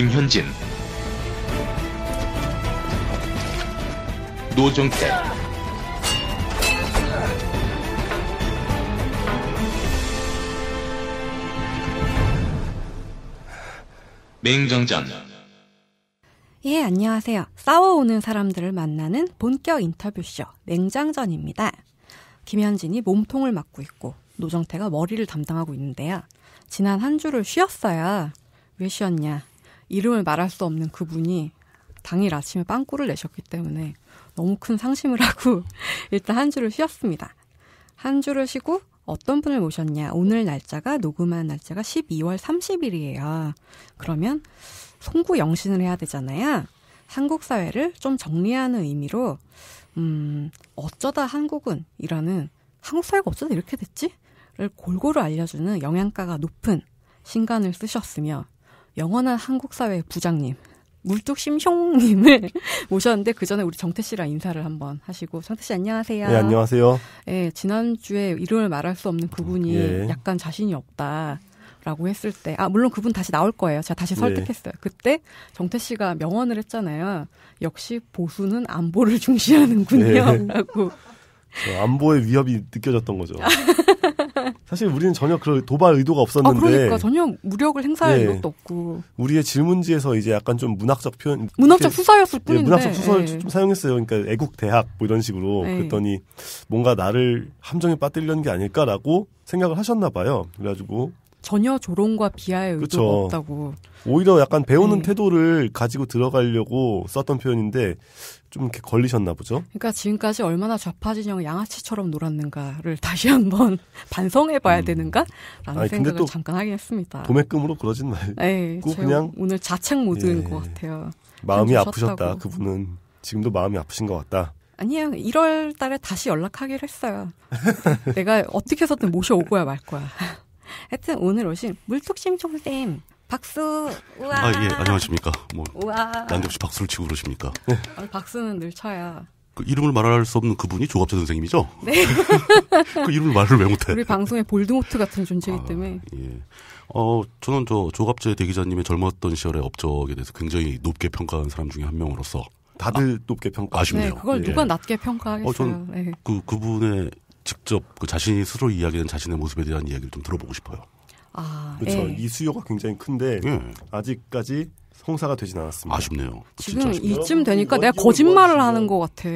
김현진 노정태 맹장전 예, 안녕하세요. 싸워오는 사람들을 만나는 본격 인터뷰쇼 맹장전입니다. 김현진이 몸통을 맡고 있고 노정태가 머리를 담당하고 있는데요. 지난 한 주를 쉬었어요. 왜 쉬었냐? 이름을 말할 수 없는 그분이 당일 아침에 빵꾸를 내셨기 때문에 너무 큰 상심을 하고 일단 한 주를 쉬었습니다. 한 주를 쉬고 어떤 분을 모셨냐? 오늘 날짜가 녹음한 날짜가 12월 30일이에요. 그러면 송구 영신을 해야 되잖아요. 한국 사회를 좀 정리하는 의미로 음, 어쩌다 한국은 이라는 한국 사회가 어쩌다 이렇게 됐지?를 골고루 알려주는 영양가가 높은 신간을 쓰셨으며 영원한 한국 사회의 부장님 물뚝 심숑님을 모셨는데 그 전에 우리 정태 씨랑 인사를 한번 하시고 정태 씨 안녕하세요. 네 안녕하세요. 네 예, 지난 주에 이름을 말할 수 없는 그분이 예. 약간 자신이 없다. 라고 했을 때, 아, 물론 그분 다시 나올 거예요. 제가 다시 네. 설득했어요. 네. 그때 정태 씨가 명언을 했잖아요. 역시 보수는 안보를 중시하는군요. 네. 라고. 안보의 위협이 느껴졌던 거죠. 사실 우리는 전혀 그 도발 의도가 없었는데. 아, 그러니까 전혀 무력을 행사할 예. 의도도 없고. 우리의 질문지에서 이제 약간 좀 문학적 표현. 문학적 수사였을 뿐인데. 예, 문학적 수사를 예. 좀 사용했어요. 그러니까 애국 대학 뭐 이런 식으로 예. 그랬더니 뭔가 나를 함정에 빠뜨리려는 게 아닐까라고 생각을 하셨나 봐요. 그래가지고 전혀 조롱과 비하의 의도가 그렇죠. 없다고. 오히려 약간 배우는 네. 태도를 가지고 들어가려고 썼던 표현인데 좀 이렇게 걸리셨나 보죠. 그러니까 지금까지 얼마나 좌파 진영 양아치처럼 놀았는가를 다시 한번 반성해봐야 음. 되는가라는 아니, 생각을 잠깐 하긴 했습니다. 도매금으로 그러진 말고 네, 그냥 오늘 자책 모드인 예, 것 같아요. 마음이 아프셨다. 그분은 지금도 마음이 아프신 것 같다. 아니요, 1월 달에 다시 연락하기로 했어요. 내가 어떻게 해서든 모셔오고야 말 거야. 하여튼 오늘 오신 물뚝심총쌤 박수 우와 아예 안녕하십니까 뭐 우와 난데없이 박수를 치고 그러십니까 아, 박수는 늘 쳐요 그 이름을 말할 수 없는 그분이 조갑재 선생님이죠 네그 이름을 말을 왜 못해 우리 방송의 볼드모트 같은 존재이기 아, 때문에 예어 저는 저 조갑재 대기자님의 젊었던 시절의 업적에 대해서 굉장히 높게 평가한 사람 중에 한 명으로서 다들 아, 높게 평가 아쉽네요 네, 그걸 예. 누가 낮게 평가하겠어요 어, 네. 그 그분의 직접 그 자신이 스스로 이야기한 자신의 모습에 대한 이야기를 좀 들어보고 싶어요. 아, 그렇죠. 예. 이 수요가 굉장히 큰데 예. 아직까지 성사가 되진 않았습니다. 아쉽네요. 지금 이쯤 되니까 내가 거짓말을 하는 것 같아.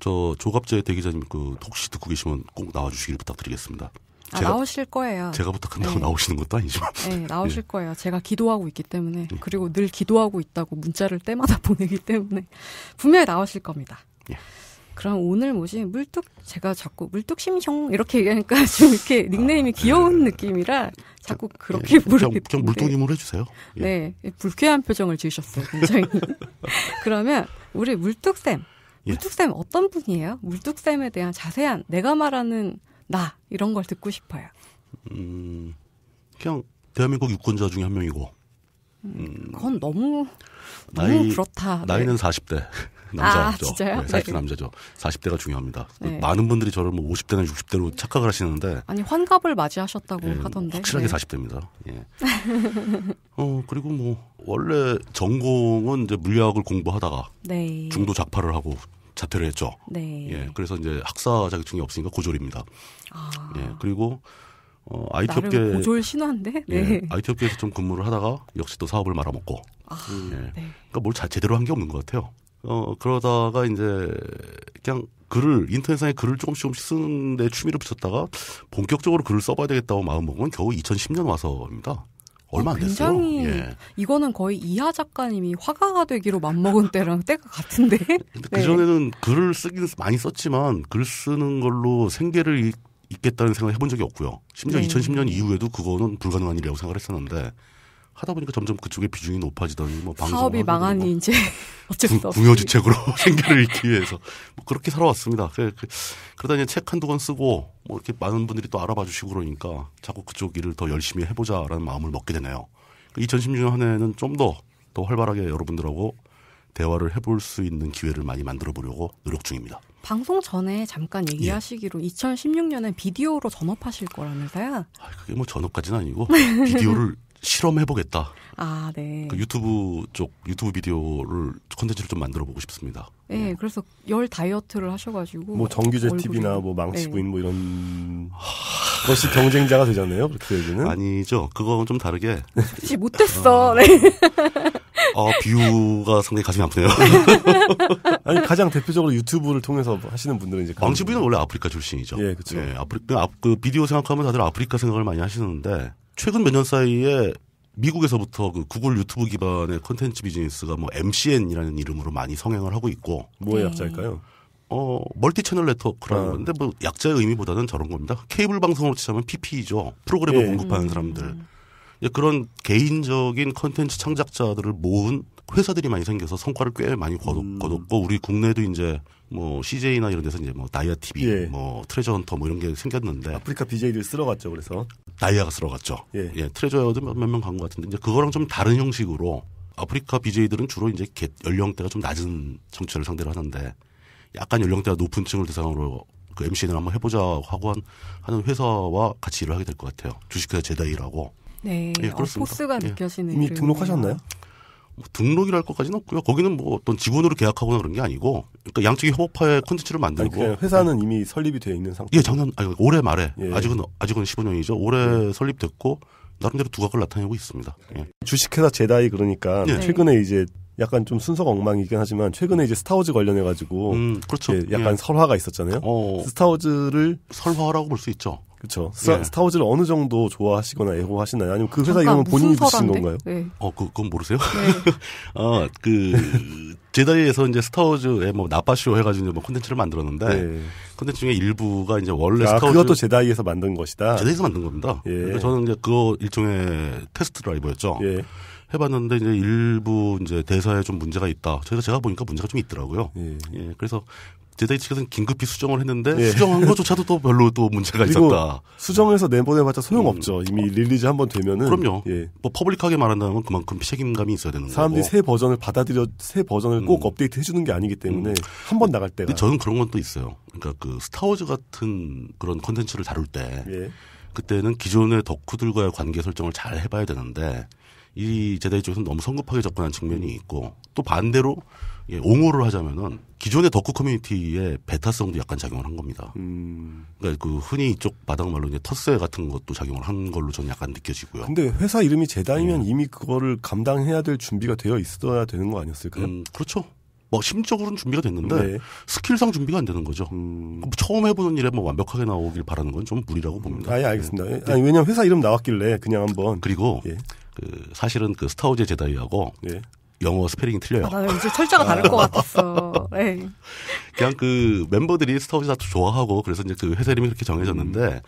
저 조갑재 대기자님 그 혹시 듣고 계시면 꼭 나와주시길 부탁드리겠습니다. 아, 제가, 나오실 거예요. 제가 부탁한다고 네. 나오시는 것도 아니지만. 네, 나오실 네. 거예요. 제가 기도하고 있기 때문에 네. 그리고 늘 기도하고 있다고 문자를 때마다 보내기 때문에 분명히 나오실 겁니다. 예. 그럼 오늘 모신 물뚝 제가 자꾸 물뚝심형 이렇게 얘기하니까 좀 이렇게 닉네임이 아, 귀여운 네. 느낌이라 자꾸 그렇게 부르게 네. 좀, 물뚝임으로 해주세요. 예. 네, 불쾌한 표정을 지으셨어요. 굉장히. 그러면 우리 물뚝 쌤, 예. 물뚝 쌤 어떤 분이에요? 물뚝 쌤에 대한 자세한 내가 말하는 나 이런 걸 듣고 싶어요. 음, 그냥 대한민국 유권자 중에 한 명이고. 음, 그건 너무 너무 나이, 그렇다. 나이는 네. 40대. 남자죠. 아, 진짜요? 네, 사십 대 네. 남자죠. 사십 대가 중요합니다. 네. 많은 분들이 저를 뭐5 0 대나 6 0 대로 착각을 하시는데 아니 환갑을 맞이하셨다고 예, 하던데 확실하게 사십 네. 대입니다 예. 어 그리고 뭐 원래 전공은 이제 물리학을 공부하다가 네. 중도 작파를 하고 자퇴를 했죠. 네. 예. 그래서 이제 학사 자격증이 없으니까 고졸입니다. 아. 예. 그리고 어, IT 업계 고졸 신화인데 예, 네. 예, IT 업계에서 좀 근무를 하다가 역시 또 사업을 말아먹고. 아, 예. 네. 그러니까 뭘 잘 제대로 한 게 없는 것 같아요. 어, 그러다가 이제 그냥 글을 인터넷상에 글을 조금씩 조금씩 쓰는데 취미를 붙였다가 본격적으로 글을 써봐야 되겠다고 마음먹은 건 겨우 2010년 와서입니다. 얼마 안 됐어요. 굉장히 예. 이거는 거의 이하 작가님이 화가가 되기로 맘먹은 때랑 때가 같은데. 근데 네. 그전에는 글을 쓰기는 많이 썼지만 글 쓰는 걸로 생계를 잇겠다는 생각을 해본 적이 없고요. 심지어 네. 2010년 이후에도 그거는 불가능한 일이라고 생각을 했었는데 하다 보니까 점점 그쪽의 비중이 높아지더니 뭐 사업이 망하뭐 이제 어쩔 수없 궁여지책으로 생계를 잃기 위해서 뭐 그렇게 살아왔습니다. 그, 그 러다 이제 책 한두 권 쓰고 뭐 이렇게 많은 분들이 또 알아봐 주시고 그러니까 자꾸 그쪽 일을 더 열심히 해보자라는 마음을 먹게 되네요. 2016년 그 한 해는 좀 더 더 활발하게 여러분들하고 대화를 해볼 수 있는 기회를 많이 만들어 보려고 노력 중입니다. 방송 전에 잠깐 예. 얘기하시기로 예. 2016년에 비디오로 전업하실 거라면서요? 아, 그게 뭐 전업까지는 아니고 비디오를 실험해보겠다. 아, 네. 그 유튜브 쪽, 유튜브 비디오를 컨텐츠를좀 만들어 보고 싶습니다. 네, 네, 그래서 열 다이어트를 하셔가지고. 뭐 정규제 얼굴이... TV나 뭐 네. 망치부인 네. 뭐 이런. 것이 경쟁자가 되잖아요. 그렇게 되면. 아니죠. 그건좀 다르게. 솔직 못했어. 어... 네. 아, 비유가 상당히 가슴이 아프네요. 아니, 가장 대표적으로 유튜브를 통해서 하시는 분들은 이제. 망치부인은 원래 아프리카 출신이죠. 예, 그죠 예, 아프리카, 그, 그 비디오 생각하면 다들 아프리카 생각을 많이 하시는데. 최근 몇 년 사이에 미국에서부터 그 구글 유튜브 기반의 콘텐츠 비즈니스가 뭐 MCN이라는 이름으로 많이 성행을 하고 있고 뭐의 음. 약자일까요? 어 멀티 채널 네트워크라는 아. 건데 뭐 약자의 의미보다는 저런 겁니다. 케이블 방송으로 치자면 PP죠. 이 프로그램을 예. 공급하는 음. 사람들. 음. 그런 개인적인 컨텐츠 창작자들을 모은 회사들이 많이 생겨서 성과를 꽤 많이 거뒀, 음. 거뒀고 우리 국내도 이제 뭐 CJ나 이런 데서 이제 뭐 다이아 TV, 예. 뭐 트레저 헌터 뭐 이런 게 생겼는데 아프리카 BJ를 쓸어갔죠. 그래서 다이아가 쓸어갔죠. 예, 예 트레저도 몇 명 간 것 같은데 이제 그거랑 좀 다른 형식으로 아프리카 BJ들은 주로 이제 연령대가 좀 낮은 청취자를 상대로 하는데 약간 연령대가 높은 층을 대상으로 그 MCN을 한번 해보자 하고 하는 회사와 같이 일을 하게 될 것 같아요. 주식회사 제다이라고. 네, 예, 어, 그렇습니다. 포스가 예. 느껴지는 이미 등록하셨나요? 뭐 등록이랄 것까지는 없고요. 거기는 뭐 어떤 지분으로 계약하거나 그런 게 아니고, 그러니까 양측이 협업하에 콘텐츠를 만들고 아니, 회사는 네. 이미 설립이 되어 있는 상태. 예, 작년 아니 올해 말에 예. 아직은 아직은 15년이죠. 올해 예. 설립됐고 나름대로 두각을 나타내고 있습니다. 예. 주식회사 제다이 그러니까 예. 최근에 이제 약간 좀 순서가 엉망이긴 하지만 최근에 이제 스타워즈 관련해 가지고 음, 그렇죠. 예, 약간 예. 설화가 있었잖아요. 어, 스타워즈를 설화라고 볼 수 있죠. 그렇죠. 예. 스타워즈를 어느 정도 좋아하시거나 애호하시나요? 아니면 그 회사 이름은 본인이 붙이신 건가요? 네. 어, 그, 그건 모르세요? 네. 어, 그, 제다이에서 이제 스타워즈에뭐 나빠쇼 해가지고 뭐 콘텐츠를 만들었는데 네. 콘텐츠 중에 일부가 이제 원래 아, 스타워즈 그것도 제다이에서 만든 것이다. 제다이에서 만든 겁니다. 예. 그러니까 저는 이제 그거 일종의 테스트 드라이버였죠. 예. 해봤는데 이제 일부 이제 대사에 좀 문제가 있다. 저희가 제가 보니까 문제가 좀 있더라고요. 예. 예. 그래서 제다이 측에서는 긴급히 수정을 했는데 예. 수정한 것조차도 또 별로 또 문제가 있었다. 수정해서 내보내봤자 소용없죠. 음, 이미 릴리즈 한번 되면은 그럼요. 예. 뭐 퍼블릭하게 말한다면 그만큼 책임감이 있어야 되는 사람들이 거고. 사람들이 새 버전을 받아들여 새 버전을 음. 꼭 업데이트 해주는 게 아니기 때문에 음. 한번 나갈 때가. 저는 그런 건 또 있어요. 그러니까 그 스타워즈 같은 그런 컨텐츠를 다룰 때 예. 그때는 기존의 덕후들과의 관계 설정을 잘 해봐야 되는데 이 제다이 쪽에서는 너무 성급하게 접근한 측면이 있고 또 반대로 예, 옹호를 하자면은 기존의 덕후 커뮤니티의 베타성도 약간 작용을 한 겁니다. 음. 그러니까 그 흔히 이쪽 바닥말로 이제 텃세 같은 것도 작용을 한 걸로 저는 약간 느껴지고요. 근데 회사 이름이 제다이면 음. 예. 이미 그거를 감당해야 될 준비가 되어 있어야 되는 거 아니었을까요? 음, 그렇죠. 뭐 심적으로는 준비가 됐는데 네. 스킬상 준비가 안 되는 거죠. 음. 뭐 처음 해보는 일에 뭐 완벽하게 나오길 바라는 건 좀 무리라고 봅니다. 아예 알겠습니다. 네. 아니 왜냐면 회사 이름 나왔길래 그냥 한번 그리고 예. 그 사실은 그 스타워즈 제다이하고 예. 영어 스페링이 틀려요. 아, 이제 철자가 다를 것 같았어. 에이. 예. 그냥 그 멤버들이 스타워즈 다 좋아하고 그래서 이제 그 회사 이름이 그렇게 정해졌는데 음.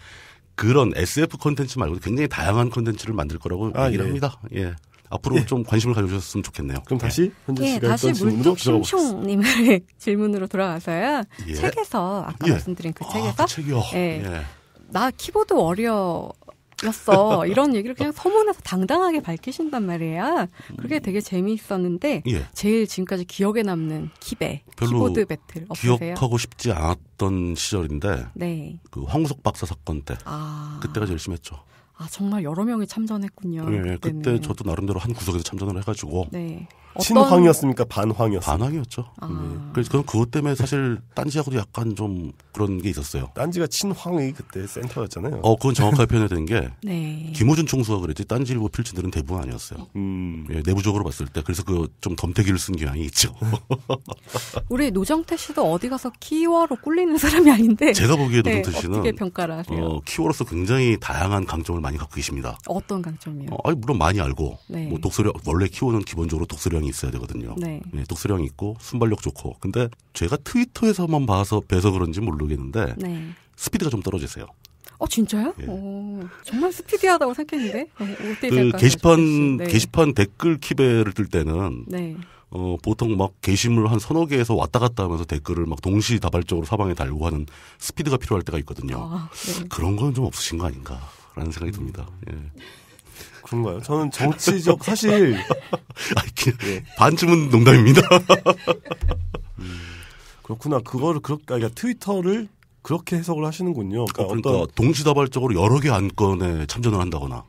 그런 SF 콘텐츠 말고 굉장히 다양한 콘텐츠를 만들 거라고 아, 얘기를 예. 합니다. 예. 앞으로 예. 좀 관심을 가져주셨으면 좋겠네요. 그럼 다시 예. 현재 예, 씨가 다시 물뚝심총님의 질문으로 돌아와서요. 예. 책에서 아까 말씀드린 그 책에서 아, 그 책이요. 예. 나 키보드 워리어 였어. 이런 얘기를 그냥 서문에서 당당하게 밝히신단 말이야. 그게 음. 되게 재미있었는데 예. 제일 지금까지 기억에 남는 키배 키보드 배틀 없으세요? 기억하고 싶지 않았던 시절인데 네. 그황석 박사 사건 때 아. 그때가 제일 심했죠. 아 정말 여러 명이 참전했군요. 네, 그때 저도 나름대로 한 구석에서 참전을 해가지고 네. 어떤... 친황이었습니까? 반황이었어요. 반황이었죠. 아. 네. 그래서 그건 그것 때문에 사실 딴지하고도 약간 좀 그런 게 있었어요. 딴지가 친황의 그때 센터였잖아요. 어, 그건 정확하게 표현해야 되는 게 네. 김호준 총수가 그랬지 딴지일보 필진들은 대부분 아니었어요. 음. 예, 내부적으로 봤을 때 그래서 그 좀 덤태기를 쓴 경향이 있죠. 우리 노정태 씨도 어디 가서 키워로 꿀리는 사람이 아닌데 제가 보기에 네, 노정태 씨는 어떻게 평가를 하세요? 어, 키워로서 굉장히 다양한 강점을 많이 갖고 계십니다. 어떤 강점이요? 어, 아니 물론 많이 알고 네. 뭐 독서력 원래 키워는 기본적으로 독서력이 있어야 되거든요. 네. 예, 독수량 있고 순발력 좋고. 근데 제가 트위터에서만 봐서 뵈서 그런지 모르겠는데 네. 스피드가 좀 떨어지세요. 어 진짜요? 예. 오, 정말 스피디하다고 생각했는데 어그 게시판 네. 게시판 댓글 키베를 뜰 때는 네. 어, 보통 막 게시물 한 서너 개에서 왔다 갔다 하면서 댓글을 막 동시다발적으로 사방에 달고 하는 스피드가 필요할 때가 있거든요. 아, 네. 그런 건 좀 없으신 거 아닌가라는 생각이 듭니다. 예. 그런가요? 저는 정치적 사실 아, 예. 반쯤은 농담입니다. 음, 그렇구나. 그거를 그렇게 아, 그러니까 트위터를 그렇게 해석을 하시는군요. 그러니까, 어, 그러니까 동시다발적으로 여러 개 안건에 참전을 한다거나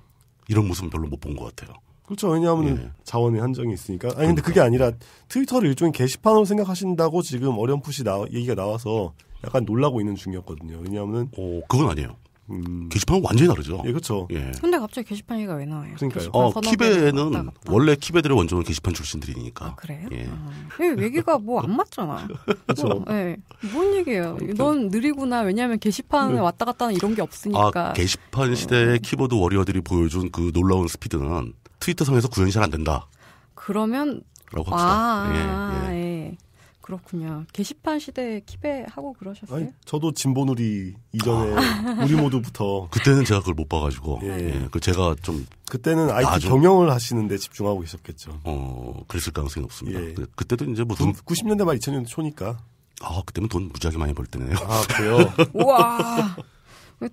이런 모습은 별로 못 본 것 같아요. 그렇죠. 왜냐하면 예. 자원의 한정이 있으니까. 아니 근데 그러니까. 그게 아니라 트위터를 일종의 게시판으로 생각하신다고 지금 어렴풋이 나, 얘기가 나와서 약간 놀라고 있는 중이었거든요. 왜냐하면 오, 그건 아니에요. 음. 게시판은 완전히 다르죠. 예, 그렇죠. 예. 근데 갑자기 게시판 얘기가 왜 나와요? 그러니까요. 어, 키베는 원래 키베들의 원조는 게시판 출신들이니까. 아, 그래요? 예. 아, 얘기가 뭐 안 맞잖아. 그렇죠. 뭐, 예. 뭔 얘기예요? 넌 느리구나. 왜냐하면 게시판에 네. 왔다 갔다 하는 이런 게 없으니까. 아, 게시판 시대의 어. 키보드 워리어들이 보여준 그 놀라운 스피드는 트위터상에서 구현이 잘 안 된다. 그러면 라고 아, 합시다. 아, 예, 예. 예. 그렇군요. 게시판 시대에 키배하고 그러셨어요? 아니, 저도 진보누리 이전에 아. 우리 모두부터 그때는 제가 그걸 못 봐가지고 예. 예. 예 그 제가 좀 그때는 IT 나중... 경영을 하시는데 집중하고 계셨겠죠. 어 그랬을 가능성이 없습니다. 예. 그때도 이제 뭐 무슨... 90년대 말 2000년대 초니까 아 그때는 돈 무지하게 많이 벌 때네요. 아 그래요? 우와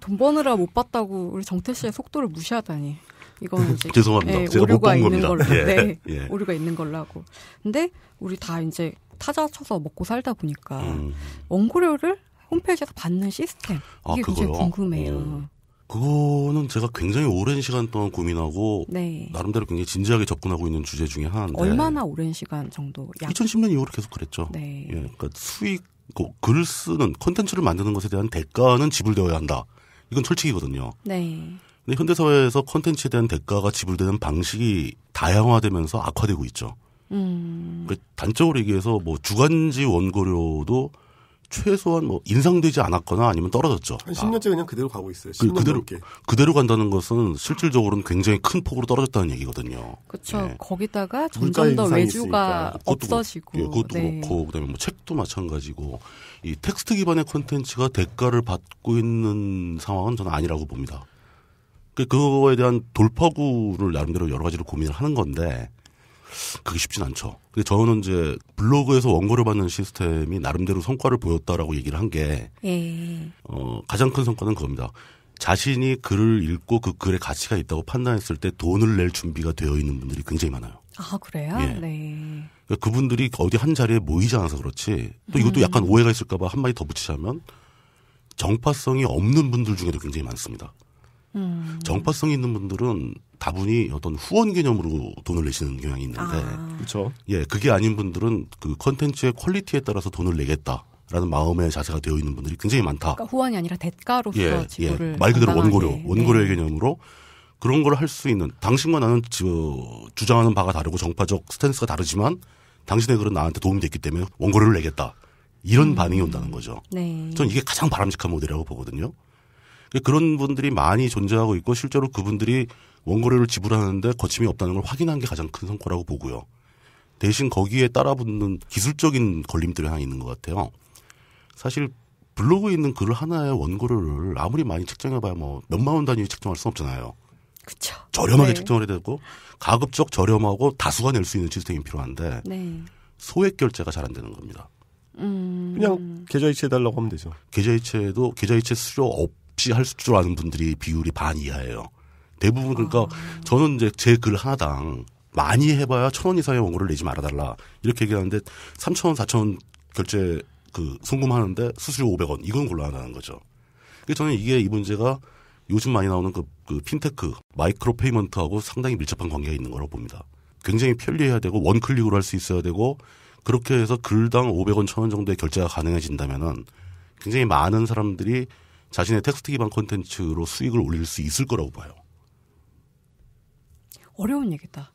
돈 버느라 못 봤다고 우리 정태 씨의 속도를 무시하다니. 이건 이제 죄송합니다. 예, 오류가 있는 겁니다. 걸로 예. 네, 예. 오류가 있는 걸로 하고. 근데 우리 다 이제 타자 쳐서 먹고 살다 보니까 음. 원고료를 홈페이지에서 받는 시스템 아, 이게 아, 굉장히 궁금해요. 음. 그거는 제가 굉장히 오랜 시간 동안 고민하고 네. 나름대로 굉장히 진지하게 접근하고 있는 주제 중에 하나인데 얼마나 오랜 시간 정도? 약... 2010년 이후로 계속 그랬죠. 네. 예, 그러니까 수익 그 글을 쓰는 컨텐츠를 만드는 것에 대한 대가는 지불되어야 한다. 이건 철칙이거든요. 네. 근데 현대 사회에서 컨텐츠에 대한 대가가 지불되는 방식이 다양화되면서 악화되고 있죠. 음. 그 단적으로 얘기해서 뭐 주간지 원고료도 최소한 뭐 인상되지 않았거나 아니면 떨어졌죠. 한 10년째 그냥 그대로 가고 있어요. 그, 대로 그대로 간다는 것은 실질적으로는 굉장히 큰 폭으로 떨어졌다는 얘기거든요. 그렇죠. 예. 거기다가 점점 더 외주가 있으니까. 없어지고. 그것도, 예, 그것도 네. 그렇고 그다음에 뭐 책도 마찬가지고 이 텍스트 기반의 콘텐츠가 대가를 받고 있는 상황은 저는 아니라고 봅니다. 그, 그거에 대한 돌파구를 나름대로 여러 가지로 고민을 하는 건데 그게 쉽진 않죠. 근데 저는 이제 블로그에서 원고를 받는 시스템이 나름대로 성과를 보였다라고 얘기를 한 게, 예. 어, 가장 큰 성과는 그겁니다. 자신이 글을 읽고 그 글에 가치가 있다고 판단했을 때 돈을 낼 준비가 되어 있는 분들이 굉장히 많아요. 아, 그래요? 예. 네. 그러니까 그분들이 어디 한 자리에 모이지 않아서 그렇지, 또 이것도 음. 약간 오해가 있을까봐 한마디 더 붙이자면, 정파성이 없는 분들 중에도 굉장히 많습니다. 음. 정파성 있는 분들은 다분히 어떤 후원 개념으로 돈을 내시는 경향이 있는데 그렇죠. 예, 그게 아닌 분들은 그 컨텐츠의 퀄리티에 따라서 돈을 내겠다. 라는 마음의 자세가 되어 있는 분들이 굉장히 많다. 그러니까 후원이 아니라 대가로 예, 지도를 예. 말 그대로 원고료, 원고료의 네. 개념으로 그런 걸 할 수 있는 당신과 나는 저 주장하는 바가 다르고 정파적 스탠스가 다르지만 당신의 글은 나한테 도움이 됐기 때문에 원고료를 내겠다. 이런 음. 반응이 온다는 거죠. 네. 저는 이게 가장 바람직한 모델이라고 보거든요. 그러니까 그런 분들이 많이 존재하고 있고 실제로 그분들이 원고료를 지불하는데 거침이 없다는 걸 확인한 게 가장 큰 성과라고 보고요. 대신 거기에 따라 붙는 기술적인 걸림들이 하나 있는 것 같아요. 사실 블로그에 있는 글 하나의 원고료를 아무리 많이 책정해봐야 뭐 몇만 원 단위 책정할 수 없잖아요. 그렇죠. 저렴하게 네. 책정을 해야 되고 가급적 저렴하고 다수가 낼 수 있는 시스템이 필요한데 네. 소액 결제가 잘 안 되는 겁니다. 음... 그냥 계좌이체 해달라고 하면 되죠. 계좌이체도 계좌이체 수료 없 할줄 아는 분들이 비율이 반 이하예요. 대부분 그러니까 아. 저는 이제 제 글 하나당 많이 해봐야 천 원 이상의 원고를 내지 말아달라 이렇게 얘기하는데 삼천 원, 사천 원 결제 그 송금하는데 수수료 오백 원 이건 곤란하다는 거죠. 저는 이게 이 문제가 요즘 많이 나오는 그, 그 핀테크 마이크로 페이먼트하고 상당히 밀접한 관계가 있는 거라고 봅니다. 굉장히 편리해야 되고 원 클릭으로 할 수 있어야 되고 그렇게 해서 글당 5 0 0원1 0 0 0원 정도의 결제가 가능해진다면은 굉장히 많은 사람들이 자신의 텍스트 기반 콘텐츠로 수익을 올릴 수 있을 거라고 봐요. 어려운 얘기다.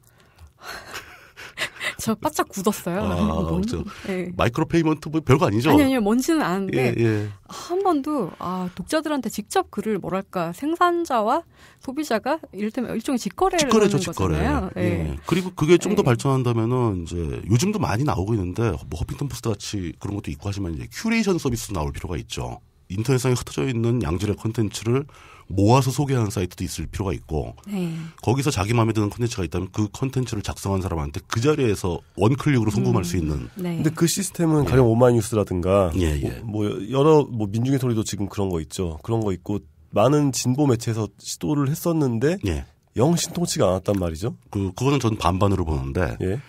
저 바짝 굳었어요. 아, 너무, 네. 예. 마이크로 페이먼트 뭐 별거 아니죠? 아니, 아니요. 뭔지는 아는데 예, 예. 한 번도 아, 독자들한테 직접 글을 뭐랄까 생산자와 소비자가 이를테면 일종의 직거래를 직거래죠, 직거래. 거잖아요. 예. 예. 그리고 그게 좀더 예. 발전한다면은 이제 요즘도 많이 나오고 있는데 뭐 허핑턴 포스트 같이 그런 것도 있고 하지만 이제 큐레이션 서비스 나올 필요가 있죠. 인터넷상에 흩어져 있는 양질의 콘텐츠를 모아서 소개하는 사이트도 있을 필요가 있고 네. 거기서 자기 마음에 드는 콘텐츠가 있다면 그 콘텐츠를 작성한 사람한테 그 자리에서 원클릭으로 송금할 음. 수 있는 네. 근데 그 시스템은 예. 가령 오마이뉴스라든가 예, 예. 뭐, 뭐 여러 뭐 민중의 소리도 지금 그런 거 있죠 그런 거 있고 많은 진보 매체에서 시도를 했었는데 예. 영 신통치가 않았단 말이죠 그 그거는 저는 반반으로 보는데 예.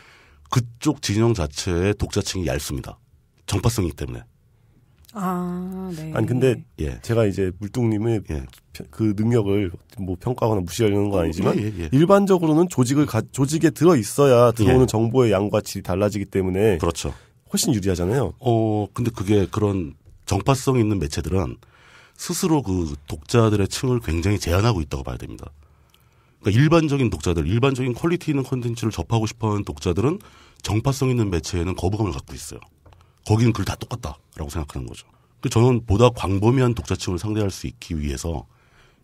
그쪽 진영 자체의 독자층이 얇습니다 정파성이기 때문에 아, 네. 아니 근데 예. 제가 이제 물뚱님의 예. 그 능력을 뭐 평가하거나 무시하려는 건 아니지만 예, 예, 예. 일반적으로는 조직을 가, 조직에 들어 있어야 들어오는 예. 정보의 양과 질이 달라지기 때문에 그렇죠. 훨씬 유리하잖아요. 어 근데 그게 그런 정파성 있는 매체들은 스스로 그 독자들의 층을 굉장히 제한하고 있다고 봐야 됩니다. 그러니까 일반적인 독자들, 일반적인 퀄리티 있는 컨텐츠를 접하고 싶어하는 독자들은 정파성 있는 매체에는 거부감을 갖고 있어요. 거기는 글다 똑같다라고 생각하는 거죠. 저는 보다 광범위한 독자층을 상대할 수 있기 위해서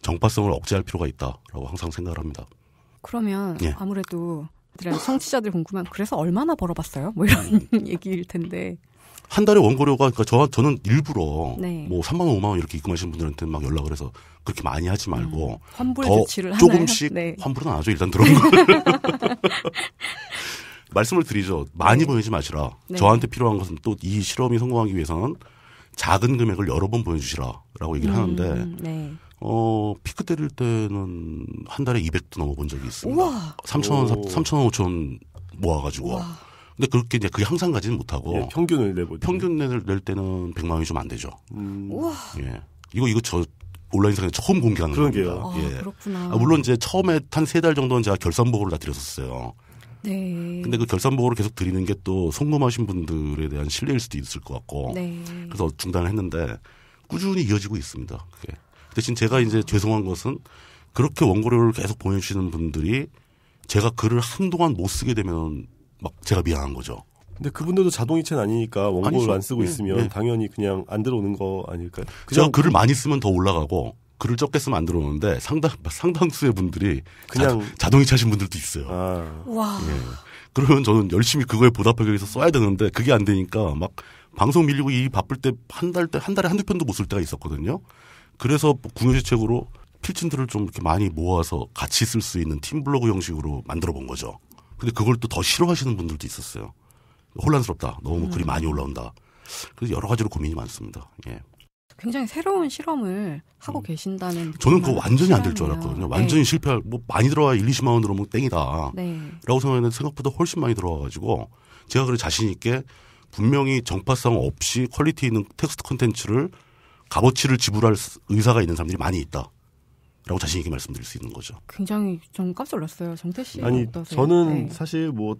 정파성을 억제할 필요가 있다라고 항상 생각을 합니다. 그러면 예. 아무래도 청취자들 궁금한 그래서 얼마나 벌어봤어요? 뭐 이런 음. 얘기일 텐데 한 달에 원고료가 그러니까 저 저는 일부러 네. 뭐 3만 원, 5만 원 이렇게 입금하시 분들한테 막 연락을 해서 그렇게 많이 하지 음. 말고 음, 환불 조금씩 네. 환불은 안 하죠 일단 들어온 걸 말씀을 드리죠. 많이 네. 보내지 마시라. 네. 저한테 필요한 것은 또 이 실험이 성공하기 위해서는 작은 금액을 여러 번 보내주시라라고 얘기를 음, 하는데 네. 어 피크 때릴 때는 한 달에 200도 넘어본 적이 있습니다. 우와. 3천 원, 3천 원, 5천 원 모아가지고. 우와. 근데 그렇게 이제 그게 항상 가지는 못하고 예, 평균을 내보 평균 낼, 낼 때는 100만 원이 좀 안 되죠. 음. 우와. 예. 이거 이거 저 온라인상에 처음 공개하는 거예요. 아, 예. 그렇구나. 아, 물론 이제 처음에 한 세 달 정도는 제가 결산보고를 다 드렸었어요. 네. 근데 그 결산 보고를 계속 드리는 게 또 송금하신 분들에 대한 신뢰일 수도 있을 것 같고 네. 그래서 중단을 했는데 꾸준히 이어지고 있습니다. 그게. 대신 제가 이제 죄송한 것은 그렇게 원고료를 계속 보내주시는 분들이 제가 글을 한동안 못 쓰게 되면 막 제가 미안한 거죠. 근데 그분들도 자동이체는 아니니까 원고를 아니죠. 안 쓰고 네. 있으면 네. 당연히 그냥 안 들어오는 거 아닐까요? 제가 글을 많이 쓰면 더 올라가고 글을 적겠으면 안 들어오는데 상당 상당수의 분들이 그냥 자, 동이체 하신 분들도 있어요. 아. 와. 예. 그러면 저는 열심히 그거에 보답하기 위해서 써야 되는데 그게 안 되니까 막 방송 밀리고 이 바쁠 때 한 달 때 한 달에 한두 편도 못 쓸 때가 있었거든요. 그래서 궁여지 책으로 필진들을 좀 이렇게 많이 모아서 같이 쓸 수 있는 팀블로그 형식으로 만들어 본 거죠. 근데 그걸 또 더 싫어하시는 분들도 있었어요. 혼란스럽다. 너무 음. 글이 많이 올라온다. 그래서 여러 가지로 고민이 많습니다. 예. 굉장히 새로운 음. 실험을 하고 음. 계신다는 저는 그거 완전히 안 될 줄 알았거든요. 완전히 네. 실패할 뭐 많이 들어와 1, 20만 원으로오 뭐 땡이다라고 생각했는데 생각보다 훨씬 많이 들어와가지고 제가 그래 자신 있게 분명히 정파성 없이 퀄리티 있는 텍스트 콘텐츠를 값어치를 지불할 의사가 있는 사람들이 많이 있다. 라고 자신 있게 말씀드릴 수 있는 거죠. 굉장히 좀 깜짝 놀랐어요. 정태 씨. 아니, 어떠세요? 저는 네. 사실 뭐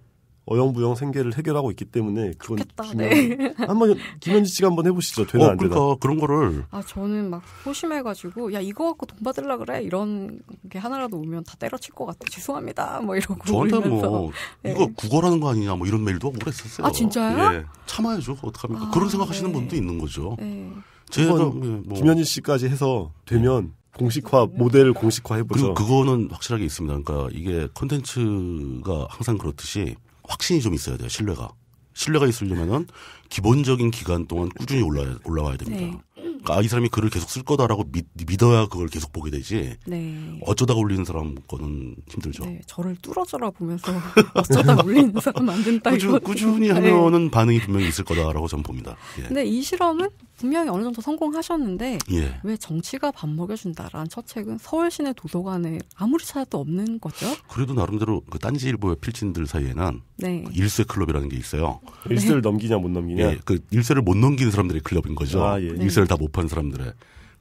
어영부영 생계를 해결하고 있기 때문에 그건 좋겠다, 네. 한번 김현지 씨가 한번 해보시죠. 되나 어, 안 되나? 그러니까 그런 거를 아 저는 막 소심해가지고 야 이거 갖고 돈 받을라 그래 이런 게 하나라도 오면 다 때려칠 것 같아. 죄송합니다. 뭐 이러고 저한테 뭐 네. 이거 국어라는 거 아니냐 뭐 이런 메일도 오래 했었어요. 아 진짜요? 예. 참아야죠. 어떡합니까? 아, 그런 생각하시는 네. 분도 있는 거죠. 네. 제가 뭐. 김현지 씨까지 해서 되면. 네. 공식화 모델 공식화 해보죠. 그리고 그거는 확실하게 있습니다. 그러니까 이게 컨텐츠가 항상 그렇듯이 확신이 좀 있어야 돼요. 신뢰가. 신뢰가 있으려면은 기본적인 기간 동안 꾸준히 올라 올라와야 됩니다. 네. 그러니까 아, 이 사람이 글을 계속 쓸 거다라고 믿, 믿어야 그걸 계속 보게 되지. 네. 어쩌다 가 올리는 사람 거는 힘들죠. 네, 저를 뚫어져라 보면서 어쩌다 올리는 사람 안 된다. 꾸준, 꾸준히 네. 하면은 반응이 분명히 있을 거다라고 저는 봅니다. 예. 근데 이 실험은 분명히 어느 정도 성공하셨는데 예. 왜 정치가 밥 먹여준다라는 첫 책은 서울시내 도서관에 아무리 찾아도 없는 거죠? 그래도 나름대로 그 딴지일보의 필진들 사이에는 네. 그 일세 클럽이라는 게 있어요. 일세를 네. 넘기냐 못 넘기냐? 예, 그 일세를 못 넘기는 사람들의 클럽인 거죠. 아, 예. 일세를 네. 다못 판 사람들의.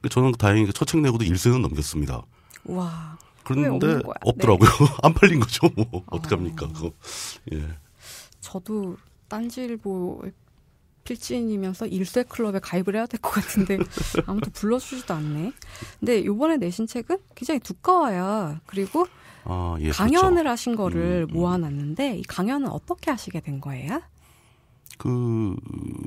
그 저는 다행히 그 첫책 내고도 일세는 넘겼습니다. 와. 그런데 없더라고요. 네. 안 팔린 거죠. 뭐. 어떡합니까? 아. 그거. 예. 저도 딴지일보 의 필진이면서 일쇄 클럽에 가입을 해야 될 것 같은데 아무튼 불러주지도 않네. 근데 요번에 내신 책은 굉장히 두꺼워요. 그리고 아, 예, 그렇죠. 강연을 그렇죠. 하신 거를 음, 음. 모아놨는데 이 강연은 어떻게 하시게 된 거예요? 그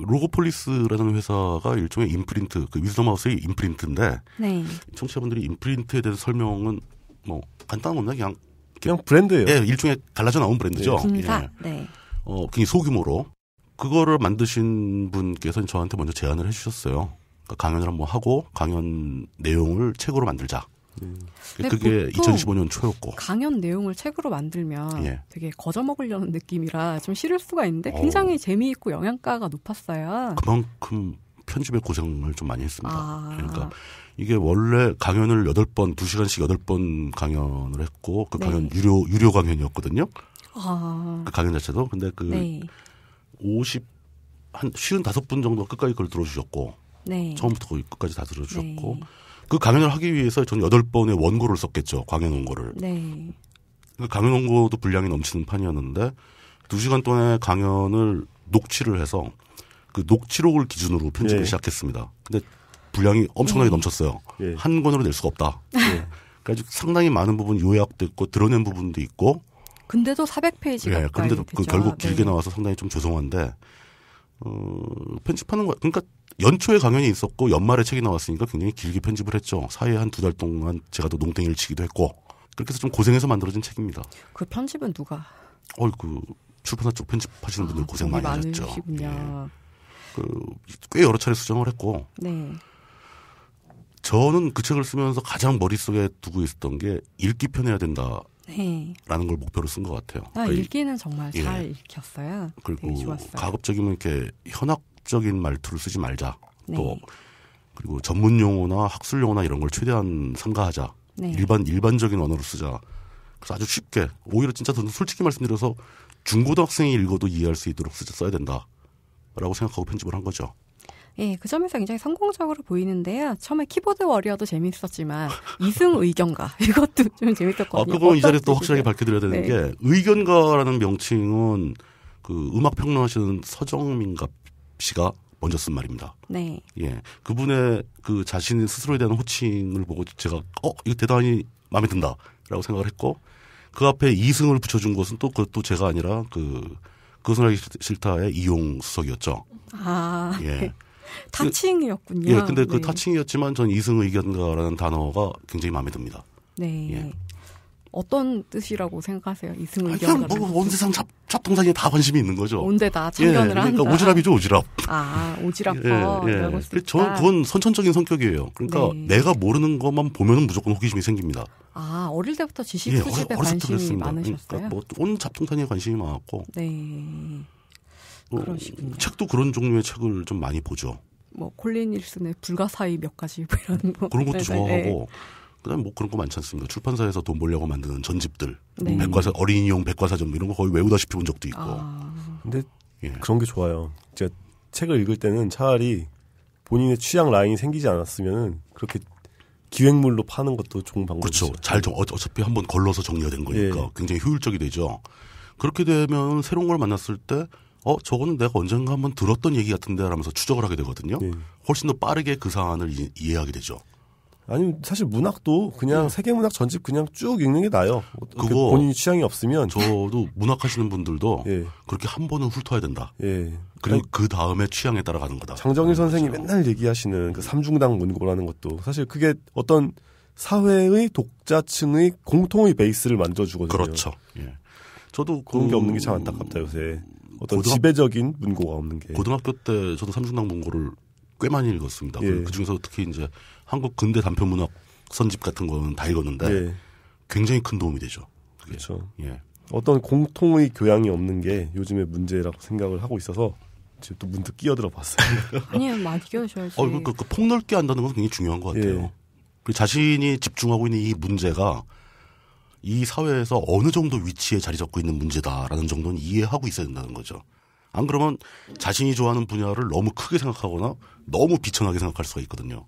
로고폴리스라는 회사가 일종의 임프린트, 그 위즈덤하우스의 임프린트인데 네. 청취자분들이 임프린트에 대해서 설명은 뭐 간단한 겁니다. 그냥 그냥 브랜드예요. 예, 일종의 달라져 나온 브랜드죠. 네. 예. 네. 어, 굉장히 소규모로 그거를 만드신 분께서 저한테 먼저 제안을 해주셨어요. 그러니까 강연을 한번 하고 강연 내용을 책으로 만들자. 음. 그게 2015년 초였고 강연 내용을 책으로 만들면 예. 되게 거저 먹으려는 느낌이라 좀 싫을 수가 있는데 어. 굉장히 어. 재미있고 영양가가 높았어요. 그만큼 편집의 고생을 좀 많이 했습니다. 아. 그러니까 이게 원래 강연을 여덟 번 두시간씩 여덟 번 강연을 했고 그 네. 강연 유료 유료 강연이었거든요. 아. 그 강연 자체도 근데 그 네. 50, 한 55분 정도 끝까지 그걸 들어주셨고 네. 처음부터 거의 끝까지 다 들어주셨고 네. 그 강연을 하기 위해서 전 여덟 번의 원고를 썼겠죠. 강연 원고를. 네. 그 강연 원고도 분량이 넘치는 판이었는데 2 시간 동안의 강연을 녹취를 해서 그 녹취록을 기준으로 편집을 네. 시작했습니다. 근데 분량이 엄청나게 네. 넘쳤어요. 네. 한 권으로 낼 수가 없다. 네. 그러니까 상당히 많은 부분 요약됐고 드러낸 부분도 있고 근데도 400페이지 가 예, 근데도 그 결국 네. 길게 나와서 상당히 좀 죄송한데 어, 편집하는 거 그러니까 연초에 강연이 있었고 연말에 책이 나왔으니까 굉장히 길게 편집을 했죠. 사이에 한 두 달 동안 제가 또 농땡이를 치기도 했고 그렇게 해서 좀 고생해서 만들어진 책입니다. 그 편집은 누가? 어그 이 출판사 쪽 편집하시는 분들 아, 고생 많이 하셨죠. 예. 그꽤 여러 차례 수정을 했고. 네. 저는 그 책을 쓰면서 가장 머릿속에 두고 있었던 게 읽기 편해야 된다. 네. 라는 걸 목표로 쓴 것 같아요. 아, 그러니까 읽기는 정말 예. 읽혔어요. 그리고 가급적이면 이렇게 현학적인 말투를 쓰지 말자. 네. 또 그리고 전문 용어나 학술 용어나 이런 걸 최대한 삼가하자. 네. 일반 일반적인 언어로 쓰자. 그래서 아주 쉽게 오히려 진짜 저는 솔직히 말씀드려서 중고등학생이 읽어도 이해할 수 있도록 쓰자 써야 된다라고 생각하고 편집을 한 거죠. 예, 그 점에서 굉장히 성공적으로 보이는데요. 처음에 키보드 워리어도 재밌었지만 이승 의견가 이것도 좀 재밌었거든요. 아, 그거 이 자리에서 또 확실하게 밝혀드려야 되는 네. 게 의견가라는 명칭은 그 음악 평론하시는 서정민갑 씨가 먼저 쓴 말입니다. 네. 예, 그분의 그 자신 스스로에 대한 호칭을 보고 제가 어 이거 대단히 마음에 든다라고 생각을 했고 그 앞에 이승을 붙여준 것은 또 그것도 제가 아니라 그 그것은 하기 싫다의 이용 수석이었죠. 아. 예. 네. 타칭이었군요. 예, 근데 그 네. 타칭이었지만 전 이승 의견가라는 단어가 굉장히 마음에 듭니다. 네. 예. 어떤 뜻이라고 생각하세요? 이승 의견가. 그냥 뭐, 온 세상 잡, 잡통상에 다 관심이 있는 거죠. 온데다 참견을 예, 그러니까 한다. 오지랖이죠, 오지랖. 아, 오지랖 예, 예. 그 저는 그건 선천적인 성격이에요. 그러니까 네. 내가 모르는 것만 보면 무조건 호기심이 생깁니다. 아, 어릴 때부터 지식 예, 수집에 어 관심이 그러니까 많으셨어요? 그러니까 뭐온 잡통상에 관심이 많았고. 네. 그러시군요. 어, 책도 그런 종류의 책을 좀 많이 보죠. 뭐 콜린 닐슨의 불가사의 몇 가지 뭐 이런 거 그런 것도 네, 네 좋아하고 네. 그다음에 뭐 그런 거 많지 않습니까? 출판사에서 돈 벌려고 만드는 전집들, 네. 백과사 어린이용 백과사전 뭐 이런 거 거의 외우다시피 본 적도 있고. 아. 근데 예. 그런 게 좋아요. 이제 책을 읽을 때는 차라리 본인의 취향 라인이 생기지 않았으면 그렇게 기획물로 파는 것도 좋은 방법이죠. 그렇죠. 잘 정, 어차피 한번 걸러서 정리가 된 거니까 예. 굉장히 효율적이 되죠. 그렇게 되면 새로운 걸 만났을 때어 저거는 내가 언젠가 한번 들었던 얘기 같은데 라면서 추적을 하게 되거든요. 네. 훨씬 더 빠르게 그 사안을 이, 이해하게 되죠. 아니 사실 문학도 그냥 네. 세계 문학 전집 그냥 쭉 읽는 게 나요. 뭐 그거 본인이 취향이 없으면 저도 문학 하시는 분들도 예. 그렇게 한 번은 훑어야 된다. 예. 그리고 그 다음에 취향에 따라 가는 거다. 장정일 선생이 맨날 얘기하시는 그 삼중당 문고라는 것도 사실 그게 어떤 사회의 독자층의 공통의 베이스를 만들어주거든요. 그렇죠. 예. 저도 그런 게 없는 게 참 안타깝다 요새. 어떤 고등학... 지배적인 문고가 없는 게 고등학교 때 저도 삼중당 문고를 꽤 많이 읽었습니다. 예. 그 중에서 특히 이제 한국 근대 단편 문학 선집 같은 거는 다 읽었는데 예. 굉장히 큰 도움이 되죠. 그게. 그렇죠. 예. 예. 어떤 공통의 교양이 없는 게 요즘의 문제라고 생각을 하고 있어서 지금 또 문득 끼어들어 봤어요. 아니요, 막 끼어셔야지. 어, 그러니까 그 폭넓게 한다는 건 굉장히 중요한 것 같아요. 예. 그 자신이 집중하고 있는 이 문제가 이 사회에서 어느 정도 위치에 자리 잡고 있는 문제다라는 정도는 이해하고 있어야 된다는 거죠. 안 그러면 자신이 좋아하는 분야를 너무 크게 생각하거나 너무 비천하게 생각할 수가 있거든요.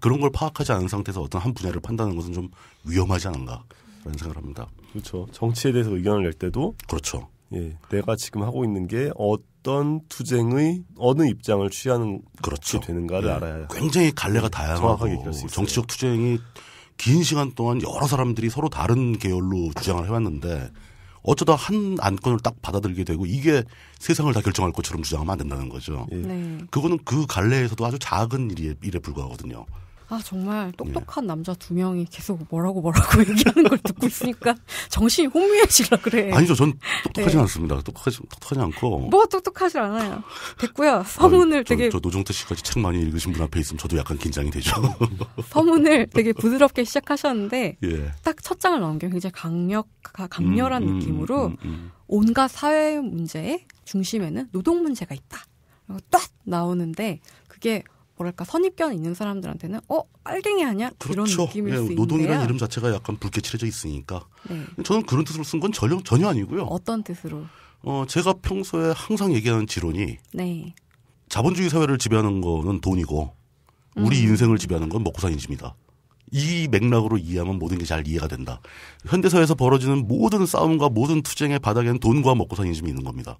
그런 걸 파악하지 않은 상태에서 어떤 한 분야를 판단하는 것은 좀 위험하지 않은가라는 생각을 합니다. 그렇죠. 정치에 대해서 의견을 낼 때도 그렇죠. 예, 내가 지금 하고 있는 게 어떤 투쟁의 어느 입장을 취하는 그렇죠. 되는가를 예, 알아야 굉장히 갈래가 예, 다양하고 정확하게 정치적 투쟁이 긴 시간 동안 여러 사람들이 서로 다른 계열로 주장을 해왔는데 어쩌다 한 안건을 딱 받아들게 되고 이게 세상을 다 결정할 것처럼 주장하면 안 된다는 거죠. 네. 그거는 그 갈래에서도 아주 작은 일에, 일에 불과하거든요. 아 정말 네. 똑똑한 예. 남자 두 명이 계속 뭐라고 뭐라고 얘기하는 걸 듣고 있으니까 정신이 혼미해지라 그래. 아니죠, 전 똑똑하지 네. 않습니다. 똑똑하지 똑똑하지 않고. 뭐가 똑똑하지 않아요. 됐고요. 아, 서문을 아, 저, 되게 저 노종태 씨까지 책 많이 읽으신 분 앞에 있으면 저도 약간 긴장이 되죠. 서문을 되게 부드럽게 시작하셨는데 예. 딱첫 장을 넘겨 굉장히 강력 강렬한 음, 음, 느낌으로 음, 음, 음, 온갖 사회 문제의 중심에는 노동 문제가 있다. 딱 나오는데 그게 뭐랄까 선입견 있는 사람들한테는 어 알갱이 아니야 그렇죠. 이런 느낌일 네, 수 노동이라는 이름 자체가 약간 불개칠해져 있으니까 네. 저는 그런 뜻으로 쓴 건 전혀 전혀 아니고요. 어떤 뜻으로? 어 제가 평소에 항상 얘기하는 지론이 네. 자본주의 사회를 지배하는 거는 돈이고 음. 우리 음. 인생을 지배하는 건 먹고 사는 짐이다이 맥락으로 이해하면 모든 게 잘 이해가 된다. 현대사회에서 벌어지는 모든 싸움과 모든 투쟁의 바닥에는 돈과 먹고 사는 짐이 있는 겁니다.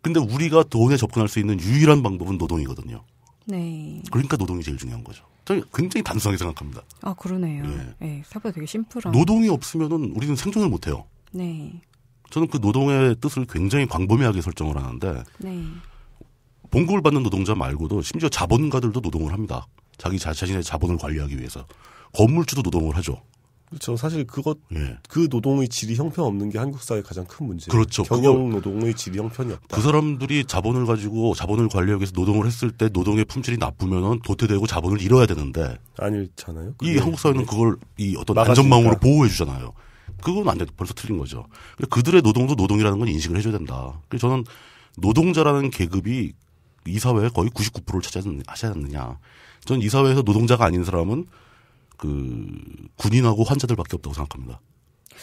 근데 우리가 돈에 접근할 수 있는 유일한 방법은 노동이거든요. 네. 그러니까 노동이 제일 중요한 거죠. 저는 굉장히 단순하게 생각합니다. 아 그러네요. 예. 네, 예, 생각보다 되게 심플한. 노동이 없으면은 우리는 생존을 못 해요. 네. 저는 그 노동의 뜻을 굉장히 광범위하게 설정을 하는데 네. 봉급을 받는 노동자 말고도 심지어 자본가들도 노동을 합니다. 자기 자신의 자본을 관리하기 위해서 건물주도 노동을 하죠. 그렇죠. 사실 그것 예. 그 노동의 질이 형편없는 게 한국 사회 가장 큰 문제. 그렇죠. 경영 노동의 질이 형편이 없다. 그 사람들이 자본을 가지고 자본을 관리하기 위해서 노동을 했을 때 노동의 품질이 나쁘면은 도태되고 자본을 잃어야 되는데 아니잖아요. 이 한국 사회는 그걸 이 어떤 안전망으로 보호해 주잖아요. 그건 안 돼. 벌써 틀린 거죠. 그들의 노동도 노동이라는 건 인식을 해줘야 된다. 그래서 저는 노동자라는 계급이 이 사회의 거의 99%를 차지하지 않느냐. 저는 이 사회에서 노동자가 아닌 사람은 그 군인하고 환자들밖에 없다고 생각합니다.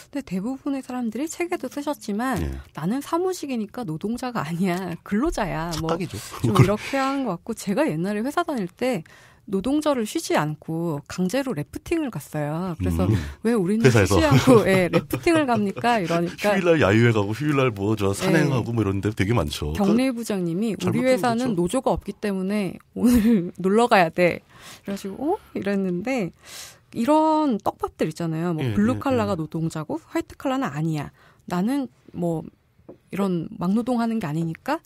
근데 대부분의 사람들이 책에도 쓰셨지만 예. 나는 사무직이니까 노동자가 아니야 근로자야 뭐좀 이렇게 한 것 같고 제가 옛날에 회사 다닐 때 노동절을 쉬지 않고 강제로 래프팅을 갔어요. 그래서 음. 왜 우리는 회사에서. 쉬지 않고 예, 래프팅을 갑니까? 이러니까 휴일날 야유회 가고 휴일날 뭐저 예. 산행하고 예. 뭐 이런데 되게 많죠. 경리 부장님이 우리 회사는 그렇죠. 노조가 없기 때문에 오늘 놀러 가야 돼. 그래가지고 어? 이랬는데 이런 떡밥들 있잖아요. 뭐 예, 예 블루 칼라가 예. 노동자고 화이트 칼라는 아니야. 나는 뭐 이런 막노동하는 게 아니니까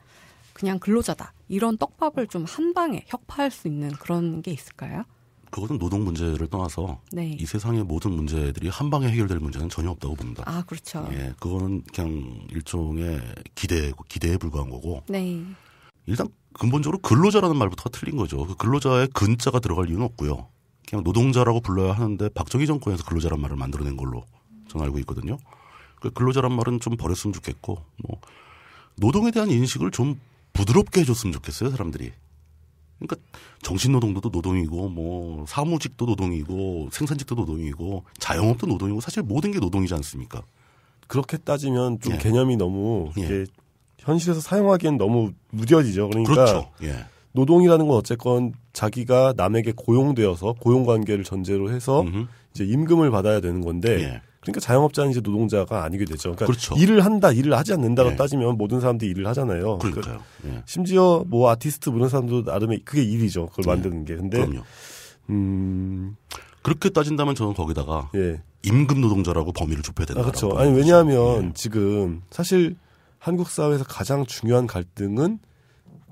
그냥 근로자다. 이런 떡밥을 좀 한 방에 혁파할 수 있는 그런 게 있을까요? 그것은 노동 문제를 떠나서 네. 이 세상의 모든 문제들이 한 방에 해결될 문제는 전혀 없다고 봅니다. 아 그렇죠. 예, 그거는 그냥 일종의 기대 기대에 불과한 거고. 네. 일단 근본적으로 근로자라는 말부터가 틀린 거죠. 그 근로자의 근자가 들어갈 이유는 없고요. 그냥 노동자라고 불러야 하는데 박정희 정권에서 근로자란 말을 만들어낸 걸로 저는 알고 있거든요. 그 근로자란 말은 좀 버렸으면 좋겠고 뭐 노동에 대한 인식을 좀 부드럽게 해줬으면 좋겠어요 사람들이. 그러니까 정신노동도 노동이고 뭐 사무직도 노동이고 생산직도 노동이고 자영업도 노동이고 사실 모든 게 노동이지 않습니까? 그렇게 따지면 좀 예. 개념이 너무 예. 이제 현실에서 사용하기엔 너무 무뎌지죠. 그러니까 그렇죠. 예. 노동이라는 건 어쨌건 자기가 남에게 고용되어서 고용 관계를 전제로 해서 음흠. 이제 임금을 받아야 되는 건데 예. 그러니까 자영업자는 이제 노동자가 아니게 되죠. 그러니까 그렇죠. 일을 한다, 일을 하지 않는다로 네. 예. 따지면 모든 사람들이 일을 하잖아요. 그러니까 그러니까요. 그러니까 심지어 뭐 아티스트 모든 뭐 사람도 나름의 그게 일이죠. 그걸 예. 만드는 게. 근데 그럼요. 음 그렇게 따진다면 저는 거기다가 예. 임금 노동자라고 범위를 좁혀야 된다. 아, 그렇죠. 아니 왜냐하면 예. 지금 사실 한국 사회에서 가장 중요한 갈등은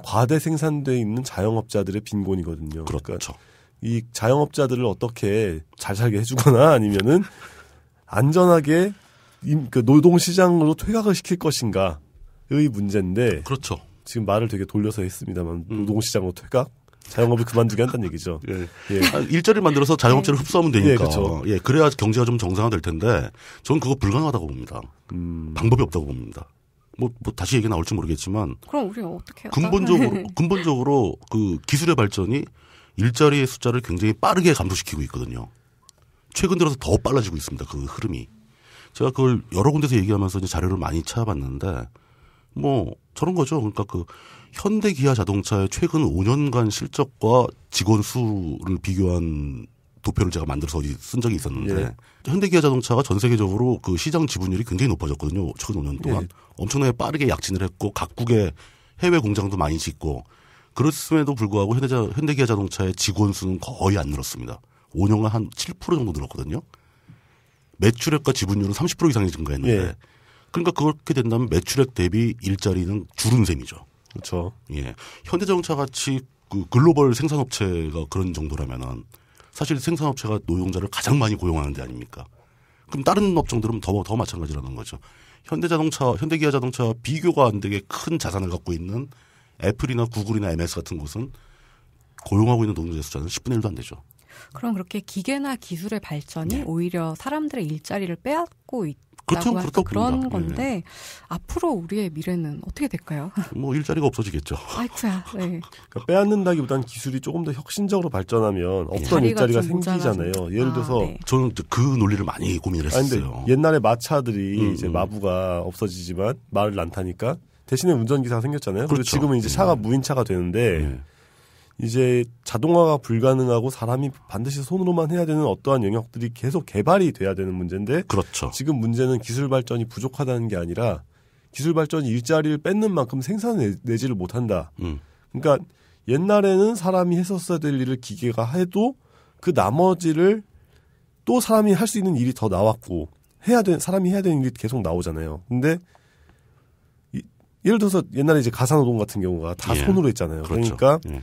과대 생산돼 있는 자영업자들의 빈곤이거든요. 그러니까 그렇죠. 그러니까 이 자영업자들을 어떻게 잘 살게 해주거나 아니면은 안전하게 그 노동 시장으로 퇴각을 시킬 것인가의 문제인데 그렇죠. 지금 말을 되게 돌려서 했습니다만 음. 노동 시장으로 퇴각 자영업을 그만두게 한다는 얘기죠. 예. 예. 아, 일자리를 만들어서 자영업자를 네. 흡수하면 예, 되니까. 예, 그렇죠. 예, 그래야 경제가 좀 정상화될 텐데 저는 그거 불가능하다고 봅니다. 음. 방법이 없다고 봅니다. 뭐, 뭐 다시 얘기 나올지 모르겠지만 그럼 우리 어떻게 해요? 근본적으로 근본적으로 그 기술의 발전이 일자리의 숫자를 굉장히 빠르게 감소시키고 있거든요. 최근 들어서 더 빨라지고 있습니다. 그 흐름이. 제가 그걸 여러 군데서 얘기하면서 이제 자료를 많이 찾아봤는데 뭐 저런 거죠. 그러니까 그 현대 기아 자동차의 최근 5년간 실적과 직원 수를 비교한 도표를 제가 만들어서 어디 쓴 적이 있었는데 네. 현대기아 자동차가 전 세계적으로 그 시장 지분율이 굉장히 높아졌거든요. 최근 5년 동안 네. 엄청나게 빠르게 약진을 했고 각국의 해외 공장도 많이 짓고 그렇음에도 불구하고 현대기아 자동차의 직원 수는 거의 안 늘었습니다. 5년간 한 7% 정도 늘었거든요. 매출액과 지분율은 30% 이상이 증가했는데 예. 그러니까 그렇게 된다면 매출액 대비 일자리는 줄은 셈이죠. 그렇죠. 예. 현대자동차 같이 그 글로벌 생산업체가 그런 정도라면은 사실 생산업체가 노동자를 가장 많이 고용하는 데 아닙니까? 그럼 다른 업종들은 더, 더 마찬가지라는 거죠. 현대자동차, 현대기아 자동차 비교가 안 되게 큰 자산을 갖고 있는 애플이나 구글이나 MS 같은 곳은 고용하고 있는 노동자 숫자는 10분의 1도 안 되죠. 그럼 그렇게 기계나 기술의 발전이 네. 오히려 사람들의 일자리를 빼앗고 있. 그렇죠. 그렇다 그런 건데 네. 앞으로 우리의 미래는 어떻게 될까요? 뭐 일자리가 없어지겠죠. 아이쿠 네. 그러니까 빼앗는다기보다는 기술이 조금 더 혁신적으로 발전하면 없던 네. 일자리가 생기잖아요. 모 예를 들어서 아, 네. 저는 그, 그 논리를 많이 고민을 했어요. 옛날에 마차들이 음, 이제 음. 마부가 없어지지만 말을 안 타니까 대신에 운전기사가 생겼잖아요. 그렇죠. 그리고 지금은 이제 차가 네. 무인차가 되는데 네. 이제 자동화가 불가능하고 사람이 반드시 손으로만 해야 되는 어떠한 영역들이 계속 개발이 돼야 되는 문제인데 그렇죠. 지금 문제는 기술 발전이 부족하다는 게 아니라 기술 발전이 일자리를 뺏는 만큼 생산 내지를 못한다. 음. 그러니까 옛날에는 사람이 했었어야 될 일을 기계가 해도 그 나머지를 또 사람이 할 수 있는 일이 더 나왔고 해야 되 사람이 해야 되는 일이 계속 나오잖아요. 근데 예를 들어서 옛날에 이제 가사노동 같은 경우가 다 예. 손으로 했잖아요. 그렇죠. 그러니까 예.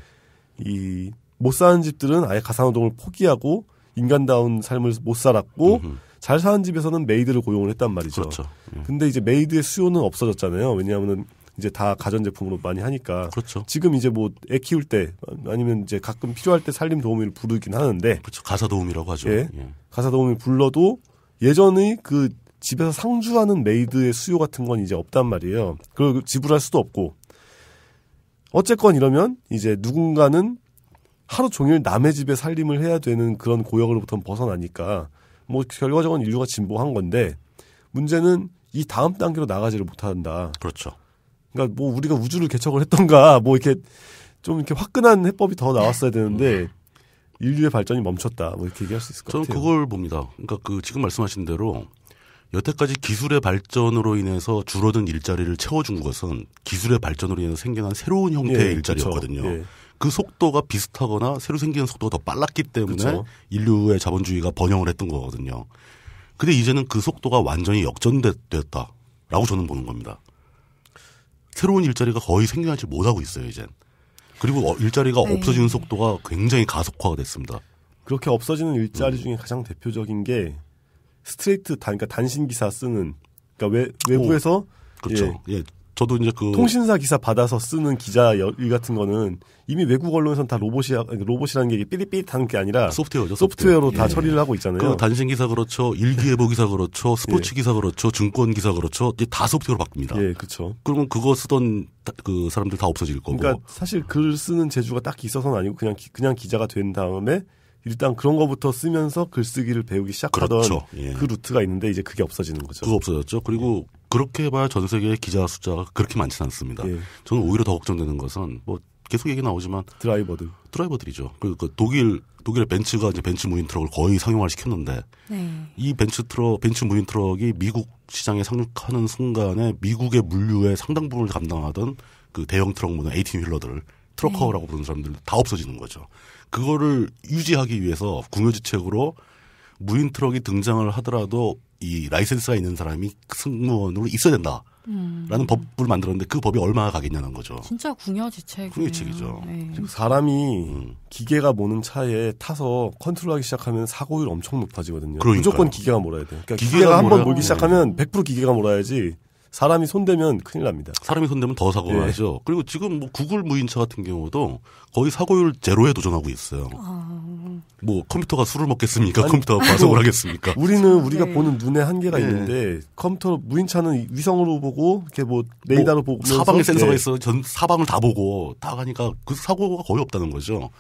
이못 사는 집들은 아예 가사노동을 포기하고 인간다운 삶을 못 살았고 음흠. 잘 사는 집에서는 메이드를 고용을 했단 말이죠. 그렇죠. 음. 근데 이제 메이드의 수요는 없어졌잖아요. 왜냐하면은 이제 다 가전제품으로 많이 하니까. 그렇죠. 지금 이제 뭐 애 키울 때 아니면 이제 가끔 필요할 때 살림 도우미를 부르긴 하는데. 그렇죠. 가사 도우미라고 하죠. 예. 예. 가사 도우미 불러도 예전의 그 집에서 상주하는 메이드의 수요 같은 건 이제 없단 말이에요. 그걸 지불할 수도 없고 어쨌건 이러면 이제 누군가는 하루 종일 남의 집에 살림을 해야 되는 그런 고역으로부터 벗어나니까 뭐 결과적으로 인류가 진보한 건데 문제는 이 다음 단계로 나가지를 못한다. 그렇죠. 그러니까 뭐 우리가 우주를 개척을 했던가 뭐 이렇게 좀 이렇게 화끈한 해법이 더 나왔어야 되는데 음. 인류의 발전이 멈췄다. 뭐 이렇게 얘기할 수 있을 것 저는 같아요. 저는 그걸 봅니다. 그러니까 그 지금 말씀하신 대로 여태까지 기술의 발전으로 인해서 줄어든 일자리를 채워준 것은 기술의 발전으로 인해서 생겨난 새로운 형태의 예, 일자리였거든요. 예. 그 속도가 비슷하거나 새로 생기는 속도가 더 빨랐기 때문에 그쵸. 인류의 자본주의가 번영을 했던 거거든요. 근데 이제는 그 속도가 완전히 역전됐다라고 저는 보는 겁니다. 새로운 일자리가 거의 생겨나지 못하고 있어요, 이젠. 그리고 어, 일자리가 네. 없어지는 속도가 굉장히 가속화가 됐습니다. 그렇게 없어지는 일자리 음. 중에 가장 대표적인 게 스트레이트 단, 그러니까 단신 기사 쓰는 그러니까 외, 외부에서 오, 그렇죠. 예, 예. 저도 이제 그 통신사 기사 받아서 쓰는 기자 일 같은 거는 이미 외국 언론에서는 다 로봇이 로봇이라는 게 삐릿삐릿한 게 아니라 소프트웨어죠. 소프트웨어. 로다 예. 처리를 하고 있잖아요. 그 단신 기사 그렇죠, 일기예보 기사 그렇죠, 스포츠 예. 기사 그렇죠, 증권 기사 그렇죠, 다 소프트웨어로 바꿉니다. 예, 그렇죠. 그러면 그거 쓰던 그 사람들 다 없어질 거고. 그러니까 사실 글 쓰는 재주가 딱히 있어서는 아니고 그냥 기, 그냥 기자가 된 다음에 일단 그런 거부터 쓰면서 글쓰기를 배우기 시작하던 그렇죠. 예. 그 루트가 있는데 이제 그게 없어지는 거죠. 그거 없어졌죠. 그리고 예. 그렇게 해봐야 전 세계 기자 숫자가 그렇게 많지는 않습니다. 예. 저는 오히려 더 걱정되는 것은 뭐 계속 얘기 나오지만 드라이버들 드라이버들이죠. 그러니까 독일 독일의 벤츠가 이제 벤츠 무인 트럭을 거의 상용화 시켰는데 네. 이 벤츠 트럭 벤츠 무인 트럭이 미국 시장에 상륙하는 순간에 미국의 물류의 상당 부분을 담당하던그 대형 트럭 문화 에이틴 휠러들 트럭커라고 네. 부르는 사람들 다 없어지는 거죠. 그거를 유지하기 위해서 궁여지책으로 무인 트럭이 등장을 하더라도 이 라이센스가 있는 사람이 승무원으로 있어야 된다. 라는 음. 법을 만들었는데 그 법이 얼마나 가겠냐는 거죠. 진짜 궁여지책. 궁여지책이죠. 네. 사람이 음. 기계가 모는 차에 타서 컨트롤하기 시작하면 사고율 엄청 높아지거든요. 그러니까요. 무조건 기계가 몰아야 돼. 그러니까 기계가, 기계가 한 번 몰기 네. 시작하면 100% 기계가 몰아야지 사람이 손대면 큰일 납니다. 사람이 손대면 더 사고가 예. 나죠. 그리고 지금 뭐 구글 무인차 같은 경우도 거의 사고율 제로에 도전하고 있어요. 아... 뭐 컴퓨터가 술을 먹겠습니까? 아니, 컴퓨터가 과속을 하겠습니까? 우리는 우리가 네. 보는 눈에 한계가 네. 있는데 컴퓨터 무인차는 위성으로 보고 이렇게 뭐 레이더로 뭐 보고 사방에 센서가 네. 예. 있어 전 사방을 다 보고 다 가니까 그 사고가 거의 없다는 거죠.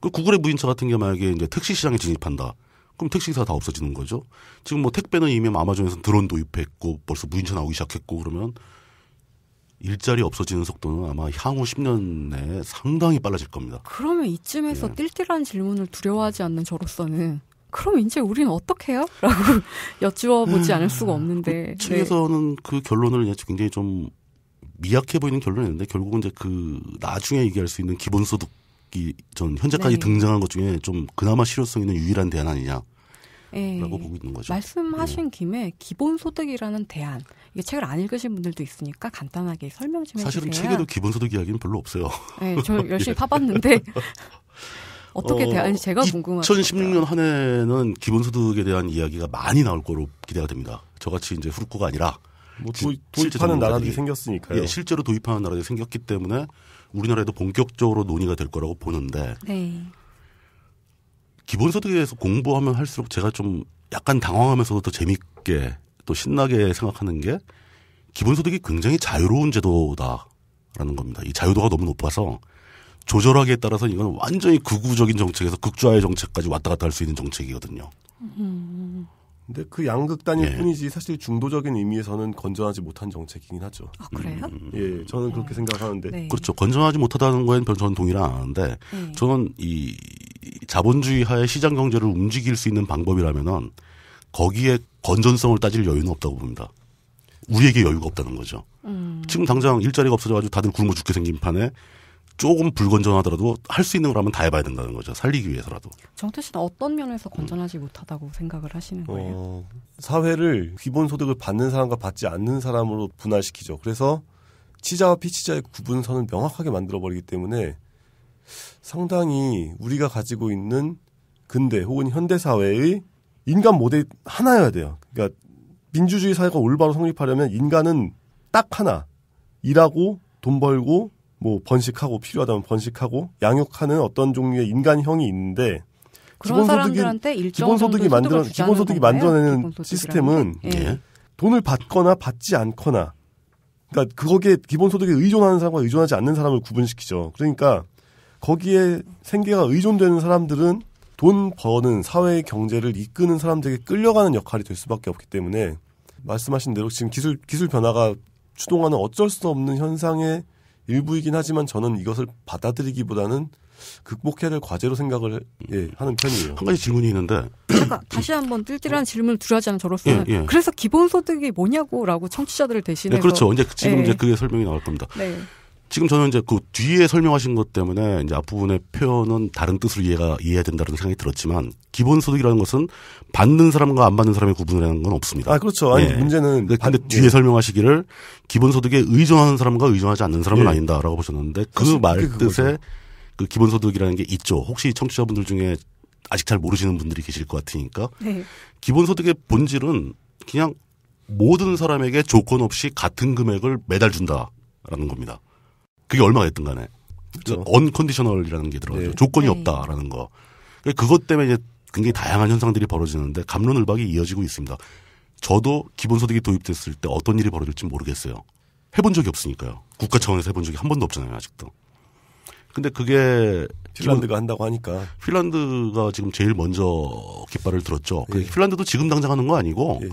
그 구글의 무인차 같은 경우 만약에 이제 택시 시장에 진입한다. 그럼 택시기사 다 없어지는 거죠. 지금 뭐 택배는 이미 아마존에서 드론 도입했고 벌써 무인차 나오기 시작했고 그러면 일자리 없어지는 속도는 아마 향후 10년 내에 상당히 빨라질 겁니다. 그러면 이쯤에서 예. 띨띨한 질문을 두려워하지 않는 저로서는 그럼 이제 우리는 어떻게 해요? 라고 여쭈어 보지 않을 수가 음, 없는데. 그 네. 측에서는 네. 그 결론을 이제 굉장히 좀 미약해 보이는 결론이었는데 결국은 이제 그 나중에 얘기할 수 있는 기본소득 있기 전 현재까지 네. 등장한 것 중에 좀 그나마 실효성 있는 유일한 대안 아니냐라고 예. 보고 있는 거죠. 말씀하신 네. 김에 기본소득이라는 대안 이게 책을 안 읽으신 분들도 있으니까 간단하게 설명 좀 해주세요. 사실은 책에도 기본소득 이야기는 별로 없어요. 네, 저 열심히 예. 파봤는데 어떻게 어, 대안이 어, 제가 궁금합니 2016년 한 해는 기본소득에 대한 이야기가 많이 나올 거로 기대가 됩니다. 저같이 이제 후루코가 아니라 뭐도 도입하는 나라들이 생겼으니까요. 예, 실제로 도입하는 나라들이 생겼기 때문에 우리나라에도 본격적으로 논의가 될 거라고 보는데 네. 기본소득에 대해서 공부하면 할수록 제가 좀 약간 당황하면서도 더 재밌게 또 신나게 생각하는 게 기본소득이 굉장히 자유로운 제도다라는 겁니다. 이 자유도가 너무 높아서 조절하기에 따라서 이건 완전히 극우적인 정책에서 극좌의 정책까지 왔다 갔다 할 수 있는 정책이거든요. 음. 음, 음. 근데 그 양극단일 예. 뿐이지 사실 중도적인 의미에서는 건전하지 못한 정책이긴 하죠. 아, 그래요? 음. 음, 음. 예, 저는 그렇게 생각하는데. 네. 그렇죠. 건전하지 못하다는 거엔 저는 동의를 안 하는데 네. 저는 이 자본주의 하에 시장 경제를 움직일 수 있는 방법이라면은 거기에 건전성을 따질 여유는 없다고 봅니다. 우리에게 여유가 없다는 거죠. 음. 지금 당장 일자리가 없어져가지고 다들 굶어 죽게 생긴 판에 조금 불건전하더라도 할 수 있는 걸 하면 다 해봐야 된다는 거죠. 살리기 위해서라도. 정태 씨는 어떤 면에서 건전하지 음. 못하다고 생각을 하시는 거예요? 어, 사회를 기본소득을 받는 사람과 받지 않는 사람으로 분할시키죠. 그래서 치자와 피치자의 구분선을 명확하게 만들어버리기 때문에 상당히 우리가 가지고 있는 근대 혹은 현대사회의 인간 모델 하나여야 돼요. 그러니까 민주주의 사회가 올바로 성립하려면 인간은 딱 하나. 일하고 돈 벌고 뭐 번식하고 필요하다면 번식하고 양육하는 어떤 종류의 인간형이 있는데 기본소득이 기본소득이 만들어 기본소득이 만들어내는 는 시스템은 예. 예. 돈을 받거나 받지 않거나 그러니까 그거에 기본소득에 의존하는 사람과 의존하지 않는 사람을 구분시키죠. 그러니까 거기에 생계가 의존되는 사람들은 돈 버는 사회 경제를 이끄는 사람들에게 끌려가는 역할이 될 수밖에 없기 때문에 말씀하신 대로 지금 기술 기술 변화가 추동하는 어쩔 수 없는 현상에 일부이긴 하지만 저는 이것을 받아들이기보다는 극복해야 될 과제로 생각을 예, 하는 편이에요. 한 가지 질문이 있는데 잠깐 다시 한번 뜰뜰한 질문을 두려워하는 저로서는 예, 예. 그래서 기본소득이 뭐냐고라고 청취자들을 네, 대신해서 네, 그렇죠. 이제 지금 예. 이제 그게 설명이 나올 겁니다. 네. 지금 저는 이제 그 뒤에 설명하신 것 때문에 이제 앞부분의 표현은 다른 뜻으로 이해가 이해해야 된다는 생각이 들었지만 기본소득이라는 것은 받는 사람과 안 받는 사람의 구분을 하는 건 없습니다. 아 그렇죠. 아니 예. 문제는 근데, 근데 네. 뒤에 예. 설명하시기를 기본소득에 의존하는 사람과 의존하지 않는 사람은 예. 아니다라고 보셨는데 그 말 뜻에 그 기본소득이라는 게 있죠. 혹시 청취자분들 중에 아직 잘 모르시는 분들이 계실 것 같으니까 네. 기본소득의 본질은 그냥 모든 사람에게 조건 없이 같은 금액을 매달 준다라는 겁니다. 그게 얼마가 됐든 간에 언컨디셔널이라는 그렇죠. 게 들어가죠. 네. 조건이 네. 없다라는 거. 그러니까 그것 때문에 이제 굉장히 다양한 현상들이 벌어지는데 감론을박이 이어지고 있습니다. 저도 기본소득이 도입됐을 때 어떤 일이 벌어질지 모르겠어요. 해본 적이 없으니까요. 국가 그렇죠. 차원에서 해본 적이 한 번도 없잖아요, 아직도. 근데 그게 핀란드가 한다고 하니까 핀란드가 지금 제일 먼저 깃발을 들었죠. 그 예. 핀란드도 지금 당장 하는 거 아니고 예.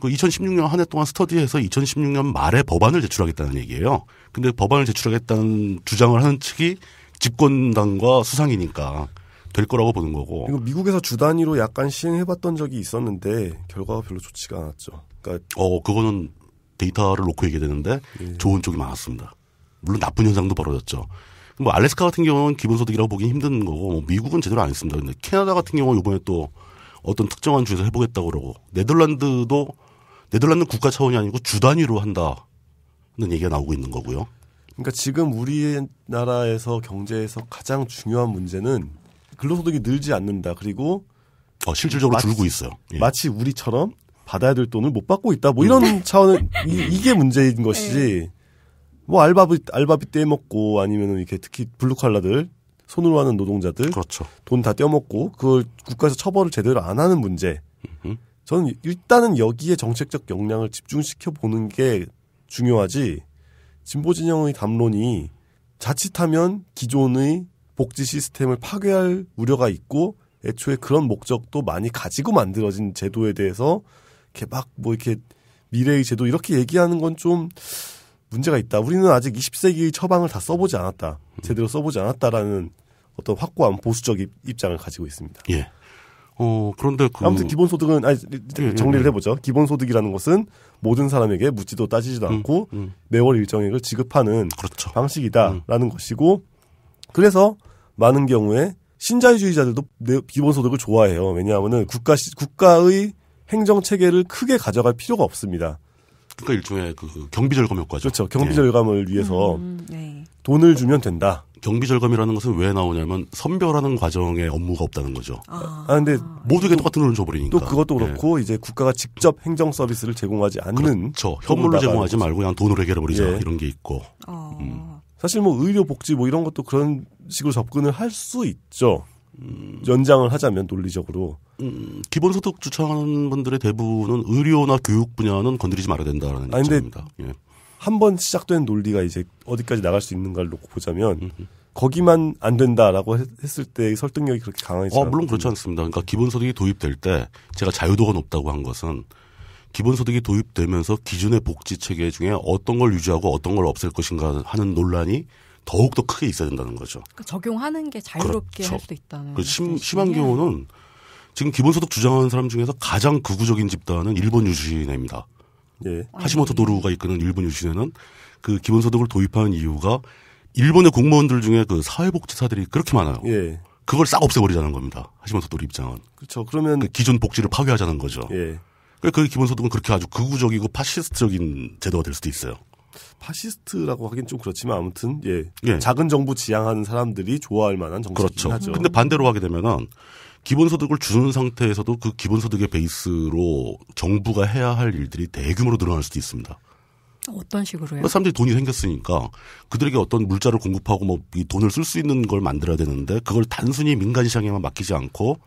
그 2016년 한 해 동안 스터디해서 2016년 말에 법안을 제출하겠다는 얘기예요. 근데 법안을 제출하겠다는 주장을 하는 측이 집권당과 수상이니까 될 거라고 보는 거고. 이거 미국에서 주 단위로 약간 시행해봤던 적이 있었는데 결과가 별로 좋지가 않았죠. 그러니까 어 그거는 데이터를 놓고 얘기 되는데 예. 좋은 쪽이 많았습니다. 물론 나쁜 현상도 벌어졌죠. 뭐 알래스카 같은 경우는 기본소득이라고 보기 힘든 거고 뭐 미국은 제대로 안 했습니다. 근데 캐나다 같은 경우 이번에 또 어떤 특정한 주에서 해보겠다고 그러고 네덜란드도 네덜란드 는 국가 차원이 아니고 주 단위로 한다는 얘기가 나오고 있는 거고요. 그러니까 지금 우리나라에서 경제에서 가장 중요한 문제는 근로소득이 늘지 않는다. 그리고 어, 실질적으로 마치, 줄고 있어요. 예. 마치 우리처럼 받아야 될 돈을 못 받고 있다. 뭐 이런 음. 차원은 이, 이게 문제인 네. 것이지. 뭐 알바비 알바비 떼먹고 아니면은 이렇게 특히 블루칼라들 손으로 하는 노동자들 그렇죠. 돈다 떼먹고 그걸 국가에서 처벌을 제대로 안 하는 문제. 저는 일단은 여기에 정책적 역량을 집중시켜 보는 게 중요하지 진보 진영의 담론이 자칫하면 기존의 복지 시스템을 파괴할 우려가 있고 애초에 그런 목적도 많이 가지고 만들어진 제도에 대해서 이렇게 막 뭐 이렇게 미래의 제도 이렇게 얘기하는 건 좀 문제가 있다. 우리는 아직 20세기의 처방을 다 써보지 않았다. 제대로 써보지 않았다라는 어떤 확고한 보수적 입장을 가지고 있습니다. 예. 어, 그런데 그. 아무튼 기본소득은, 아니, 예, 예, 정리를 예. 해보죠. 기본소득이라는 것은 모든 사람에게 묻지도 따지지도 음, 않고 음, 매월 일정액을 지급하는 그렇죠. 방식이다라는 음. 것이고 그래서 많은 경우에 신자유주의자들도 기본소득을 좋아해요. 왜냐하면 국가, 국가의 행정체계를 크게 가져갈 필요가 없습니다. 그러니까 일종의 그 경비절감 효과죠. 그렇죠. 경비절감을 예. 위해서 음, 네. 돈을 주면 된다. 경비 절감이라는 것은 왜 나오냐면 선별하는 과정에 업무가 없다는 거죠. 아, 아 근데 모두에게 똑같은 돈을 줘버리니까. 또 그것도 예. 그렇고 예. 이제 국가가 직접 행정 서비스를 제공하지 않는 그렇죠. 현물로 제공하지 말고 그냥 돈으로 해결해 버리자 예. 이런 게 있고. 어. 음. 사실 뭐 의료 복지 뭐 이런 것도 그런 식으로 접근을 할 수 있죠. 음, 연장을 하자면 논리적으로 음, 기본소득 주창하는 분들의 대부분은 의료나 교육 분야는 건드리지 말아야 된다라는 아니, 입장입니다. 예. 한번 시작된 논리가 이제 어디까지 나갈 수 있는가를 놓고 보자면 거기만 안 된다라고 했을 때 설득력이 그렇게 강하지 않아요. 어, 물론 그렇지 않습니다. 그러니까 기본소득이 도입될 때 제가 자유도가 높다고 한 것은 기본소득이 도입되면서 기존의 복지 체계 중에 어떤 걸 유지하고 어떤 걸 없앨 것인가 하는 논란이 더욱더 크게 있어야 된다는 거죠. 그러니까 적용하는 게 자유롭게 그렇죠. 할수 있다는. 그 심, 심한 경우는 지금 기본소득 주장하는 사람 중에서 가장 극우적인 집단은 일본 유신입니다. 예. 하시모토 도루가 이끄는 일본 유신에는 그 기본소득을 도입한 이유가 일본의 공무원들 중에 그 사회복지사들이 그렇게 많아요. 예. 그걸 싹 없애버리자는 겁니다. 하시모토 도루 입장은. 그렇죠. 그러면 그 기존 복지를 파괴하자는 거죠. 예. 그 기본소득은 그렇게 아주 극우적이고 파시스트적인 제도가 될 수도 있어요. 파시스트라고 하긴 좀 그렇지만 아무튼 예, 예. 작은 정부 지향하는 사람들이 좋아할 만한 정책이죠. 그렇죠. 하죠. 근데 반대로 하게 되면은 기본소득을 주는 상태에서도 그 기본소득의 베이스로 정부가 해야 할 일들이 대규모로 늘어날 수도 있습니다. 어떤 식으로요? 그러니까 사람들이 돈이 생겼으니까 그들에게 어떤 물자를 공급하고 뭐 이 돈을 쓸 수 있는 걸 만들어야 되는데 그걸 단순히 민간 시장에만 맡기지 않고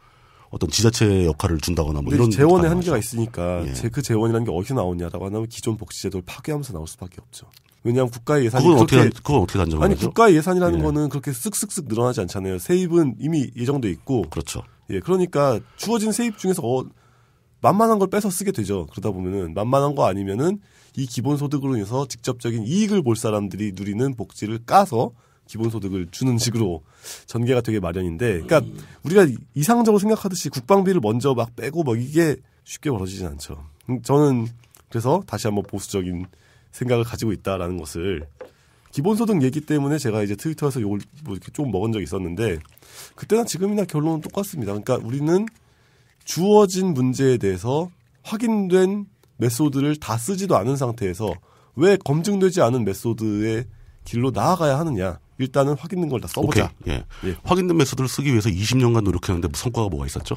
어떤 지자체 역할을 준다거나 뭐 이런 재원의 한계가 있으니까 예. 그 재원이라는 게 어디서 나오냐라고 하면 기존 복지제도를 파괴하면서 나올 수밖에 없죠. 왜냐하면 국가의 예산이 그건 그렇게 어떻게, 그건 어떻게 단정하죠? 아니 국가 예산이라는 예. 거는 그렇게 쓱쓱쓱 늘어나지 않잖아요. 세입은 이미 예정돼 있고 그렇죠. 예, 그러니까 주어진 세입 중에서 어, 만만한 걸 빼서 쓰게 되죠. 그러다 보면은 만만한 거 아니면은 이 기본소득으로 인해서 직접적인 이익을 볼 사람들이 누리는 복지를 까서 기본소득을 주는 식으로 전개가 되게 마련인데, 그러니까 우리가 이상적으로 생각하듯이 국방비를 먼저 막 빼고 막 이게 쉽게 벌어지진 않죠. 음, 저는 그래서 다시 한번 보수적인 생각을 가지고 있다라는 것을 기본소득 얘기 때문에 제가 이제 트위터에서 요걸 뭐 이렇게 좀 먹은 적이 있었는데 그때나 지금이나 결론은 똑같습니다. 그러니까 우리는 주어진 문제에 대해서 확인된 메소드를 다 쓰지도 않은 상태에서 왜 검증되지 않은 메소드의 길로 나아가야 하느냐. 일단은 확인된 걸 다 써보자. 예. 예. 확인된 메소드를 쓰기 위해서 20년간 노력했는데 뭐 성과가 뭐가 있었죠?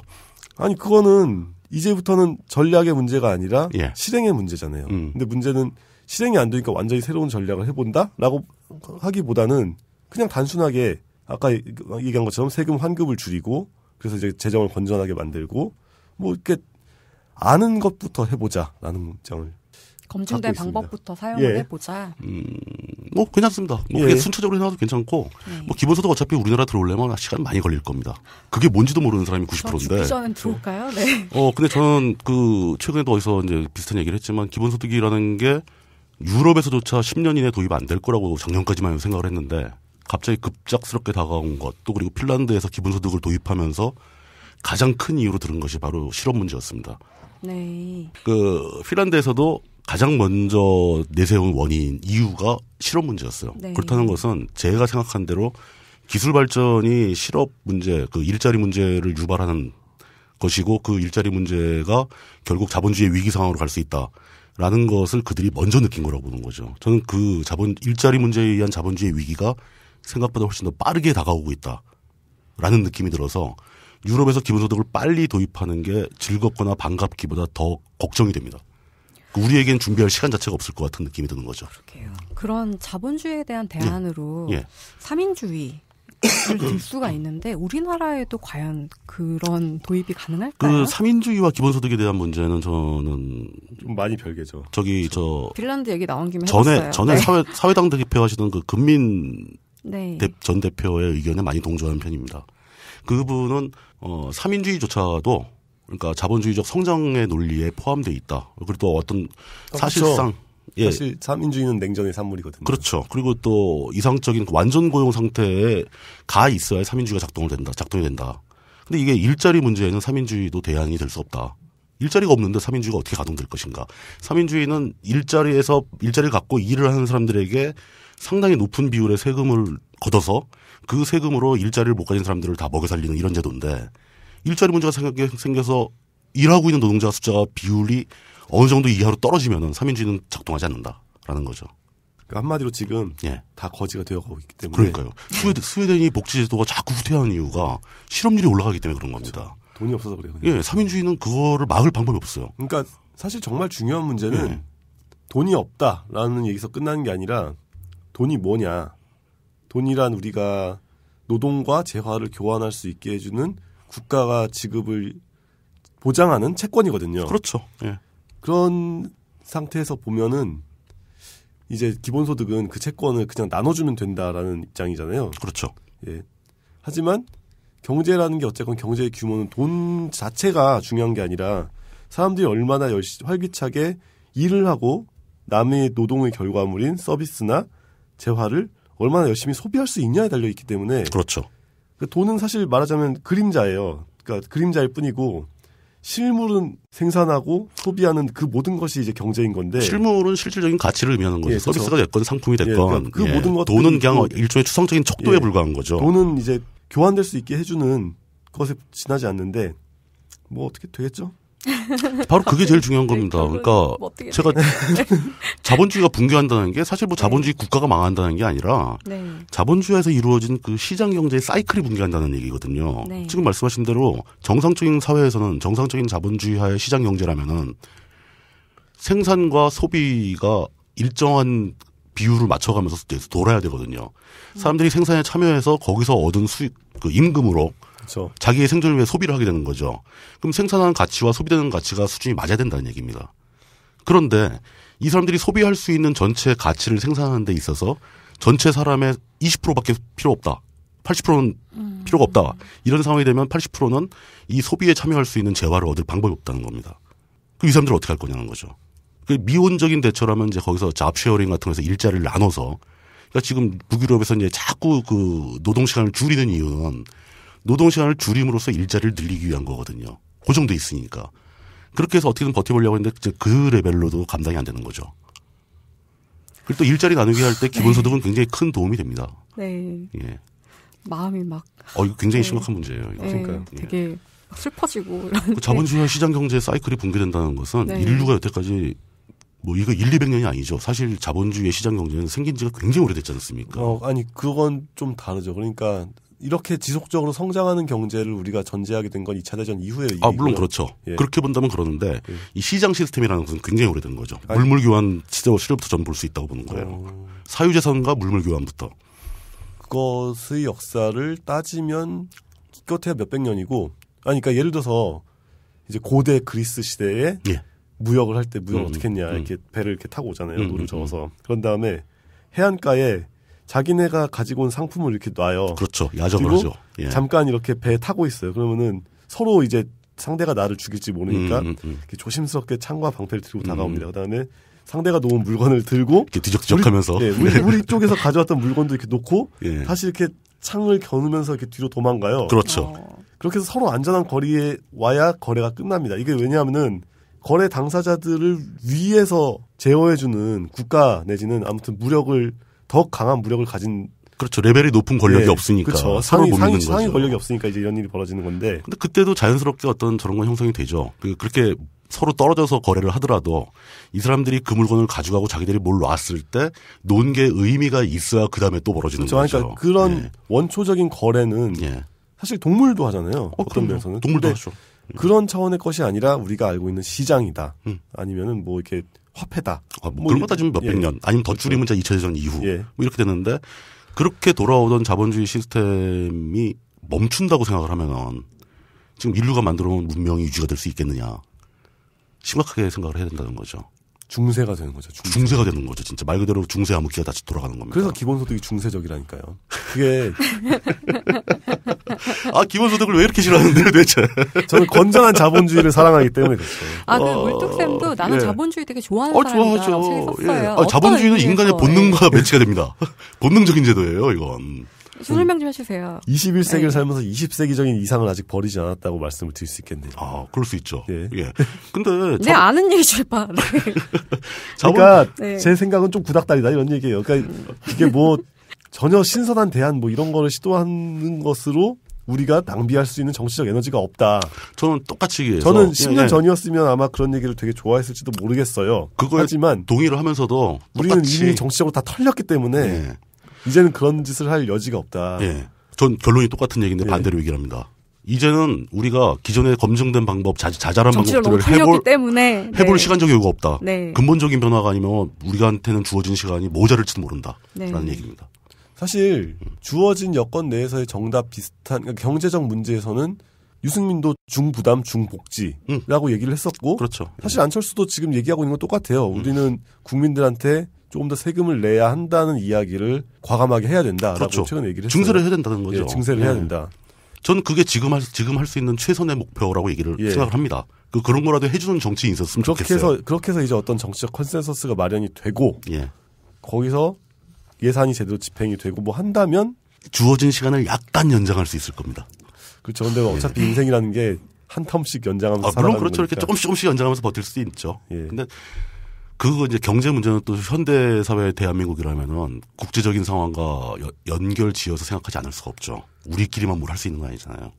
아니 그거는 이제부터는 전략의 문제가 아니라 예. 실행의 문제잖아요. 음. 근데 문제는 실행이 안 되니까 완전히 새로운 전략을 해본다라고 하기보다는 그냥 단순하게 아까 얘기한 것처럼 세금 환급을 줄이고 그래서 이제 재정을 건전하게 만들고 뭐 이렇게 아는 것부터 해보자라는 문장을 검증된 방법부터 사용을 예. 해보자. 음, 뭐 괜찮습니다. 뭐 예. 그게 순차적으로 해놔도 괜찮고, 예. 뭐 기본소득 어차피 우리나라 들어올려면 아, 시간 많이 걸릴 겁니다. 그게 뭔지도 모르는 사람이 90%인데. 저는 들어올까요? 네. 어, 근데 저는 그 최근에도 어디서 이제 비슷한 얘기를 했지만 기본소득이라는 게 유럽에서조차 10년 이내 도입 안 될 거라고 작년까지만 생각을 했는데 갑자기 급작스럽게 다가온 것 또 그리고 핀란드에서 기본소득을 도입하면서 가장 큰 이유로 들은 것이 바로 실업 문제였습니다. 네. 그 핀란드에서도 가장 먼저 내세운 원인 이유가 실업 문제였어요. 네. 그렇다는 것은 제가 생각한 대로 기술 발전이 실업 문제, 그 일자리 문제를 유발하는 것이고 그 일자리 문제가 결국 자본주의 위기 상황으로 갈 수 있다. 라는 것을 그들이 먼저 느낀 거라고 보는 거죠. 저는 그 자본 일자리 문제에 의한 자본주의 위기가 생각보다 훨씬 더 빠르게 다가오고 있다라는 느낌이 들어서 유럽에서 기본소득을 빨리 도입하는 게 즐겁거나 반갑기보다 더 걱정이 됩니다. 그 우리에겐 준비할 시간 자체가 없을 것 같은 느낌이 드는 거죠. 그렇게요. 그런 자본주의에 대한 예. 대안으로 예. 예. 사민주의 들 수가 있는데 우리나라에도 과연 그런 도입이 가능할까요? 그 3인주의와 기본소득에 대한 문제는 저는 좀 많이 별개죠. 저기 그렇죠. 저 핀란드 얘기 나온 김에 전에 해봤어요. 전에 네. 사회 사회당 대표하시던 그 금민 네. 대, 전 대표의 의견에 많이 동조하는 편입니다. 그분은 어 3인주의조차도 그러니까 자본주의적 성장의 논리에 포함돼 있다. 그리고 또 어떤 아, 그렇죠. 사실상 예. 사실 삼인주의는 냉전의 산물이거든요. 그렇죠. 그리고 또 이상적인 완전 고용 상태에 가 있어야 삼인주의가 작동을 된다, 작동이 된다. 근데 이게 일자리 문제에는 삼인주의도 대안이 될 수 없다. 일자리가 없는데 삼인주의가 어떻게 가동될 것인가? 삼인주의는 일자리에서 일자리를 갖고 일을 하는 사람들에게 상당히 높은 비율의 세금을 걷어서 그 세금으로 일자리를 못 가진 사람들을 다 먹여 살리는 이런 제도인데 일자리 문제가 생겨서 일하고 있는 노동자 숫자가 비율이 어느 정도 이하로 떨어지면은 삼인주의는 작동하지 않는다라는 거죠. 그러니까 한마디로 지금 예. 다 거지가 되어가고 있기 때문에 그러니까요. 네. 스웨덴, 스웨덴이 복지제도가 자꾸 후퇴하는 이유가 실업률이 올라가기 때문에 그런 겁니다. 그렇죠. 돈이 없어서 그래요. 그냥. 예, 삼인주의는 그거를 막을 방법이 없어요. 그러니까 사실 정말 중요한 문제는 예. 돈이 없다라는 얘기에서 끝나는 게 아니라 돈이 뭐냐. 돈이란 우리가 노동과 재화를 교환할 수 있게 해주는 국가가 지급을 보장하는 채권이거든요. 그렇죠. 예. 그런 상태에서 보면은 이제 기본소득은 그 채권을 그냥 나눠주면 된다라는 입장이잖아요. 그렇죠. 예. 하지만 경제라는 게 어쨌건 경제의 규모는 돈 자체가 중요한 게 아니라 사람들이 얼마나 열심 히 활기차게 일을 하고 남의 노동의 결과물인 서비스나 재화를 얼마나 열심히 소비할 수 있냐에 달려 있기 때문에 그렇죠. 그 돈은 사실 말하자면 그림자예요. 그러니까 그림자일 뿐이고 실물은 생산하고 소비하는 그 모든 것이 이제 경제인 건데 실물은 실질적인 가치를 의미하는 거죠. 예, 그렇죠. 서비스가 됐건 상품이 예, 됐건 예, 그 예. 모든 것 돈은 그냥 일종의 추상적인 척도에 예. 불과한 거죠. 돈은 이제 교환될 수 있게 해주는 것에 지나지 않는데 뭐 어떻게 되겠죠? 바로 그게 제일 중요한 네, 겁니다. 그러니까 뭐 제가 자본주의가 붕괴한다는 게 사실 뭐 네. 자본주의 국가가 망한다는 게 아니라 네. 자본주의에서 이루어진 그 시장 경제의 사이클이 붕괴한다는 얘기거든요. 지금 말씀하신 대로 정상적인 사회에서는 정상적인 자본주의하의 시장 경제라면은 생산과 소비가 일정한 비율을 맞춰가면서 돌아야 되거든요. 사람들이 생산에 참여해서 거기서 얻은 수익, 그 임금으로 그렇죠. 자기의 생존을 위해 소비를 하게 되는 거죠. 그럼 생산하는 가치와 소비되는 가치가 수준이 맞아야 된다는 얘기입니다. 그런데 이 사람들이 소비할 수 있는 전체 가치를 생산하는 데 있어서 전체 사람의 20%밖에 필요 없다. 80%는 음. 필요가 없다. 이런 상황이 되면 80%는 이 소비에 참여할 수 있는 재화를 얻을 방법이 없다는 겁니다. 그 이 사람들 어떻게 할 거냐는 거죠. 그 미온적인 대처라면 이제 거기서 잡쉐어링 같은 거에서 일자리를 나눠서 그러니까 지금 북유럽에서 이제 자꾸 그 노동 시간을 줄이는 이유는 노동 시간을 줄임으로써 일자리를 늘리기 위한 거거든요. 고정돼 그 있으니까. 그렇게 해서 어떻게든 버텨보려고 했는데 그 레벨로도 감당이 안 되는 거죠. 그리고 또 일자리 나누기 할 때 기본소득은 네. 굉장히 큰 도움이 됩니다. 네. 예. 마음이 막. 어, 이거 굉장히 네. 심각한 문제예요. 이거. 네. 그러니까 되게 슬퍼지고. 그 자본주의 와 시장 경제 사이클이 붕괴된다는 것은 네. 인류가 여태까지 뭐 이거 1, 200년이 아니죠. 사실 자본주의 시장 경제는 생긴 지가 굉장히 오래됐지 않습니까? 어, 아니 그건 좀 다르죠. 그러니까 이렇게 지속적으로 성장하는 경제를 우리가 전제하게 된 건 2차 대전 이후에 아 물론 그렇죠. 예. 그렇게 본다면 그러는데 예. 이 시장 시스템이라는 것은 굉장히 오래된 거죠. 아니. 물물 교환 시대와 시대부터 전 볼 수 있다고 보는 거예요. 어... 사유 재산과 물물 교환부터 그것의 역사를 따지면 기껏해야 몇백 년이고 아니 그러니까 예를 들어서 이제 고대 그리스 시대에 예. 무역을 할 때 무역 음, 음, 어떻게 했냐 음. 이렇게 배를 이렇게 타고 오잖아요. 음, 노를 저어서 그런 다음에 해안가에 자기네가 가지고 온 상품을 이렇게 놔요. 그렇죠. 야적을 하죠. 예. 잠깐 이렇게 배에 타고 있어요. 그러면은 서로 이제 상대가 나를 죽일지 모르니까 음, 음, 음. 조심스럽게 창과 방패를 들고 다가옵니다. 음. 그다음에 상대가 놓은 물건을 들고 이렇게 뒤적뒤적하면서 우리, 예, 우리, 쪽에서 가져왔던 물건도 이렇게 놓고 예. 다시 이렇게 창을 겨누면서 이렇게 뒤로 도망가요. 그렇죠. 어. 그렇게 해서 서로 안전한 거리에 와야 거래가 끝납니다. 이게 왜냐하면은 거래 당사자들을 위해서 제어해주는 국가 내지는 아무튼 무력을 더 강한 무력을 가진 그렇죠. 레벨이 높은 권력이 네. 없으니까 그렇죠. 서로 상위, 못는 거죠. 상위 권력이 없으니까 이제 이런 일이 벌어지는 건데. 근데 그때도 자연스럽게 어떤 저런 건 형성이 되죠. 그러니까 그렇게 서로 떨어져서 거래를 하더라도 이 사람들이 그 물건을 가져가고 자기들이 뭘 놨을 때 논 게 의미가 있어야 그 다음에 또 벌어지는 그렇죠. 그러니까 거죠. 그러니까 그런 예. 원초적인 거래는 예. 사실 동물도 하잖아요. 어, 떤 면에서는 동물도 하죠. 그런 차원의 것이 아니라 우리가 알고 있는 시장이다. 음. 아니면은 뭐 이렇게 화폐다. 아, 뭐, 뭐 그런 거다 지금 몇백 예. 년 아니면 더 줄이면 이제 2차 대전 이후 예. 뭐 이렇게 되는데 그렇게 돌아오던 자본주의 시스템이 멈춘다고 생각을 하면은 지금 인류가 만들어 놓은 문명이 유지가 될 수 있겠느냐 심각하게 생각을 해야 된다는 거죠. 중세가 되는 거죠. 중세. 가 되는 거죠. 진짜 말 그대로 중세 암흑기가 다시 돌아가는 겁니다. 그래서 기본소득이 중세적이라니까요. 그게 아 기본소득을 왜 이렇게 싫어하는데 도대체? 저는 건전한 자본주의를 사랑하기 때문에 그렇죠. 아그 어... 물뚝쌤도 어, 어. 나는 예. 자본주의 되게 좋아하는 어, 사람이다. 좋아하죠. 예. 아, 자본주의는 인간의 본능과 예. 매치가 됩니다. 본능적인 제도예요, 이건. 20명 좀 해주세요. 21세기를 네. 살면서 20세기적인 이상을 아직 버리지 않았다고 말씀을 드릴 수 있겠네요. 아, 그럴 수 있죠. 예. 예. 근데. 내 네, 자본... 아는 얘기 좀 해봐. 네. 그러니까 네. 제 생각은 좀 구닥다리다 이런 얘기예요. 그러니까 이게 뭐 전혀 신선한 대안 뭐 이런 거를 시도하는 것으로 우리가 낭비할 수 있는 정치적 에너지가 없다. 저는 똑같이 얘기해서 저는 10년 예, 예. 전이었으면 아마 그런 얘기를 되게 좋아했을지도 모르겠어요. 그거에 하지만 동의를 하면서도 우리는 이 이미 정치적으로 다 털렸기 때문에 예. 이제는 그런 짓을 할 여지가 없다. 예. 전 결론이 똑같은 얘기인데 예. 반대로 얘기를 합니다. 이제는 우리가 기존에 검증된 방법, 자, 자잘한 방법들을 뭐 해볼 때문에 해볼 네. 시간적 여유가 없다. 네. 근본적인 변화가 아니면 우리한테는 주어진 시간이 모자랄지도 모른다라는 네. 얘기입니다. 사실 음. 주어진 여건 내에서의 정답 비슷한 그러니까 경제적 문제에서는 유승민도 중부담 중복지라고 음. 얘기를 했었고 그렇죠. 사실 안철수도 지금 얘기하고 있는 건 똑같아요. 음. 우리는 음. 국민들한테 조금 더 세금을 내야 한다는 이야기를 과감하게 해야 된다라고 그렇죠. 최근 얘기를 했어요. 증세를 해야 된다는 거죠. 예, 증세를 예. 해야 된다. 저는 그게 지금 할 지금 할 수 있는 최선의 목표라고 얘기를 예. 생각을 합니다. 그 그런 거라도 해주는 정치인 있었으면 좋겠어요. 해서 그렇게 해서 이제 어떤 정치적 컨센서스가 마련이 되고 예. 거기서 예산이 제대로 집행이 되고 뭐 한다면 주어진 시간을 약간 연장할 수 있을 겁니다. 그렇죠. 근데 뭐 어차피 예. 인생이라는 게 한 텀씩 연장하면서 아, 물론 그렇죠. 거니까. 이렇게 조금씩 조금씩 연장하면서 버틸 수 있죠. 예. 근데 그거 이제 경제 문제는 또 현대 사회 대한민국이라면은 국제적인 상황과 연결 지어서 생각하지 않을 수가 없죠. 우리끼리만 뭘 할 수 있는 거 아니잖아요.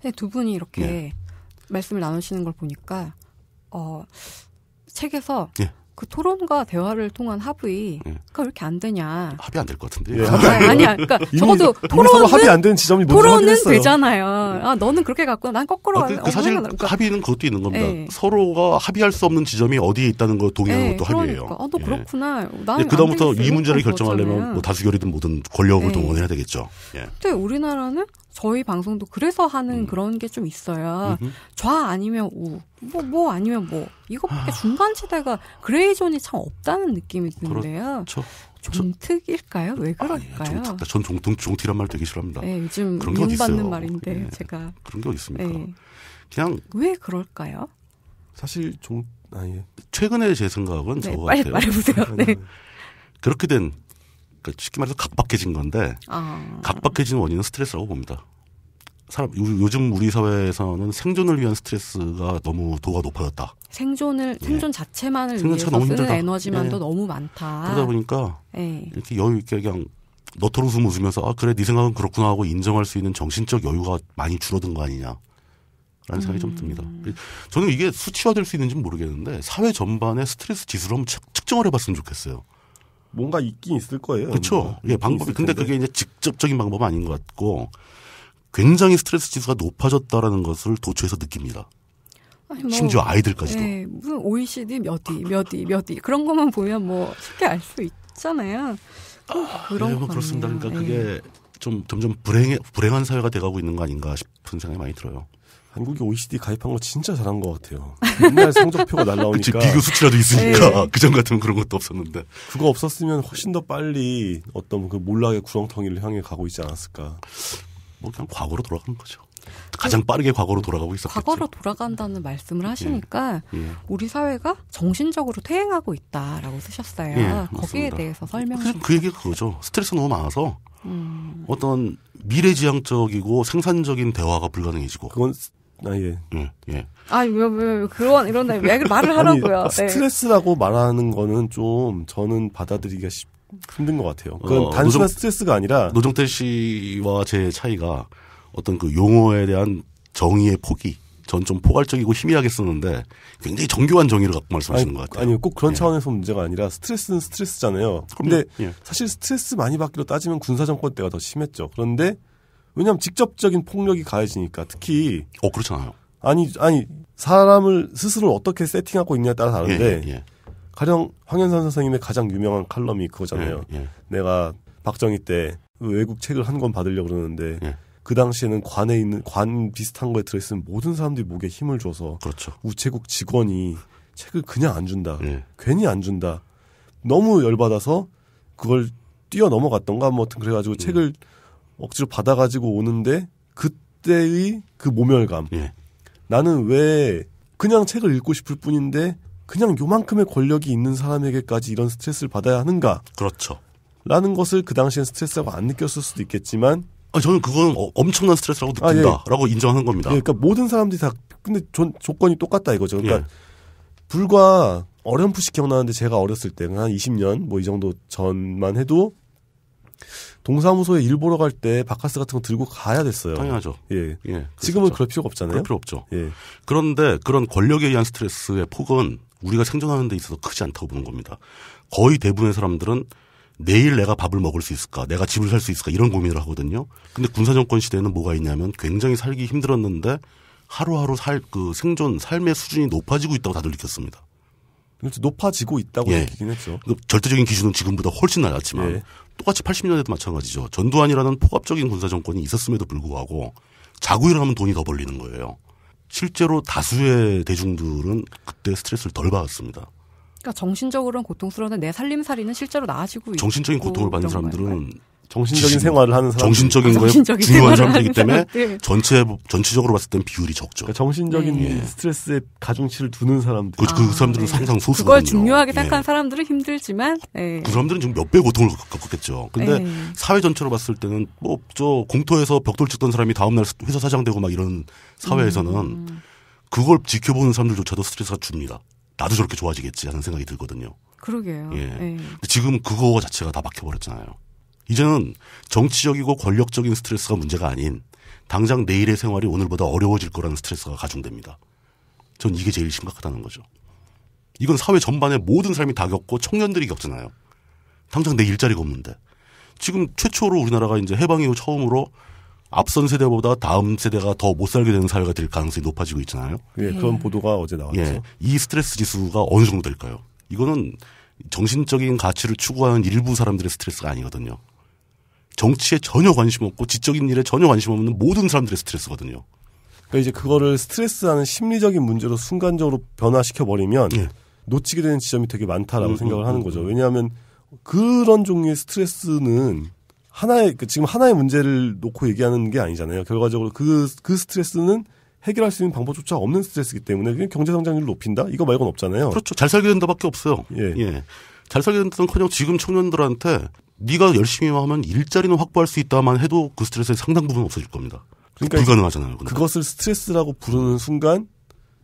근두 분이 이렇게 예. 말씀을 나누시는 걸 보니까 어 책에서 예. 그 토론과 대화를 통한 합의가 예. 음. 왜 이렇게 안 되냐. 합의 안 될 것 같은데. 예. 아, 아니야. 그러니까 적어도 토론은 합의 안 되는 지점이 토론은 되잖아요. 아, 너는 그렇게 갔구나. 난 거꾸로 아, 그, 그 사실 그러니까. 합의는 그것도 있는 겁니다. 예. 서로가 합의할 수 없는 지점이 어디에 있다는 걸 동의하는 예, 것도 그러니까. 합의예요. 어, 아, 너 예. 그렇구나. 나는 예, 그다음부터 이 문제를 결정하려면 뭐 다수결이든 뭐든 권력을 동원해야 되겠죠. 예. 근데 우리나라는 저희 방송도 그래서 하는 음. 그런 게 좀 있어야 음흠. 좌 아니면 우, 뭐뭐 뭐 아니면 뭐 이것밖에 아. 중간 지대가 그레이 존이 참 없다는 느낌이 드는데요. 그렇죠. 종특일까요? 왜 그럴까요? 아, 예, 아, 전 종특, 종티란 말 되게 싫어합니다. 네, 요즘 그런 받는 말인데 네. 제가 그런 게 어디 습니까 네. 그냥 왜 그럴까요? 사실 종 아니 예. 최근에 제 생각은 네, 저거 같아요. 말해보세요. 네. 네. 그렇게 된 그러니까 쉽게 말해서 각박해진 건데 아. 각박해진 원인은 스트레스라고 봅니다. 사람 요즘 우리 사회에서는 생존을 위한 스트레스가 너무 도가 높아졌다. 생존을 예. 생존 자체만을 생존 위해서 쓰는 에너지만도 예. 너무 많다. 그러다 보니까 예. 이렇게 여유 있게 그냥 너털 웃음 웃으면서 아 그래 네 생각은 그렇구나 하고 인정할 수 있는 정신적 여유가 많이 줄어든 거 아니냐라는 생각이 음. 좀 듭니다. 저는 이게 수치화될 수있는지 모르겠는데 사회 전반의 스트레스 지수를 한번 측정을 해봤으면 좋겠어요. 뭔가 있긴 있을 거예요. 그렇죠. 예, 방법이 근데 텐데. 그게 이제 직접적인 방법은 아닌 것 같고 굉장히 스트레스 지수가 높아졌다라는 것을 도처에서 느낍니다. 뭐, 심지어 아이들까지도. 네, 무슨 OECD 몇위, 몇위, 몇위 그런 것만 보면 뭐 쉽게 알 수 있잖아요. 아, 예, 그런 네, 뭐 그렇습니다. 그러니까 네. 그게 예. 좀 점점 불행 해 불행한 사회가 돼가고 있는 거 아닌가 싶은 생각이 많이 들어요. 한국이 OECD 가입한 거 진짜 잘한 것 같아요. 맨날 성적표가 날라오니까. 비교 수치라도 있으니까 네. 그전 같은 그런 것도 없었는데. 그거 없었으면 훨씬 더 빨리 어떤 그 몰락의 구렁텅이를 향해 가고 있지 않았을까. 뭐 그냥 과거로 돌아가는 거죠. 가장 빠르게 과거로 돌아가고 있었죠. 과거로 돌아간다는 말씀을 하시니까 예, 예. 우리 사회가 정신적으로 퇴행하고 있다라고 쓰셨어요. 예, 거기에 대해서 설명. 그, 그 얘기가 그거죠. 스트레스 너무 많아서 음. 어떤 미래지향적이고 생산적인 대화가 불가능해지고. 그건 아 예. 예. 예. 아왜왜 그런 이런 왜 말을 하라고요? 아니, 네. 스트레스라고 네. 말하는 거는 좀 저는 받아들이기가 쉽, 힘든 것 같아요. 그건 어, 단순한 노정, 스트레스가 아니라 노정태 씨와 제 차이가 어떤 그 용어에 대한 정의의 폭이 전 좀 포괄적이고 희미하게 쓰는데 굉장히 정교한 정의를 갖고 말씀하시는 아니, 것 같아요. 아니요, 꼭 그런 예. 차원에서 문제가 아니라 스트레스는 스트레스잖아요. 근데 예. 사실 스트레스 많이 받기로 따지면 군사정권 때가 더 심했죠. 그런데 왜냐하면 직접적인 폭력이 가해지니까 특히 어 그렇잖아요. 아니 아니 사람을 스스로 어떻게 세팅하고 있냐에 따라 다른데 예, 예, 예. 가령 황현선 선생님의 가장 유명한 칼럼이 그거잖아요. 예, 예. 내가 박정희 때 그 외국 책을 한 권 받으려고 그러는데 예. 그 당시에는 관에 있는 관 비슷한 거에 들어있는 모든 사람들이 목에 힘을 줘서 그렇죠. 우체국 직원이 책을 그냥 안 준다. 괜히 안 준다. 너무 열받아서 그걸 뛰어 넘어갔던가 뭐 하여튼 그래가지고 책을 억지로 받아가지고 오는데 그때의 그 모멸감. 예. 나는 왜 그냥 책을 읽고 싶을 뿐인데 그냥 요만큼의 권력이 있는 사람에게까지 이런 스트레스를 받아야 하는가? 그렇죠. 라는 것을 그 당시엔 스트레스라고 안 느꼈을 수도 있겠지만 아 저는 그건 어, 엄청난 스트레스라고 느낀다라고 아, 예. 인정하는 겁니다. 예, 그러니까 모든 사람들이 다 근데 조, 조건이 똑같다 이거죠. 그러니까 예. 불과 어렴풋이 기억나는데 제가 어렸을 때 한 20년 뭐 이 정도 전만 해도 동사무소에 일 보러 갈 때 바카스 같은 거 들고 가야 됐어요. 당연하죠. 예. 예 지금은 그럴 필요가 없잖아요. 그럴 필요 없죠. 예. 그런데 그런 권력에 의한 스트레스의 폭은 우리가 생존하는 데 있어서 크지 않다고 보는 겁니다. 거의 대부분의 사람들은 내일 내가 밥을 먹을 수 있을까, 내가 집을 살 수 있을까 이런 고민을 하거든요. 근데 군사정권 시대에는 뭐가 있냐면 굉장히 살기 힘들었는데 하루하루 살 그 생존 삶의 수준이 높아지고 있다고 다들 느꼈습니다. 그렇죠. 높아지고 있다고 예. 얘기긴 했죠. 절대적인 기준은 지금보다 훨씬 낮았지만 예. 똑같이 80년대도 마찬가지죠. 전두환이라는 폭압적인 군사 정권이 있었음에도 불구하고 자구일을 하면 돈이 더 벌리는 거예요. 실제로 다수의 대중들은 그때 스트레스를 덜 받았습니다. 그러니까 정신적으로는 고통스러운데 내 살림살이는 실제로 나아지고 정신적인 고통을 받는 사람들은 건가요? 정신적인 생활을 하는 사람 정신적인 거에 중요한 사람들이기 때문에 네. 전체 전체적으로 봤을 때 비율이 적죠. 그러니까 정신적인 네. 스트레스에 가중치를 두는 사람들. 그, 그 아, 사람들은 네. 항상 소수요 그걸 중요하게 예. 생각하는 예. 사람들은 힘들지만 네. 그 사람들은 지금 몇 배 고통을 겪었겠죠. 근데 네. 사회 전체로 봤을 때는 뭐 저 공터에서 벽돌 찍던 사람이 다음날 회사 사장 되고 막 이런 사회에서는 음. 그걸 지켜보는 사람들조차도 스트레스가 줍니다. 나도 저렇게 좋아지겠지 하는 생각이 들거든요. 그러게요. 예. 네. 지금 그거 자체가 다 막혀버렸잖아요. 이제는 정치적이고 권력적인 스트레스가 문제가 아닌 당장 내일의 생활이 오늘보다 어려워질 거라는 스트레스가 가중됩니다. 전 이게 제일 심각하다는 거죠. 이건 사회 전반에 모든 사람이 다 겪고 청년들이 겪잖아요. 당장 내 일자리가 없는데 지금 최초로 우리나라가 이제 해방 이후 처음으로 앞선 세대보다 다음 세대가 더 못 살게 되는 사회가 될 가능성이 높아지고 있잖아요. 예, 그런 네. 보도가 어제 나왔죠. 예, 이 스트레스 지수가 어느 정도 될까요? 이거는 정신적인 가치를 추구하는 일부 사람들의 스트레스가 아니거든요. 정치에 전혀 관심 없고 지적인 일에 전혀 관심 없는 모든 사람들의 스트레스거든요. 그러니까 이제 그거를 스트레스하는 심리적인 문제로 순간적으로 변화시켜 버리면 예. 놓치게 되는 지점이 되게 많다라고 음, 생각을 음, 하는 음, 거죠. 음. 왜냐하면 그런 종류의 스트레스는 하나의 그 지금 하나의 문제를 놓고 얘기하는 게 아니잖아요. 결과적으로 그그 그 스트레스는 해결할 수 있는 방법조차 없는 스트레스이기 때문에 그냥 경제 성장률을 높인다 이거 말고는 없잖아요. 그렇죠. 잘 살게 된다밖에 없어요. 예. 예. 잘 살게 된다는커녕 지금 청년들한테 네가 열심히 하면 일자리는 확보할 수 있다만 해도 그 스트레스의 상당 부분 없어질 겁니다. 그러니까 불가능하잖아요. 근데. 그것을 스트레스라고 부르는 순간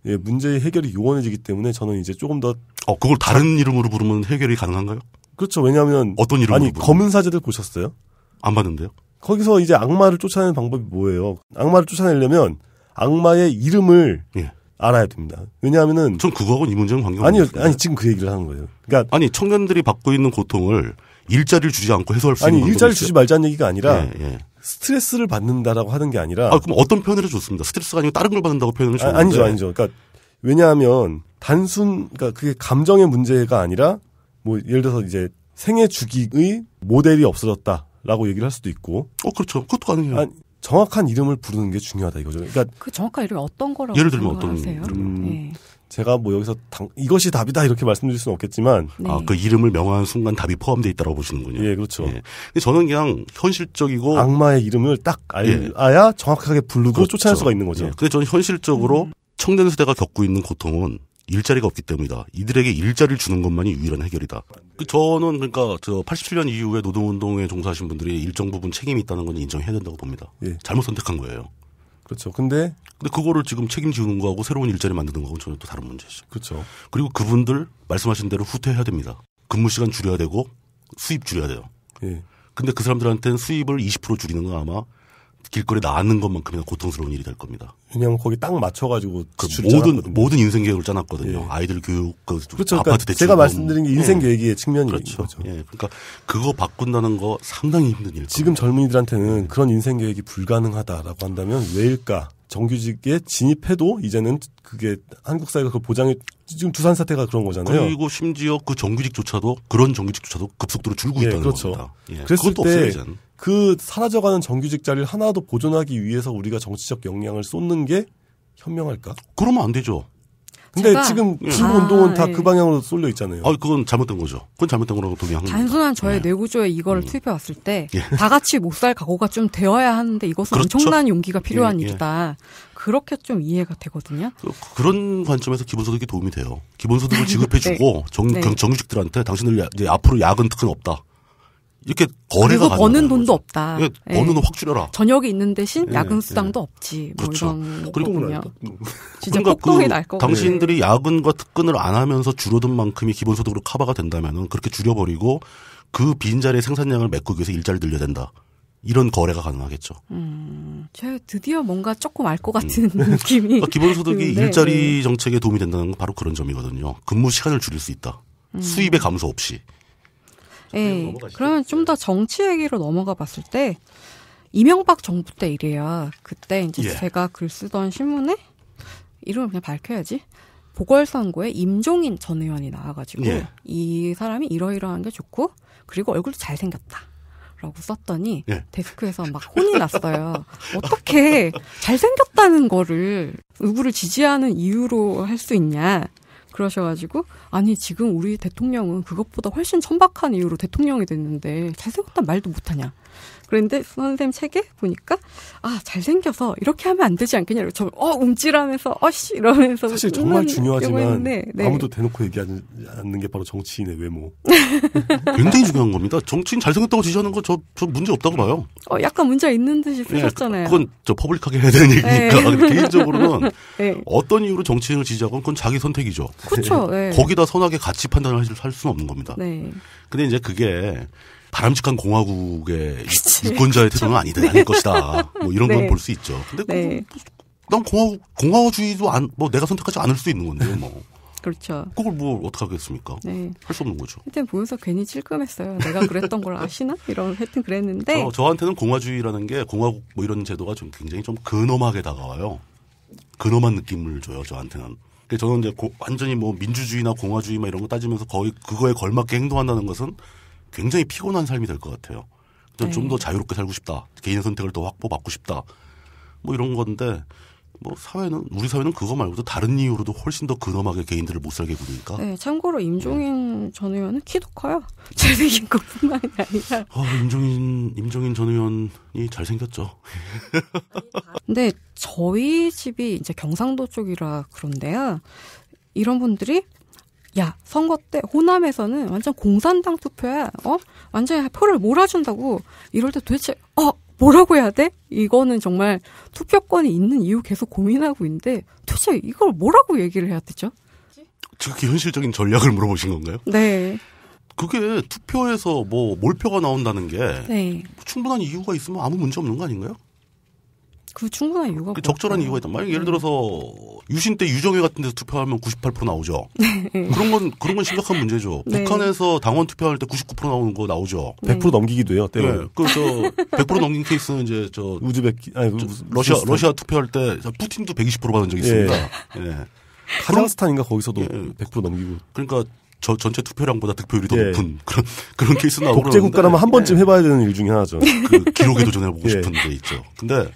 예, 문제의 해결이 요원해지기 때문에 저는 이제 조금 더 어, 그걸 다른 이름으로 부르면 해결이 가능한가요? 그렇죠. 왜냐하면 어떤 이름 아니 부르면? 검은 사제들 보셨어요? 안 봤는데요. 거기서 이제 악마를 쫓아내는 방법이 뭐예요? 악마를 쫓아내려면 악마의 이름을 예. 알아야 됩니다. 왜냐하면은 전 그거하고 이 문제는 관계가 아니요, 아니 지금 그 얘기를 하는 거예요. 그러니까 아니 청년들이 받고 있는 고통을 일자리를 주지 않고 해소할 수 아니, 있는 아니 일자리 주지 말자는 얘기가 아니라 예, 예. 스트레스를 받는다라고 하는 게 아니라 아, 그럼 어떤 표현을 줬습니다 스트레스가 아니고 다른 걸 받는다고 표현을 줬은데 아, 아니죠, 아니죠. 그러니까 왜냐하면 단순 그러니까 그게 감정의 문제가 아니라 뭐 예를 들어서 이제 생애 주기의 모델이 없어졌다라고 얘기를 할 수도 있고. 어 그렇죠. 그것도 가능해요. 아니, 정확한 이름을 부르는 게 중요하다 이거죠. 그러니까 그 정확한 이름 어떤 거라고 예를 들면 어떤 이름? 음, 네. 제가 뭐 여기서 당, 이것이 답이다 이렇게 말씀드릴 수는 없겠지만 네. 아, 그 이름을 명하는 순간 답이 포함되어 있다고 보시는군요. 예, 그렇죠. 예. 근데 저는 그냥 현실적이고 악마의 이름을 딱 예. 알아야 예. 정확하게 부르고 그렇죠. 쫓아낼 수가 있는 거죠. 예. 근데 저는 현실적으로 음. 청년 세대가 겪고 있는 고통은 일자리가 없기 때문이다. 이들에게 일자리를 주는 것만이 유일한 해결이다. 그 저는 그러니까 저 87년 이후에 노동운동에 종사하신 분들이 일정 부분 책임이 있다는 건 인정해야 된다고 봅니다. 예. 잘못 선택한 거예요. 그렇죠. 근데 근데 그거를 지금 책임지는 거하고 새로운 일자리 만드는 거하고 저는 또 다른 문제죠. 그렇죠. 그리고 그분들 말씀하신 대로 후퇴해야 됩니다. 근무 시간 줄여야 되고 수입 줄여야 돼요. 예. 근데 그 사람들한테는 수입을 20% 줄이는 건 아마 길거리 나앉는 것만큼이나 고통스러운 일이 될 겁니다. 왜냐하면 거기 딱 맞춰가지고 그 모든 짜놨거든요. 모든 인생 계획을 짜놨거든요. 예. 아이들 교육, 그 그렇죠. 그러니까 아파트 그러니까 대출. 제가 말씀드린 게 예. 인생 계획의 측면이 그렇죠. 거죠. 예. 그러니까 그거 바꾼다는 거 상당히 힘든 일. 지금 겁니다. 젊은이들한테는 예. 그런 인생 계획이 불가능하다라고 한다면 왜일까? 정규직에 진입해도 이제는 그게 한국 사회가 그보장이 지금 두산 사태가 그런 거잖아요. 그리고 심지어 그 정규직조차도 그런 정규직조차도 급속도로 줄고 네, 있다는 그렇죠. 겁니다. 예, 그랬을 때그 사라져가는 정규직 자리를 하나도 보존하기 위해서 우리가 정치적 역량을 쏟는 게 현명할까? 그러면 안 되죠. 근데 지금 중국 음. 운동은 아, 다그 예. 방향으로 쏠려 있잖아요. 아, 그건 잘못된 거죠. 그건 잘못된 거라고 동의합니다. 단순한 저의 네. 뇌구조에 이거를 음. 투입해 왔을 때다 예. 같이 못 살 각오가 좀 되어야 하는데 이것은 그렇죠? 엄청난 용기가 예, 필요한 일이다. 그렇게 좀 이해가 되거든요. 그, 런 관점에서 기본소득이 도움이 돼요. 기본소득을 지급해주고 네. 정, 네. 정규직들한테 당신들 이제 앞으로 야근 특은 없다. 이렇게 거래가 그리고 버는 돈도 거죠. 없다. 예, 예. 버는 돈 확 줄여라. 저녁에 있는 대신 예, 야근 수당도 없지. 뭐 그렇죠. 그리고 음. 진짜 그러니까 그 폭동이 그 날거 당신들이 야근과 특근을 안 하면서 줄어든 만큼이 기본소득으로 커버가 된다면 그렇게 줄여버리고 그 빈자리의 생산량을 메꾸기 위해서 일자를 늘려야 된다. 이런 거래가 가능하겠죠. 음, 제가 드디어 뭔가 조금 알것 음. 같은 음. 느낌이. 그러니까 기본소득이 네, 일자리 네. 정책에 도움이 된다는 건 바로 그런 점이거든요. 근무 시간을 줄일 수 있다. 음. 수입의 감소 없이. 네. 그러면 좀더 예. 정치 얘기로 넘어가 봤을 때 이명박 정부 때 일이야. 그때 이제 예. 제가 글 쓰던 신문에 이름을 그냥 밝혀야지. 보궐선거에 임종인 전 의원이 나와가지고 예. 이 사람이 이러이러한 게 좋고 그리고 얼굴도 잘생겼다. 라고 썼더니 예. 데스크에서 막 혼이 났어요. 어떻게 잘생겼다는 거를 누구를 지지하는 이유로 할 수 있냐. 그러셔가지고 아니 지금 우리 대통령은 그것보다 훨씬 천박한 이유로 대통령이 됐는데 잘생겼단 말도 못하냐 그런데 선생님 책에 보니까 아 잘생겨서 이렇게 하면 안 되지 않겠냐 이러고 저 어 움찔하면서 어 씨 이러면서 사실 정말 중요하지만 네. 아무도 대놓고 얘기하지 않는 게 바로 정치인의 외모 굉장히 중요한 겁니다 정치인 잘생겼다고 지지하는 거 저 저 문제 없다고 봐요 어 약간 문제가 있는 듯이 예, 쓰셨잖아요 네, 그건 저 퍼블릭하게 해야 되는 얘기니까 네. 개인적으로는 네. 어떤 이유로 정치인을 지지하건 그건 자기 선택이죠 그렇죠 거기다 선하게 가치 판단을 할 수는 없는 겁니다 근데 이제 그게 바람직한 공화국의 그치, 유권자의 그쵸? 태도는 아니다, 네. 아닐 것이다. 뭐 이런 네. 건볼 수 있죠. 근데 네. 그, 난 공화 국 공화주의도 안 뭐 내가 선택하지 않을 수 있는 건데 뭐. 그렇죠. 그걸 뭐 어떻게 하겠습니까? 네. 할수 없는 거죠. 하여튼 보면서 괜히 찔끔했어요. 내가 그랬던 걸 아시나? 이런 하여튼 그랬는데. 저, 한테는 공화주의라는 게 공화국 뭐 이런 제도가 좀 굉장히 좀 근엄하게 다가와요. 근엄한 느낌을 줘요 저한테는. 저는 이제 고, 완전히 뭐 민주주의나 공화주의 막 이런 거 따지면서 거의 그거에 걸맞게 행동한다는 것은 굉장히 피곤한 삶이 될 것 같아요. 좀더 네. 자유롭게 살고 싶다. 개인 선택을 더 확보받고 싶다. 뭐 이런 건데 뭐 사회는 우리 사회는 그거 말고도 다른 이유로도 훨씬 더 근엄하게 개인들을 못 살게 구니까. 네, 참고로 임종인 네. 전 의원은 키도 커요. 잘생긴 것뿐만 이 아니라. 어, 임종인 임종인 전 의원이 잘생겼죠. 근데 저희 집이 이제 경상도 쪽이라 그런데요. 이런 분들이 야 선거 때 호남에서는 완전 공산당 투표야. 어 완전 표를 몰아준다고 이럴 때 도대체 어 뭐라고 해야 돼? 이거는 정말 투표권이 있는 이유 계속 고민하고 있는데 도대체 이걸 뭐라고 얘기를 해야 되죠? 저기 현실적인 전략을 물어보신 건가요? 네. 그게 투표에서 뭐 몰표가 나온다는 게 네. 충분한 이유가 있으면 아무 문제 없는 거 아닌가요? 그 충분한 이유가 그 적절한 그렇죠. 이유가 있단 말이에요. 예를 음. 들어서 유신 때 유정회 같은 데서 투표하면 98% 나오죠. 그런 건 그런 건 심각한 문제죠. 네. 북한에서 당원 투표할 때 99% 나오는 거 나오죠. 100% 넘기기도 해요. 때로. 네. 그저 100% 넘긴 케이스는 이제 저우즈베키 아니 저 러시아 우스탄 러시아 투표할 때 푸틴도 120% 받은 적이 예. 있습니다. 예. 예. 카자흐스탄인가 거기서도 예. 100% 넘기고. 그러니까 저 전체 투표량보다 득표율이 더 예. 높은 그런 그런 케이스 나오고 독재 국가라면 한 번쯤 예. 해봐야 되는 일 중에 하나죠. 그 기록에도 전해보고 예. 싶은 데 있죠. 근데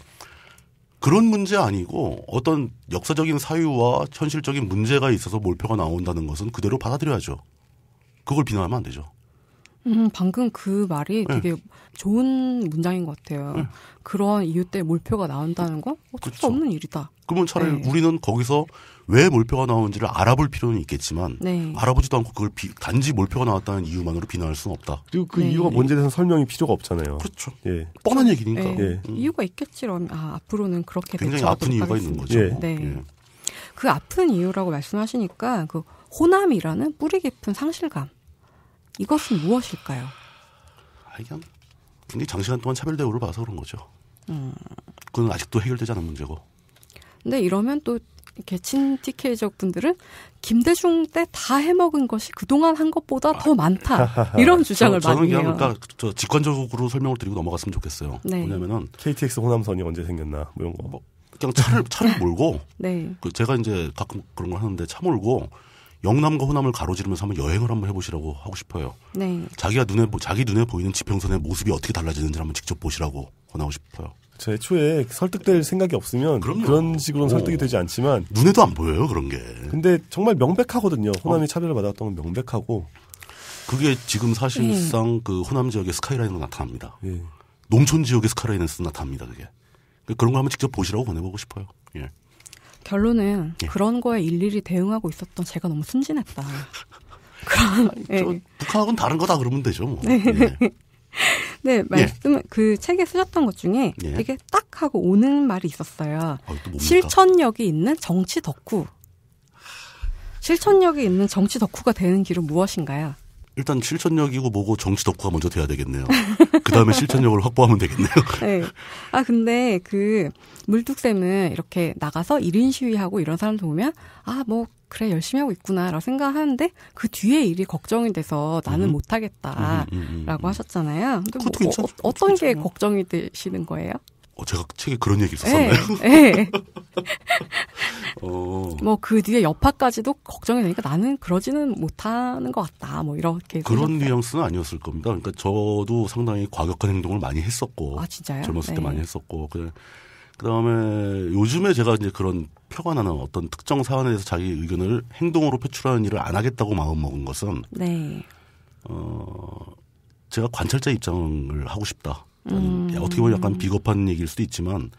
그런 문제 아니고 어떤 역사적인 사유와 현실적인 문제가 있어서 몰표가 나온다는 것은 그대로 받아들여야죠. 그걸 비난하면 안 되죠. 음, 방금 그 말이 네. 되게 좋은 문장인 것 같아요. 네. 그런 이유 때 몰표가 나온다는 건 어쩔 수 그렇죠. 없는 일이다. 그러면 차라리 네. 우리는 거기서 왜 몰표가 나오는지를 알아볼 필요는 있겠지만 네. 알아보지도 않고 그걸 비, 단지 몰표가 나왔다는 이유만으로 비난할 수는 없다. 그리고 그 네. 이유가 뭔지에 대해서 설명이 필요가 없잖아요. 그렇죠. 예. 뻔한 얘기니까. 네. 예. 음. 이유가 있겠지만 아, 앞으로는 그렇게 굉장히 아픈 이유가 하겠습니다. 있는 거죠. 예. 네. 예. 그 아픈 이유라고 말씀하시니까 그 호남이라는 뿌리 깊은 상실감 이것은 무엇일까요? 아, 이게 굉장히 장시간 동안 차별 대우를 봐서 그런 거죠. 음. 그건 아직도 해결되지 않은 문제고. 근데 이러면 또 이렇게 친 TK적 분들은 김대중 때 다 해먹은 것이 그동안 한 것보다 더 많다. 이런 주장을 저, 많이 해요. 저는 그냥 직관적으로 설명을 드리고 넘어갔으면 좋겠어요. 네. 왜냐면은 KTX 호남선이 언제 생겼나 뭐 이런 거. 뭐 그냥 차를 차를 몰고 네. 그 제가 이제 가끔 그런 걸 하는데 차 몰고 영남과 호남을 가로지르면서 한번 여행을 한번 해보시라고 하고 싶어요. 네. 자기가 눈에 자기 눈에 보이는 지평선의 모습이 어떻게 달라지는지 한번 직접 보시라고 권하고 싶어요. 그 애초에 설득될 네. 생각이 없으면 그럼요. 그런 식으로는 설득이 되지 않지만 눈에도 안 보여요 그런 게. 근데 정말 명백하거든요. 호남이 어. 차별을 받았던 건 명백하고. 그게 지금 사실상 음. 그 호남 지역의 스카이라인으로 나타납니다. 예. 농촌 지역의 스카이라인에서 나타납니다. 그게 그런 거 한번 직접 보시라고 보내보고 싶어요. 예. 결론은 예. 그런 거에 일일이 대응하고 있었던 제가 너무 순진했다. 그런 아니, 예. 북한하고는 다른 거다 그러면 되죠. 뭐. 네. 예. 네, 말씀 예. 그 책에 쓰셨던 것 중에 예. 되게 딱 하고 오는 말이 있었어요. 아, 실천력이 있는 정치 덕후. 실천력이 있는 정치 덕후가 되는 길은 무엇인가요? 일단 실천력이고 뭐고 정치 덕후가 먼저 돼야 되겠네요. 그 다음에 실천력을 확보하면 되겠네요. 네. 아, 근데 그 물뚝쌤은 이렇게 나가서 1인 시위하고 이런 사람 보면, 아, 뭐, 그래, 열심히 하고 있구나라고 생각하는데, 그 뒤에 일이 걱정이 돼서 나는 음. 못하겠다라고 음, 음, 음, 음. 하셨잖아요. 근데 뭐, 어, 어떤 게 걱정이 되시는 거예요? 어, 제가 책에 그런 얘기를 썼었나요? 네. 어. 뭐그 뒤에 여파까지도 걱정이 되니까 나는 그러지는 못하는 것 같다. 뭐 이렇게 그런 뉘앙스는 아니었을 겁니다. 그러니까 저도 상당히 과격한 행동을 많이 했었고, 아 진짜요? 젊었을 네. 때 많이 했었고 그 그다음에 요즘에 제가 이제 그런 표가나는 어떤 특정 사안에 대해서 자기 의견을 행동으로 표출하는 일을 안 하겠다고 마음 먹은 것은 네. 어 제가 관찰자 입장을 하고 싶다. 음. 예, 어떻게 보면 약간 비겁한 얘기일 수도 있지만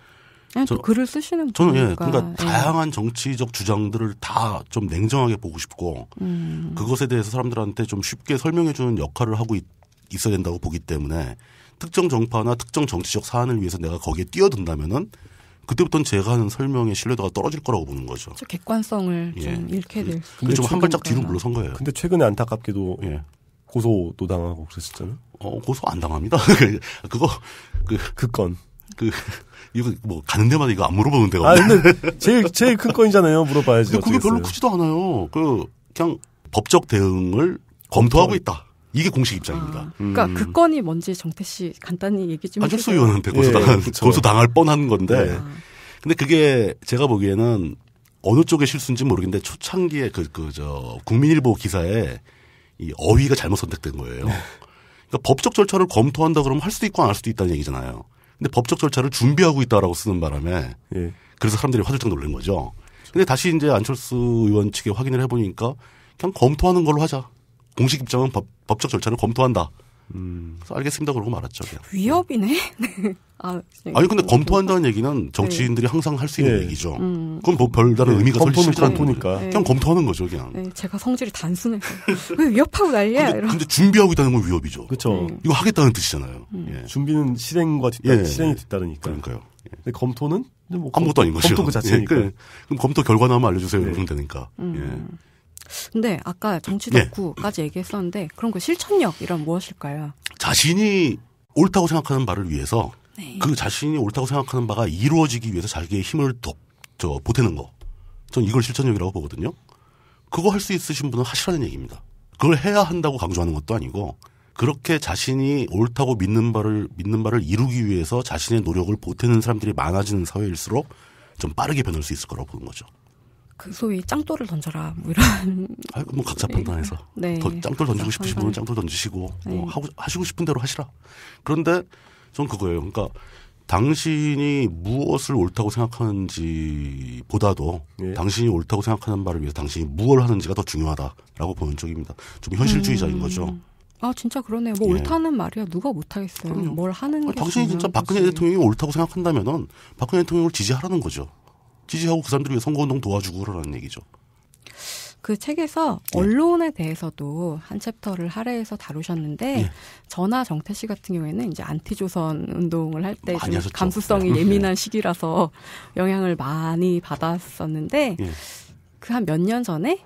예, 저, 글을 쓰시는 저는 예, 그러니까 예. 다양한 정치적 주장들을 다 좀 냉정하게 보고 싶고 음. 그것에 대해서 사람들한테 좀 쉽게 설명해 주는 역할을 하고 있, 어야 된다고 보기 때문에 특정 정파나 특정 정치적 사안을 위해서 내가 거기에 뛰어든다면은 그때부터는 제가 하는 설명의 신뢰도가 떨어질 거라고 보는 거죠. 그렇죠. 객관성을 예. 좀 잃게 될. 수. 근데 좀한 발짝 뒤로 물러선 거예요. 근데 최근에 안타깝게도 예. 고소도 당하고 그랬었잖아요. 어, 고소 안 당합니다. 그거 그그 그 건. 그 이거 뭐 가는 데마다 이거 안 물어보는 데가 아, 없네. 아 근데 제일 제일 큰 건이잖아요. 물어봐야지. 근데 그게 별로 크지도 않아요. 그 그냥 법적 대응을 검토하고 있다. 이게 공식 입장입니다. 아, 그러니까 음. 그 건이 뭔지 정태 씨 간단히 얘기 좀. 안철수 의원한테 고소당한 예, 예 고소당할 뻔한 건데. 아. 근데 그게 제가 보기에는 어느 쪽의 실수인지 모르겠는데 초창기에 그그저 국민일보 기사에 이 어휘가 잘못 선택된 거예요. 네. 그러니까 법적 절차를 검토한다 그러면 할 수도 있고 안 할 수도 있다는 얘기잖아요. 근데 법적 절차를 준비하고 있다라고 쓰는 바람에 예. 그래서 사람들이 화들짝 놀란 거죠. 근데 다시 이제 안철수 의원 측에 확인을 해보니까 그냥 검토하는 걸로 하자. 공식 입장은 법, 법적 절차를 검토한다. 음, 알겠습니다. 그러고 말았죠. 그냥. 위협이네. 네. 아, 네. 니 근데 검토한다는 얘기는 정치인들이 네. 항상 할 수 있는 네. 얘기죠. 음. 그건 뭐 별다른 네. 의미가 설치지 않으니까 네. 그냥 검토하는 거죠, 그냥. 네. 제가 성질이 단순해서 왜 위협하고 난리야? 근데, 근데, 준비하고 있다는 건 위협이죠. 그렇죠. 이거 하겠다는 뜻이잖아요. 음. 예. 준비는 실행과 뒷따, 예. 실행이 뒤따르니까. 그러니까요. 예. 근데 검토는 뭐 검, 아무것도 아닌 거죠. 검토 그 자체니까. 그 그럼 검토 결과 나면 알려주세요. 네. 이러면 되니까. 음. 예. 근데 아까 정치 덕후까지 네. 얘기했었는데 그런 거 실천력이란 무엇일까요? 자신이 옳다고 생각하는 바를 위해서 네. 그 자신이 옳다고 생각하는 바가 이루어지기 위해서 자기의 힘을 더, 저, 보태는 거. 전 이걸 실천력이라고 보거든요. 그거 할 수 있으신 분은 하시라는 얘기입니다. 그걸 해야 한다고 강조하는 것도 아니고 그렇게 자신이 옳다고 믿는 바를 믿는 바를 이루기 위해서 자신의 노력을 보태는 사람들이 많아지는 사회일수록 좀 빠르게 변할 수 있을 거라고 보는 거죠. 그 소위 짱돌을 던져라 뭐 이런. 아, 그 각자 판단해서. 예. 네. 더 짱돌 던지고 싶으신 분은 짱돌 던지시고 뭐 네. 뭐 하고 하시고 싶은 대로 하시라. 그런데 전 그거예요. 그러니까 당신이 무엇을 옳다고 생각하는지 보다도 예. 당신이 옳다고 생각하는 말을 위해서 당신이 무엇을 하는지가 더 중요하다라고 보는 쪽입니다. 좀 현실주의자인 음. 거죠. 아 진짜 그러네요. 뭐 예. 옳다는 말이야 누가 못하겠어요. 그럼요. 뭘 하는 아니, 당신이 진짜 박근혜 거지. 대통령이 옳다고 생각한다면은 박근혜 대통령을 지지하라는 거죠. 지지하고 그 사람들이 선거운동 도와주고 그러라는 얘기죠. 그 책에서 예. 언론에 대해서도 한 챕터를 할애해서 다루셨는데 예. 전하 정태 씨 같은 경우에는 이제 안티조선 운동을 할 때 감수성이 예. 예. 예민한 시기라서 영향을 많이 받았었는데 예. 그한 몇 년 전에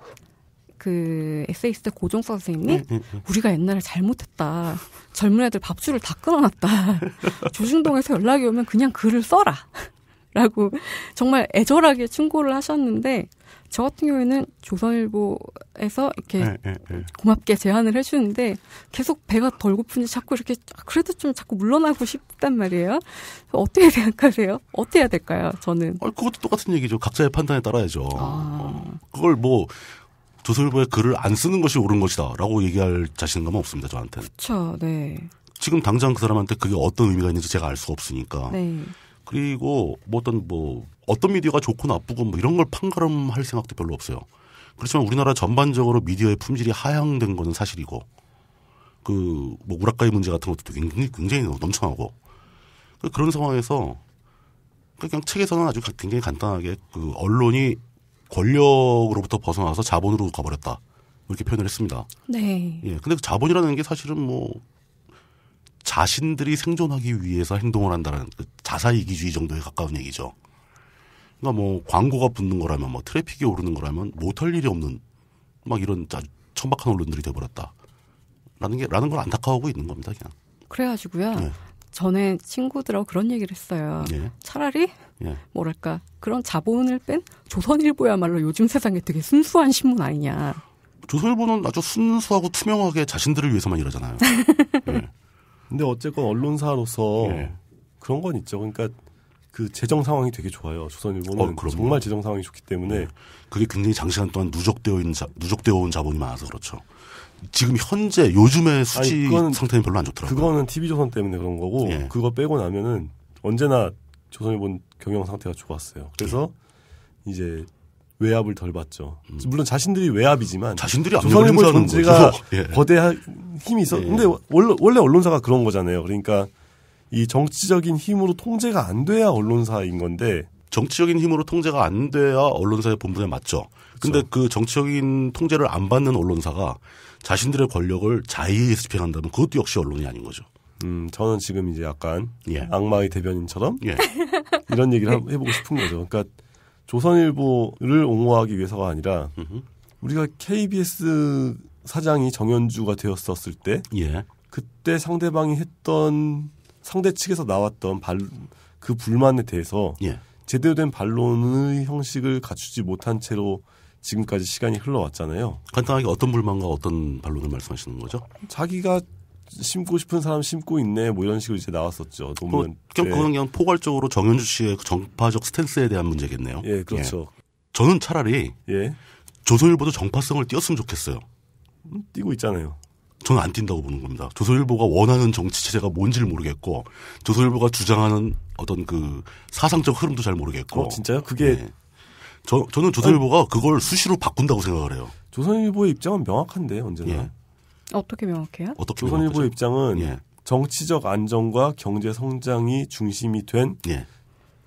그 에세이스트 고종서 선생님이 예. 우리가 옛날에 잘못했다 젊은 애들 밥줄을 다 끊어놨다 조중동에서 연락이 오면 그냥 글을 써라 라고 정말 애절하게 충고를 하셨는데 저 같은 경우에는 조선일보에서 이렇게 네, 네, 네. 고맙게 제안을 해주는데 계속 배가 덜 고픈지 자꾸 이렇게 아, 그래도 좀 자꾸 물러나고 싶단 말이에요. 어떻게 생각하세요? 어떻게 해야 될까요? 저는 아, 그것도 똑같은 얘기죠. 각자의 판단에 따라야죠. 아. 어, 그걸 뭐 조선일보에 글을 안 쓰는 것이 옳은 것이다라고 얘기할 자신감은 없습니다. 저한테는. 그죠 네. 지금 당장 그 사람한테 그게 어떤 의미가 있는지 제가 알 수가 없으니까. 네. 그리고 뭐 어떤 뭐 어떤 미디어가 좋고 나쁘고 뭐 이런 걸 판가름할 생각도 별로 없어요. 그렇지만 우리나라 전반적으로 미디어의 품질이 하향된 거는 사실이고 그뭐 우라카이 문제 같은 것도 굉장히 굉장히 넘쳐나고 그 그런 상황에서 그 그냥 책에서는 아주 굉장히 간단하게 그 언론이 권력으로부터 벗어나서 자본으로 가버렸다 이렇게 표현을 했습니다. 네. 예, 근데 그 자본이라는 게 사실은 뭐 자신들이 생존하기 위해서 행동을 한다는 그 자사이기주의 정도에 가까운 얘기죠. 그러니까 뭐 광고가 붙는 거라면 뭐 트래픽이 오르는 거라면 못할 일이 없는 막 이런 천박한 언론들이 돼버렸다. 라는 게 라는 걸 안타까워하고 있는 겁니다 그냥. 그래가지고요. 네. 전에 친구들하고 그런 얘기를 했어요. 예. 차라리 예. 뭐랄까 그런 자본을 뺀 조선일보야말로 요즘 세상에 되게 순수한 신문 아니냐. 조선일보는 아주 순수하고 투명하게 자신들을 위해서만 일하잖아요. 예. 근데 어쨌건 언론사로서 네. 그런 건 있죠. 그러니까 그 재정 상황이 되게 좋아요. 조선일보는 어, 정말 재정 상황이 좋기 때문에 네. 그게 굉장히 장시간 동안 누적되어 있는 자, 누적되어 온 자본이 많아서 그렇죠. 지금 현재 요즘의 수치 아니, 상태는 별로 안 좋더라고요. 그거는 TV조선 때문에 그런 거고 예. 그거 빼고 나면은 언제나 조선일보 경영 상태가 좋았어요. 그래서 예. 이제 외압을 덜 받죠. 음. 물론 자신들이 외압이지만 자신들이 조선일보 존재가 예. 거대한 힘이 있어. 예. 근데 원래, 원래 언론사가 그런 거잖아요. 그러니까 이 정치적인 힘으로 통제가 안 돼야 언론사인 건데 정치적인 힘으로 통제가 안 돼야 언론사의 본분에 맞죠. 근데 그렇죠. 그 정치적인 통제를 안 받는 언론사가 자신들의 권력을 자의에 집행한다면 그것도 역시 언론이 아닌 거죠. 음, 저는 지금 이제 약간 예. 악마의 대변인처럼 예. 이런 얘기를 해보고 싶은 거죠. 그러니까 조선일보를 옹호하기 위해서가 아니라 우리가 KBS 사장이 정현주가 되었었을 때 예. 그때 상대방이 했던 상대 측에서 나왔던 발, 그 불만에 대해서 예. 제대로 된 반론의 형식을 갖추지 못한 채로 지금까지 시간이 흘러왔잖아요. 간단하게 어떤 불만과 어떤 반론을 말씀하시는 거죠? 자기가 심고 싶은 사람 심고 있네 뭐 이런 식으로 이제 나왔었죠. 논문. 그, 그건 그냥 포괄적으로 정현주 씨의 그 정파적 스탠스에 대한 문제겠네요. 예, 그렇죠. 예. 저는 차라리 예. 조선일보도 정파성을 띄었으면 좋겠어요. 음, 띄고 있잖아요. 저는 안 뛴다고 보는 겁니다. 조선일보가 원하는 정치 체제가 뭔지를 모르겠고 조선일보가 주장하는 어떤 그 사상적 흐름도 잘 모르겠고. 어, 진짜요? 그게 네. 저 저는 조선일보가 그걸 수시로 바꾼다고 생각을 해요. 조선일보의 입장은 명확한데 언제나. 예. 어떻게 명확해요? 어떻게 조선일보의 입장은 예. 정치적 안정과 경제 성장이 중심이 된 예.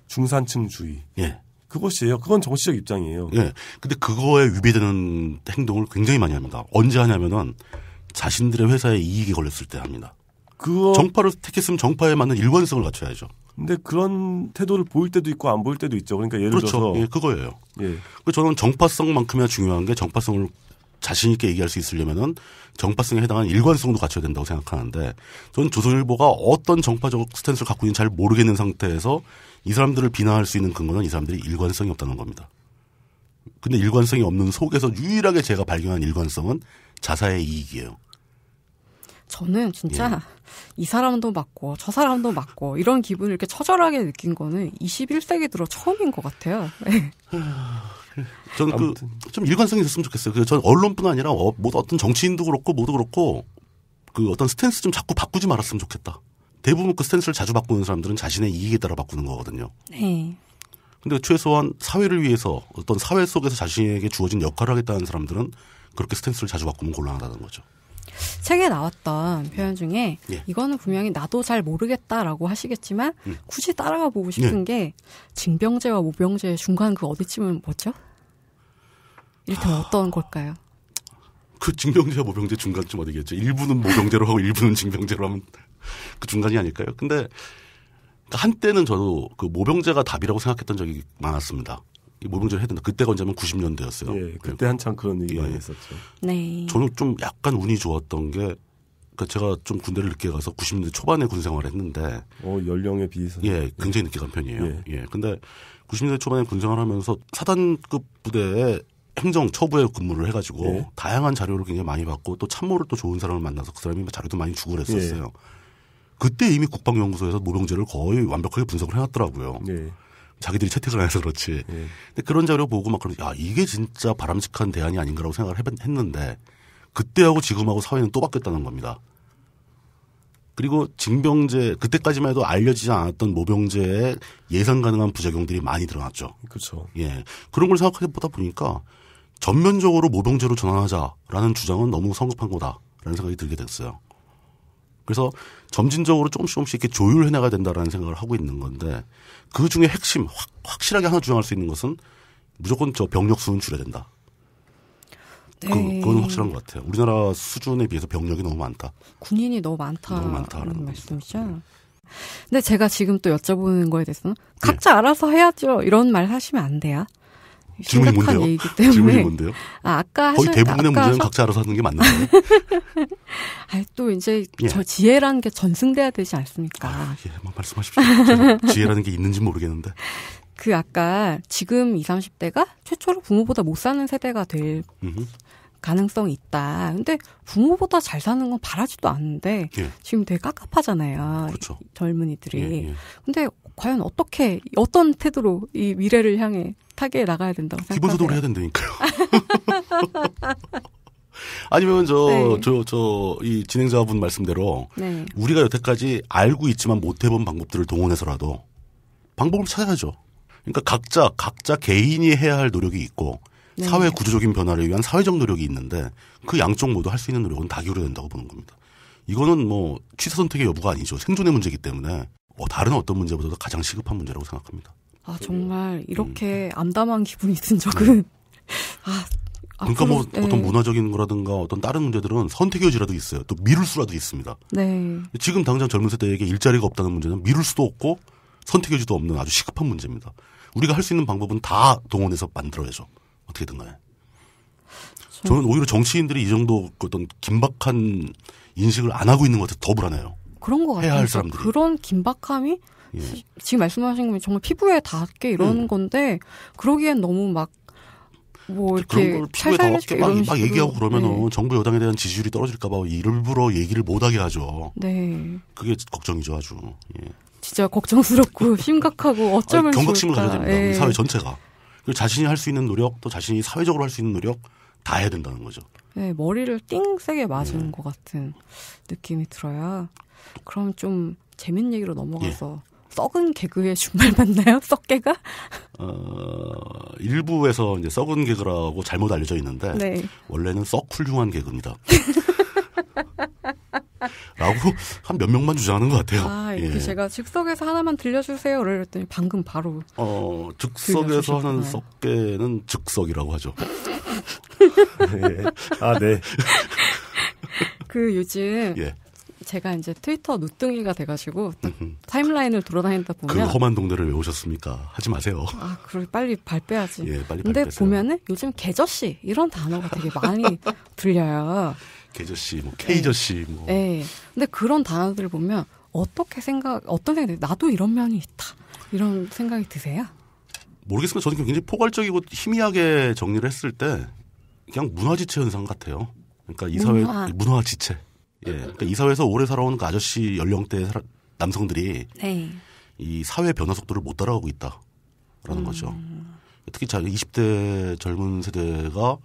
중산층주의. 예. 그것이에요. 그건 정치적 입장이에요. 예. 근데 그거에 위배되는 행동을 굉장히 많이 합니다. 언제 하냐면은 자신들의 회사에 이익이 걸렸을 때 합니다. 그 정파를 택했으면 정파에 맞는 일관성을 갖춰야죠. 근데 그런 태도를 보일 때도 있고 안 보일 때도 있죠. 그러니까 예를 그렇죠. 들어서 예, 그거예요. 예. 그 저는 정파성만큼이나 중요한 게 정파성을 자신 있게 얘기할 수 있으려면은 정파성에 해당하는 일관성도 갖춰야 된다고 생각하는데 저는 조선일보가 어떤 정파적 스탠스를 갖고 있는지 잘 모르겠는 상태에서 이 사람들을 비난할 수 있는 근거는 이 사람들이 일관성이 없다는 겁니다. 근데 일관성이 없는 속에서 유일하게 제가 발견한 일관성은 자사의 이익이에요. 저는 진짜 예. 이 사람도 맞고 저 사람도 맞고 이런 기분을 이렇게 처절하게 느낀 거는 21세기 들어 처음인 것 같아요. 예. 저는 그좀 일관성이 됐으면 좋겠어요. 그전 언론뿐 아니라 어, 뭐 어떤 정치인도 그렇고 모두 그렇고 그 어떤 스탠스 좀 자꾸 바꾸지 말았으면 좋겠다. 대부분 그 스탠스를 자주 바꾸는 사람들은 자신의 이익에 따라 바꾸는 거거든요. 네. 네. 근데 최소한 사회를 위해서 어떤 사회 속에서 자신에게 주어진 역할을 하겠다는 사람들은 그렇게 스탠스를 자주 바꾸면 곤란하다는 거죠. 책에 나왔던 표현 중에 예. 이거는 분명히 나도 잘 모르겠다라고 하시겠지만 음. 굳이 따라가 보고 싶은 예. 게 징병제와 모병제의 중간 그 어디쯤은 뭐죠? 일단 아. 어떤 걸까요? 그 징병제와 모병제 중간쯤 어디겠죠. 일부는 모병제로 하고 일부는 징병제로 하면 그 중간이 아닐까요? 근데 그러니까 한때는 저도 그 모병제가 답이라고 생각했던 적이 많았습니다. 모병제를 해야 된다. 그때가 언제면 90년대였어요. 예, 그때 한창 그런 얘기 예. 많이 했었죠. 네. 저는 좀 약간 운이 좋았던 게그 그러니까 제가 좀 군대를 늦게 가서 90년대 초반에 군 생활을 했는데 어, 연령에 비해서 예, 굉장히 늦게 간 편이에요. 예. 예. 근데 90년대 초반에 군 생활하면서 을 사단급 부대에 행정처부에 근무를 해가지고 네. 다양한 자료를 굉장히 많이 받고 또 참모를 또 좋은 사람을 만나서 그 사람이 자료도 많이 주고 그랬었어요. 네. 그때 이미 국방연구소에서 모병제를 거의 완벽하게 분석을 해놨더라고요. 네. 자기들이 채택을 안 해서 그렇지. 예. 근데 그런 자료 보고 막 그런 러야 이게 진짜 바람직한 대안이 아닌가라고 생각을 했는데 그때하고 지금하고 사회는 또 바뀌었다는 겁니다. 그리고 징병제 그때까지만 해도 알려지지 않았던 모병제의 예상 가능한 부작용들이 많이 드러났죠. 그렇죠. 예, 그런 걸 생각해 보다 보니까 전면적으로 모병제로 전환하자라는 주장은 너무 성급한 거다라는 생각이 들게 됐어요. 그래서 점진적으로 조금씩 조금씩 이렇게 조율해 나가야 된다라는 생각을 하고 있는 건데 그 중에 핵심 확, 확실하게 하나 주장할 수 있는 것은 무조건 저 병력 수는 줄여야 된다. 그, 네. 그, 그건 확실한 것 같아요. 우리나라 수준에 비해서 병력이 너무 많다. 군인이 너무 많다. 너무 많다라는 말씀이죠. 근데 제가 지금 또 여쭤보는 거에 대해서는 예. 각자 네. 알아서 해야죠. 이런 말 하시면 안 돼요. 질문이 뭔데요? 얘기이기 때문에. 질문이 뭔데요? 아, 아까 거의 대부분의 문제는 하셨... 각자 알아서 하는 게맞나요 아, 또 이제 예. 저 지혜라는 게 전승돼야 되지 않습니까? 아, 예, 뭐 말씀하십시오. 지혜라는 게 있는지 모르겠는데. 그 아까 지금 20, 30대가 최초로 부모보다 못 사는 세대가 될 가능성이 있다. 근데 부모보다 잘 사는 건 바라지도 않는데 예. 지금 되게 깝깝하잖아요. 그렇죠. 젊은이들이. 예, 예. 근데 과연 어떻게 어떤 태도로 이 미래를 향해 타게 나가야 된다고 생각하세요? 기본소득을 해야 된다니까요. 아니면 저저 저이 네. 진행자분 말씀대로 네. 우리가 여태까지 알고 있지만 못 해본 방법들을 동원해서라도 방법을 찾아야죠. 그러니까 각자 각자 개인이 해야 할 노력이 있고 네. 사회 구조적인 변화를 위한 사회적 노력이 있는데 그 양쪽 모두 할 수 있는 노력은 다 기울여야 된다고 보는 겁니다. 이거는 뭐 취사 선택의 여부가 아니죠. 생존의 문제이기 때문에 뭐 다른 어떤 문제보다도 가장 시급한 문제라고 생각합니다. 아 정말 이렇게 음. 암담한 기분이 든 적은 네. 아, 아. 그러니까 뭐 네. 어떤 문화적인 거라든가 어떤 다른 문제들은 선택의 여지라도 있어요. 또 미룰 수라도 있습니다. 네. 지금 당장 젊은 세대에게 일자리가 없다는 문제는 미룰 수도 없고 선택의 여지도 없는 아주 시급한 문제입니다. 우리가 할 수 있는 방법은 다 동원해서 만들어야죠. 어떻게든 간에. 저... 저는 오히려 정치인들이 이 정도 어떤 긴박한 인식을 안 하고 있는 것 같아서 더 불안해요. 그런 것 같아요. 해야 사람들이. 그런 긴박함이 예. 지금 말씀하신 건 정말 피부에 닿게 이런 음. 건데 그러기엔 너무 막 뭐 이렇게 그런 걸 피부에 닿게 막, 막 얘기하고 그러면은 네. 정부 여당에 대한 지지율이 떨어질까봐 일부러 얘기를 못하게 하죠. 네. 그게 걱정이죠 아주. 예. 진짜 걱정스럽고 심각하고 어쩌면 아니, 경각심을 좋을까. 가져야 됩니다. 예. 사회 전체가. 자신이 할 수 있는 노력 또 자신이 사회적으로 할 수 있는 노력 다 해야 된다는 거죠. 네, 머리를 띵 세게 맞은 네. 것 같은 느낌이 들어요 그럼 좀 재밌는 얘기로 넘어가서 예. 썩은 개그의 준말 맞나요? 썩개가? 어, 일부에서 이제 썩은 개그라고 잘못 알려져 있는데 네. 원래는 썩 훌륭한 개그입니다. 라고 한 몇 명만 주장하는 것 같아요. 아, 예. 제가 즉석에서 하나만 들려주세요. 그랬더니 방금 바로 어, 즉석에서 하는 썩개는 즉석이라고 하죠. 네. 아, 네. 그 요즘 예. 제가 이제 트위터 누뚱이가 돼가지고 타임라인을 돌아다니다 보면 그 험한 동네를 왜 오셨습니까? 하지 마세요. 아, 그걸 빨리 발 빼야지. 예, 빨리 근데 발 보면은 요즘 개저씨 이런 단어가 되게 많이 들려요. 개저씨뭐 케이저씨, 예. 뭐. 예. 근데 그런 단어들을 보면 어떻게 생각, 어떤 생각이 나도 이런 면이 있다. 이런 생각이 드세요? 모르겠습니다. 저는 굉장히 포괄적이고 희미하게 정리를 했을 때 그냥 문화 지체 현상 같아요. 그러니까 이 사회 문화 지체. 예. 그러니까 이사회에서 오래 살아온 그 아저씨 연령대 남성들이 네. 이 사회 변화 속도를 못 따라가고 있다라는 음. 거죠. 특히 자 20대 젊은 세대가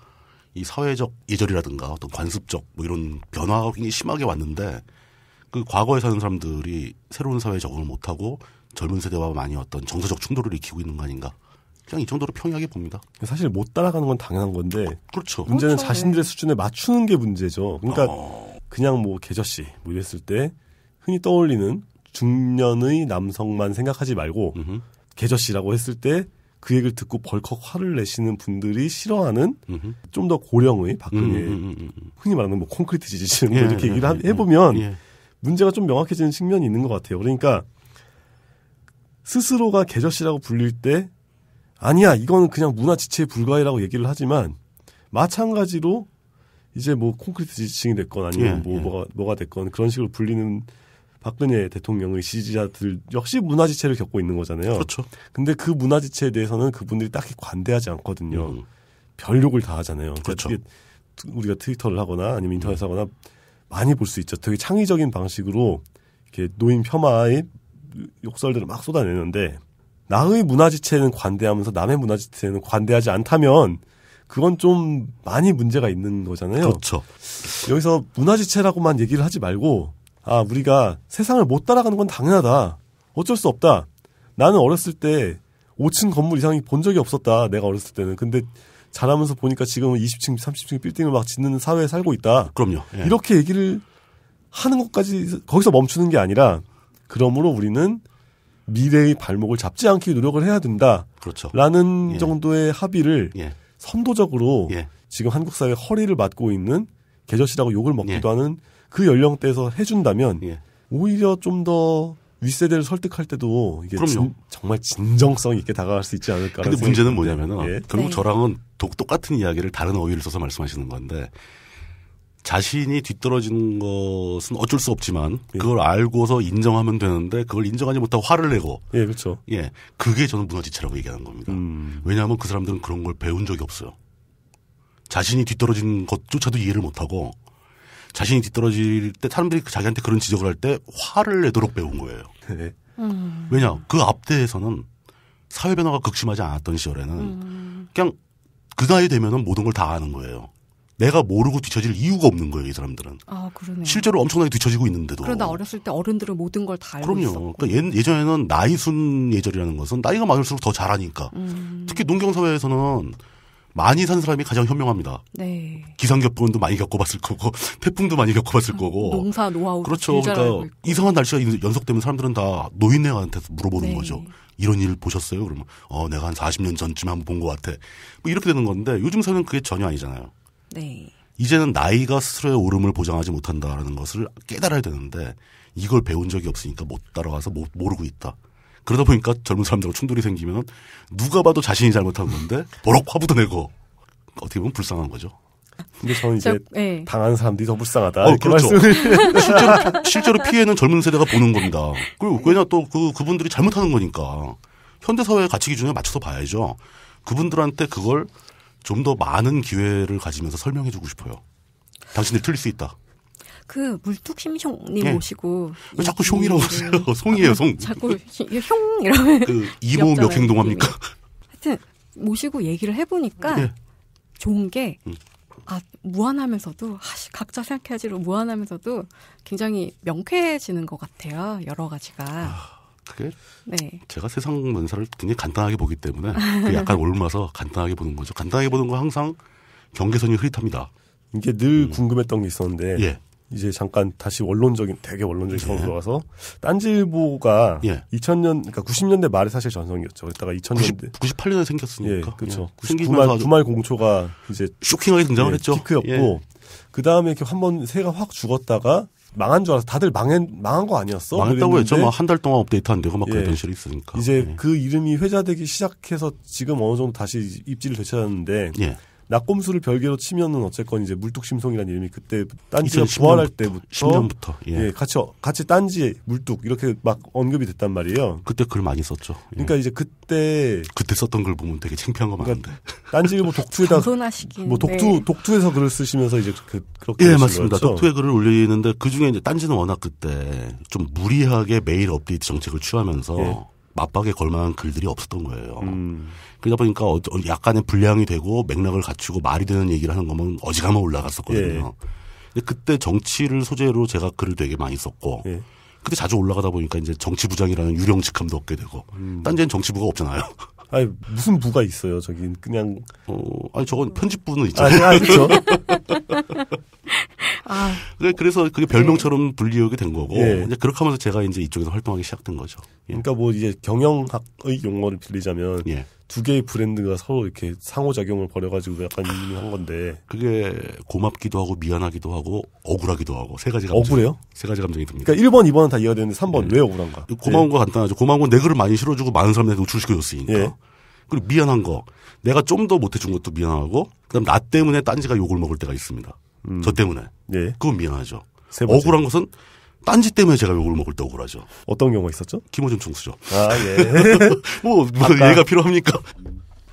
이 사회적 예절이라든가 어떤 관습적 뭐 이런 변화가 굉장히 심하게 왔는데 그 과거에 사는 사람들이 새로운 사회에 적응을 못하고 젊은 세대와 많이 어떤 정서적 충돌을 일으키고 있는 거 아닌가. 그냥 이 정도로 평이하게 봅니다. 사실 못 따라가는 건 당연한 건데. 그렇죠. 문제는 그렇죠. 자신들의 수준에 맞추는 게 문제죠. 그러니까 어... 그냥 뭐계좌씨뭐 뭐 이랬을 때 흔히 떠올리는 중년의 남성만 생각하지 말고 계좌씨라고 했을 때 그 얘기를 듣고 벌컥 화를 내시는 분들이 싫어하는 좀 더 고령의 박근혜 음, 음, 음, 흔히 말하는 뭐 콘크리트 지지층 뭐 예, 이렇게 예, 얘기를 예. 해보면 문제가 좀 명확해지는 측면이 있는 것 같아요. 그러니까 스스로가 계좌씨라고 불릴 때 아니야 이거는 그냥 문화 지체에 불과해라고 얘기를 하지만 마찬가지로 이제 뭐 콘크리트 지층이 됐건 아니면 예, 뭐 예. 뭐가 뭐가 됐건 그런 식으로 불리는 박근혜 대통령의 지지자들 역시 문화지체를 겪고 있는 거잖아요. 그렇죠. 근데 그 문화지체에 대해서는 그분들이 딱히 관대하지 않거든요. 음. 별 욕을 다 하잖아요. 그러니까 그렇죠. 그러니까 우리가 트위터를 하거나 아니면 음. 인터넷 음. 하거나 많이 볼 수 있죠. 되게 창의적인 방식으로 이렇게 노인 폄하의 욕설들을 막 쏟아내는데 나의 문화지체는 관대하면서 남의 문화지체는 관대하지 않다면 그건 좀 많이 문제가 있는 거잖아요. 그렇죠. 여기서 문화지체라고만 얘기를 하지 말고 아 우리가 세상을 못 따라가는 건 당연하다. 어쩔 수 없다. 나는 어렸을 때 5층 건물 이상이 본 적이 없었다. 내가 어렸을 때는. 근데 자라면서 보니까 지금은 20층, 30층 빌딩을 막 짓는 사회에 살고 있다. 그럼요. 예. 이렇게 얘기를 하는 것까지 거기서 멈추는 게 아니라 그러므로 우리는 미래의 발목을 잡지 않기 노력을 해야 된다. 그렇죠. 라는 예. 정도의 합의를 예. 선도적으로 예. 지금 한국 사회 허리를 맞고 있는 개저씨라고 욕을 먹기도 예. 하는 그 연령대에서 해준다면 예. 오히려 좀 더 윗세대를 설득할 때도 이게 진, 정말 진정성 있게 다가갈 수 있지 않을까. 근데 문제는 뭐냐면은 예. 결국 네. 저랑은 독 똑같은 이야기를 다른 어휘를 써서 말씀하시는 건데 자신이 뒤떨어지는 것은 어쩔 수 없지만 예. 그걸 알고서 인정하면 되는데 그걸 인정하지 못하고 화를 내고 예 그렇죠 예 그게 저는 문화지체라고 얘기하는 겁니다 음. 왜냐하면 그 사람들은 그런 걸 배운 적이 없어요 자신이 뒤떨어진 것조차도 이해를 못하고 자신이 뒤떨어질 때 사람들이 그 자기한테 그런 지적을 할 때 화를 내도록 배운 거예요 네. 음. 왜냐 그 앞대에서는 사회 변화가 극심하지 않았던 시절에는 음. 그냥 그 나이 되면은 모든 걸 다 아는 거예요 내가 모르고 뒤처질 이유가 없는 거예요, 이 사람들은. 아, 그러네. 실제로 엄청나게 뒤처지고 있는데도. 그러나 어렸을 때 어른들은 모든 걸 다 알고 그럼요. 있었고. 그러니까 예, 전에는 나이순 예절이라는 것은 나이가 많을수록 더 잘하니까. 음. 특히 농경 사회에서는 많이 산 사람이 가장 현명합니다. 네. 기상격변도 많이 겪어봤을 거고 태풍도 많이 겪어봤을 거고 농사 노하우 그렇죠. 그러니까 이상한 날씨가 연속되면 사람들은 다 노인네한테 물어보는 네. 거죠. 이런 일 보셨어요? 그러면 어 내가 한 40년 전쯤에 한 번 본 것 같아. 뭐 이렇게 되는 건데 요즘 사는 그게 전혀 아니잖아요. 네. 이제는 나이가 스스로의 오름을 보장하지 못한다라는 것을 깨달아야 되는데 이걸 배운 적이 없으니까 못 따라와서 못, 모르고 있다. 그러다 보니까 젊은 사람들과 충돌이 생기면 누가 봐도 자신이 잘못한 건데 버럭 화부도 내고 어떻게 보면 불쌍한 거죠. 근데 저는 이제 저, 네. 당한 사람들이 더 불쌍하다. 어, 그렇죠. 실제로, 실제로 피해는 젊은 세대가 보는 겁니다. 그리고 왜냐 또 그 그분들이 잘못하는 거니까 현대 사회의 가치 기준에 맞춰서 봐야죠. 그분들한테 그걸 좀더 많은 기회를 가지면서 설명해주고 싶어요. 당신들 틀릴 수 있다. 그 물뚝심송님 네. 예. 오시고 왜 자꾸 숑이라고 하세요? 송이에요, 송. 자꾸 숑 이러면 그 이모 몇 행동합니까? 네. 하여튼 모시고 얘기를 해보니까 네. 좋은 게 음. 아, 무한하면서도 하시, 각자 생각해야지로 무한하면서도 굉장히 명쾌해지는 것 같아요. 여러 가지가. 아. 그게 네. 제가 세상 문사를 굉장히 간단하게 보기 때문에 약간 옮아서 간단하게 보는 거죠. 간단하게 보는 건 항상 경계선이 흐릿합니다. 이게 늘 음. 궁금했던 게 있었는데 예. 이제 잠깐 다시 원론적인 되게 원론적인 쪽으로 예. 돌가서 딴지일보가 예. 2000년 그러니까 90년대 말에 사실 전성이었죠 그러다가 2000년대 90, 98년에 생겼으니까 예, 그렇죠. 예. 9말 구말 공초가 이제 쇼킹하게 등장을 예, 했죠. 피크였고 예. 그 다음에 이렇게 한번 새가 확 죽었다가 망한 줄 알아서 다들 망한 망한 거 아니었어? 망했다고 했죠. 막한 뭐 달 동안 업데이트 안 되고 막 그랬던 예. 이 있으니까. 이제 예. 그 이름이 회자되기 시작해서 지금 어느 정도 다시 입지를 되찾았는데 예. 낙곰수를 별개로 치면은 어쨌건 이제 물뚝심송이라는 이름이 그때 딴지가 부활할 때부터 10년부터 예. 예. 같이 같이 딴지 물뚝 이렇게 막 언급이 됐단 말이에요. 그때 글 많이 썼죠. 예. 그러니까 이제 그때 그때 썼던 글 보면 되게 창피한 거 그러니까 많은데. 그러니까 딴지뭐 독투에다 뭐 독투 네. 독투에서 글을 쓰시면서 이제 그, 그렇게 예 맞습니다. 거였죠? 독투에 글을 올리는데 그 중에 이제 딴지는 워낙 그때 좀 무리하게 매일 업데이트 정책을 취하면서. 예. 맞박에 걸만한 글들이 없었던 거예요. 음. 그러다 보니까 어, 어, 약간의 분량이 되고 맥락을 갖추고 말이 되는 얘기를 하는 거면 어지간하면 올라갔었거든요. 예. 근데 그때 정치를 소재로 제가 글을 되게 많이 썼고 예. 그때 자주 올라가다 보니까 이제 정치부장이라는 유령직함도 얻게 되고 음. 딴지는 정치부가 없잖아요. 아니 무슨 부가 있어요? 저긴 그냥 어 아니 저건 편집부는 있잖아요. 아니, 그렇죠. 아. 그래, 네, 그래서 그게 별명처럼 불리하게된 거고 예. 이제 그렇게 하면서 제가 이제 이쪽에서 활동하기 시작된 거죠. 예. 그러니까 뭐 이제 경영학의 용어를 빌리자면 예. 두 개의 브랜드가 서로 이렇게 상호작용을 벌여가지고 약간 유명한 건데. 그게 고맙기도 하고 미안하기도 하고 억울하기도 하고 세 가지 감정. 억울해요? 세 가지 감정이 듭니다. 그러니까 1번, 2번은 다 이해가 되는데 3번 네. 왜 억울한가? 고마운 네. 거 간단하죠. 고마운 건 내 글을 많이 실어주고 많은 사람들한테 노출시켜줬으니까. 네. 그리고 미안한 거. 내가 좀 더 못해준 것도 미안하고 그다음 나 때문에 딴지가 욕을 먹을 때가 있습니다. 음. 저 때문에. 네. 그건 미안하죠. 억울한 것은 딴지 때문에 제가 욕을 먹을 때 억울하죠. 어떤 경우가 있었죠? 김호준 총수죠. 아, 예. 뭐, 무슨 뭐 아까. 예가 필요합니까?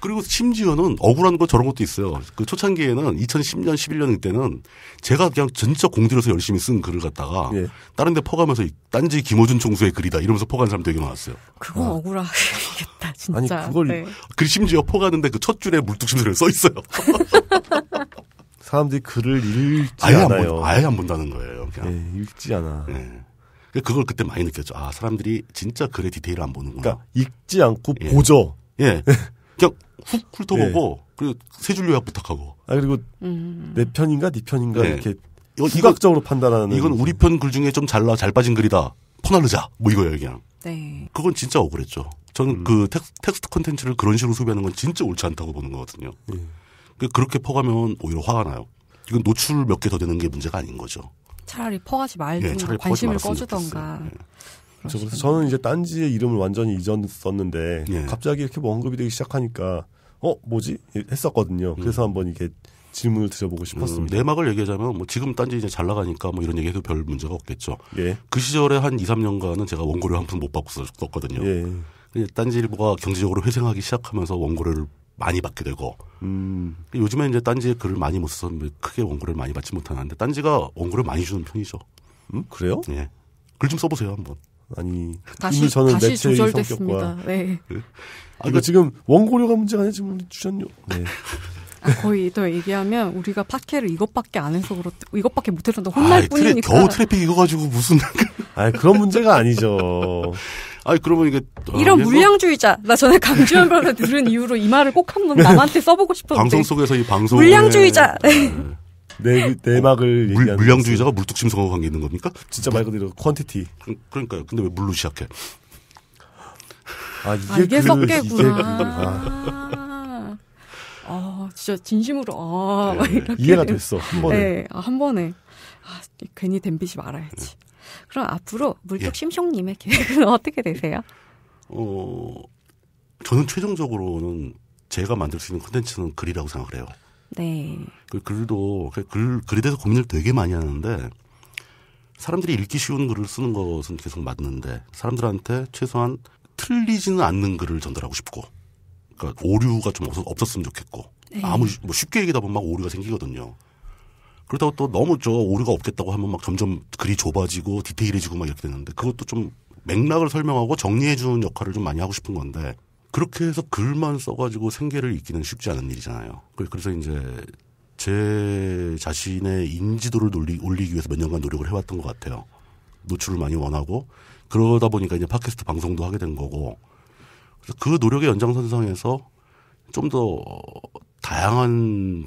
그리고 심지어는 억울한 거 저런 것도 있어요. 그 초창기에는 2010년, 11년 때는 제가 그냥 전짜 공들여서 열심히 쓴 글을 갖다가 예. 다른 데 퍼가면서 딴지 김호준 총수의 글이다 이러면서 퍼간 사람 되게 많았어요. 그건 아. 억울하겠다, 진짜. 아니, 그걸. 네. 글 그 심지어 퍼가는데 그 첫 줄에 물뚝심술을 써 있어요. 사람들이 글을 읽지 아예 않아요. 안 본, 아예 안 본다는 거예요. 그냥 네, 읽지 않아. 네. 그러니까 그걸 그때 많이 느꼈죠. 아 사람들이 진짜 글의 디테일을 안 보는구나. 그러니까 읽지 않고 예. 보죠. 예. 그냥 훅 훑어보고 네. 그리고 세 줄 요약 부탁하고. 아 그리고 음. 내 편인가 네 편인가 네. 이렇게 이건, 시각적으로 판단하는. 이건 우리 편 글 중에 좀 잘나 잘 빠진 글이다. 퍼날르자뭐 이거예요 그냥. 네. 그건 진짜 억울했죠. 저는 음. 그 텍스, 트 컨텐츠를 그런 식으로 소비하는 건 진짜 옳지 않다고 보는 거거든요. 네. 그 그렇게 퍼가면 오히려 화가 나요. 이건 노출 몇 개 더 되는 게 문제가 아닌 거죠. 차라리 퍼가지 말든 예, 관심을 꺼주던가. 예. 그렇죠. 그래서 저는 이제 딴지의 이름을 완전히 잊었었는데 예. 갑자기 이렇게 뭐 언급이 되기 시작하니까 어 뭐지 했었거든요. 그래서 음. 한번 이게 질문을 드려보고 음, 싶었습니다. 음, 내막을 얘기하자면 뭐 지금 딴지 이제 잘 나가니까 뭐 이런 얘기해도 별 문제가 없겠죠. 예. 그 시절에 한 2, 3년간은 제가 원고료 한 푼 못 받고 썼거든요. 예. 딴지일보가 경제적으로 회생하기 시작하면서 원고료를 많이 받게 되고 음. 요즘에 이제 딴지에 글을 많이 못 써서 뭐 크게 원고를 많이 받지 못하는데 딴지가 원고를 많이 주는 편이죠. 음? 그래요? 예. 글 좀 써보세요 한번. 아니 다시, 저는 다시 조절됐습니다. 네. 네. 아, 이거 지금 원고료가 문제가 아니라 지금 주셨요 네. 아, 거의 더 얘기하면 우리가 팟캐를 이것밖에 안 해서 그렇 이것밖에 못 해서 혼날 아이, 뿐이니까. 트레, 겨우 트래픽 이거 가지고 무슨 아 그런 문제가 아니죠. 아니 그러면 이게 이런 아, 물량주의자 나 전에 강주현 변호사 들은 이후로 이 말을 꼭 한번 네. 남한테 써보고 싶었는데 방송 속에서 이 방송 물량주의자 내, 네. 내막을 네, 물, 물량주의자가 물뚝심성하고 관계 있는 겁니까? 진짜 말 그대로 퀀티티 그, 러니까요 근데 왜 물로 시작해? 아 이게, 아, 이게 그, 석계구나. 이게 그, 아. 아, 진짜 진심으로 아, 네, 이해가 렇게 됐어 한 번에. 네, 아, 한 번에. 아, 괜히 댐비지 말아야지. 네. 그럼 앞으로 물뚝 예. 심숑님의 예. 계획은 어떻게 되세요? 어, 저는 최종적으로는 제가 만들 수 있는 컨텐츠는 글이라고 생각을 해요. 네. 그 글도 그 글 글에 대해서 고민을 되게 많이 하는데 사람들이 읽기 쉬운 글을 쓰는 것은 계속 맞는데 사람들한테 최소한 틀리지는 않는 글을 전달하고 싶고 그러니까 오류가 좀 없었으면 좋겠고 네. 아무 뭐 쉽게 얘기다 보면 막 오류가 생기거든요. 그렇다고 또 너무 저 오류가 없겠다고 하면 막 점점 글이 좁아지고 디테일해지고 막 이렇게 되는데 그것도 좀 맥락을 설명하고 정리해 주는 역할을 좀 많이 하고 싶은 건데 그렇게 해서 글만 써가지고 생계를 잇기는 쉽지 않은 일이잖아요. 그, 그래서 이제 제 자신의 인지도를 올리기 위해서 몇 년간 노력을 해왔던 것 같아요. 노출을 많이 원하고 그러다 보니까 이제 팟캐스트 방송도 하게 된 거고 그래서 그 노력의 연장선상에서 좀 더 다양한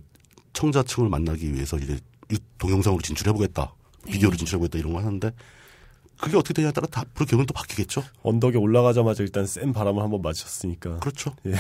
청자층을 만나기 위해서 이제 동영상으로 진출해보겠다. 비디오로 네. 진출해보겠다 이런 거 하는데 그게 어떻게 되냐에 따라 다 앞으로 결과는 또 바뀌겠죠. 언덕에 올라가자마자 일단 센 바람을 한번 맞으셨으니까. 그렇죠. 예.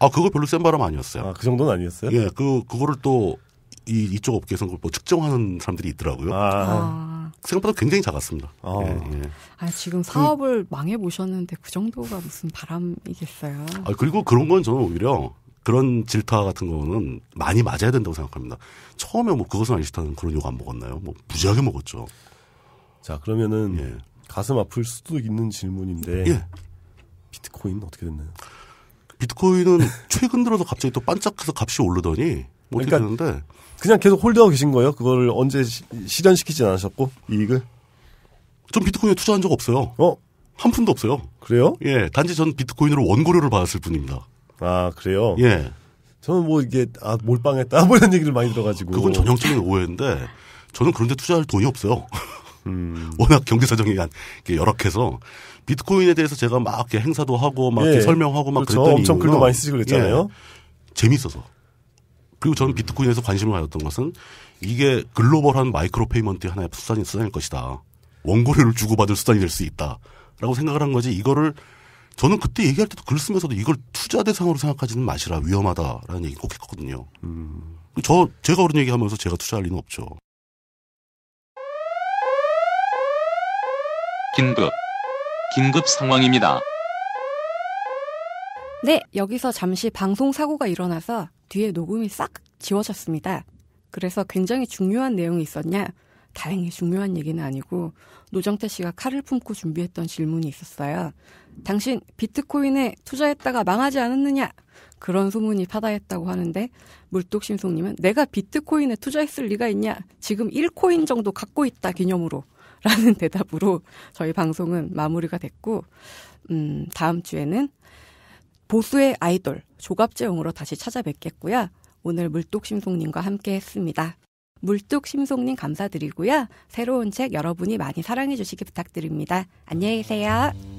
아, 그거 별로 센 바람 아니었어요. 아, 그 정도는 아니었어요? 예, 그, 그거를 또 이, 이쪽 업계에서 는뭐 측정하는 사람들이 있더라고요. 아. 아. 생각보다 굉장히 작았습니다. 아. 예, 예. 아 지금 그 사업을 그, 망해보셨는데 그 정도가 무슨 바람이겠어요? 아, 그리고 그런 건 저는 오히려 그런 질타 같은 거는 많이 맞아야 된다고 생각합니다. 처음에 뭐 그것은 아니 싫다는 그런 욕안 먹었나요? 뭐 무지하게 먹었죠. 자 그러면은 예. 가슴 아플 수도 있는 질문인데 예. 비트코인 어떻게 됐나요? 비트코인은 최근 들어서 갑자기 또 반짝해서 값이 오르더니 뭐 어떻게 그러니까 되는데 그냥 계속 홀드하고 계신 거예요? 그걸 언제 실현시키진 않으셨고 이익을? 전 비트코인에 투자한 적 없어요. 어? 한 푼도 없어요. 그래요? 예, 단지 전 비트코인으로 원고료를 받았을 뿐입니다. 아 그래요? 예. 저는 뭐 이게 아 몰빵했다 뭐 이런 얘기를 많이 들어가지고 그건 전형적인 오해인데 저는 그런데 투자할 돈이 없어요. 음. 워낙 경제 사정이 열악해서 비트코인에 대해서 제가 막 이렇게 행사도 하고 막 예. 설명하고 막 그렇죠. 그랬더니 엄청 글도 많이 쓰시고 그랬잖아요. 예. 재밌어서 그리고 저는 음. 비트코인에서 관심을 가졌던 것은 이게 글로벌한 마이크로 페이먼트의 하나의 수단이 수단일 것이다. 원고료를 주고받을 수단이 될 수 있다라고 생각을 한 거지 이거를 저는 그때 얘기할 때도 글 쓰면서도 이걸 투자 대상으로 생각하지는 마시라 위험하다라는 얘기 꼭 했거든요. 음. 저 제가 그런 얘기하면서 제가 투자할 리는 없죠. 긴급 긴급 상황입니다. 네, 여기서 잠시 방송 사고가 일어나서 뒤에 녹음이 싹 지워졌습니다. 그래서 굉장히 중요한 내용이 있었냐? 다행히 중요한 얘기는 아니고 노정태 씨가 칼을 품고 준비했던 질문이 있었어요. 당신 비트코인에 투자했다가 망하지 않았느냐? 그런 소문이 파다했다고 하는데 물뚝심송님은 내가 비트코인에 투자했을 리가 있냐? 지금 1코인 정도 갖고 있다 기념으로 라는 대답으로 저희 방송은 마무리가 됐고 음, 다음 주에는 보수의 아이돌 조갑재용으로 다시 찾아뵙겠고요. 오늘 물뚝심송님과 함께 했습니다. 물뚝심송님 감사드리고요. 새로운 책 여러분이 많이 사랑해주시기 부탁드립니다. 안녕히 계세요.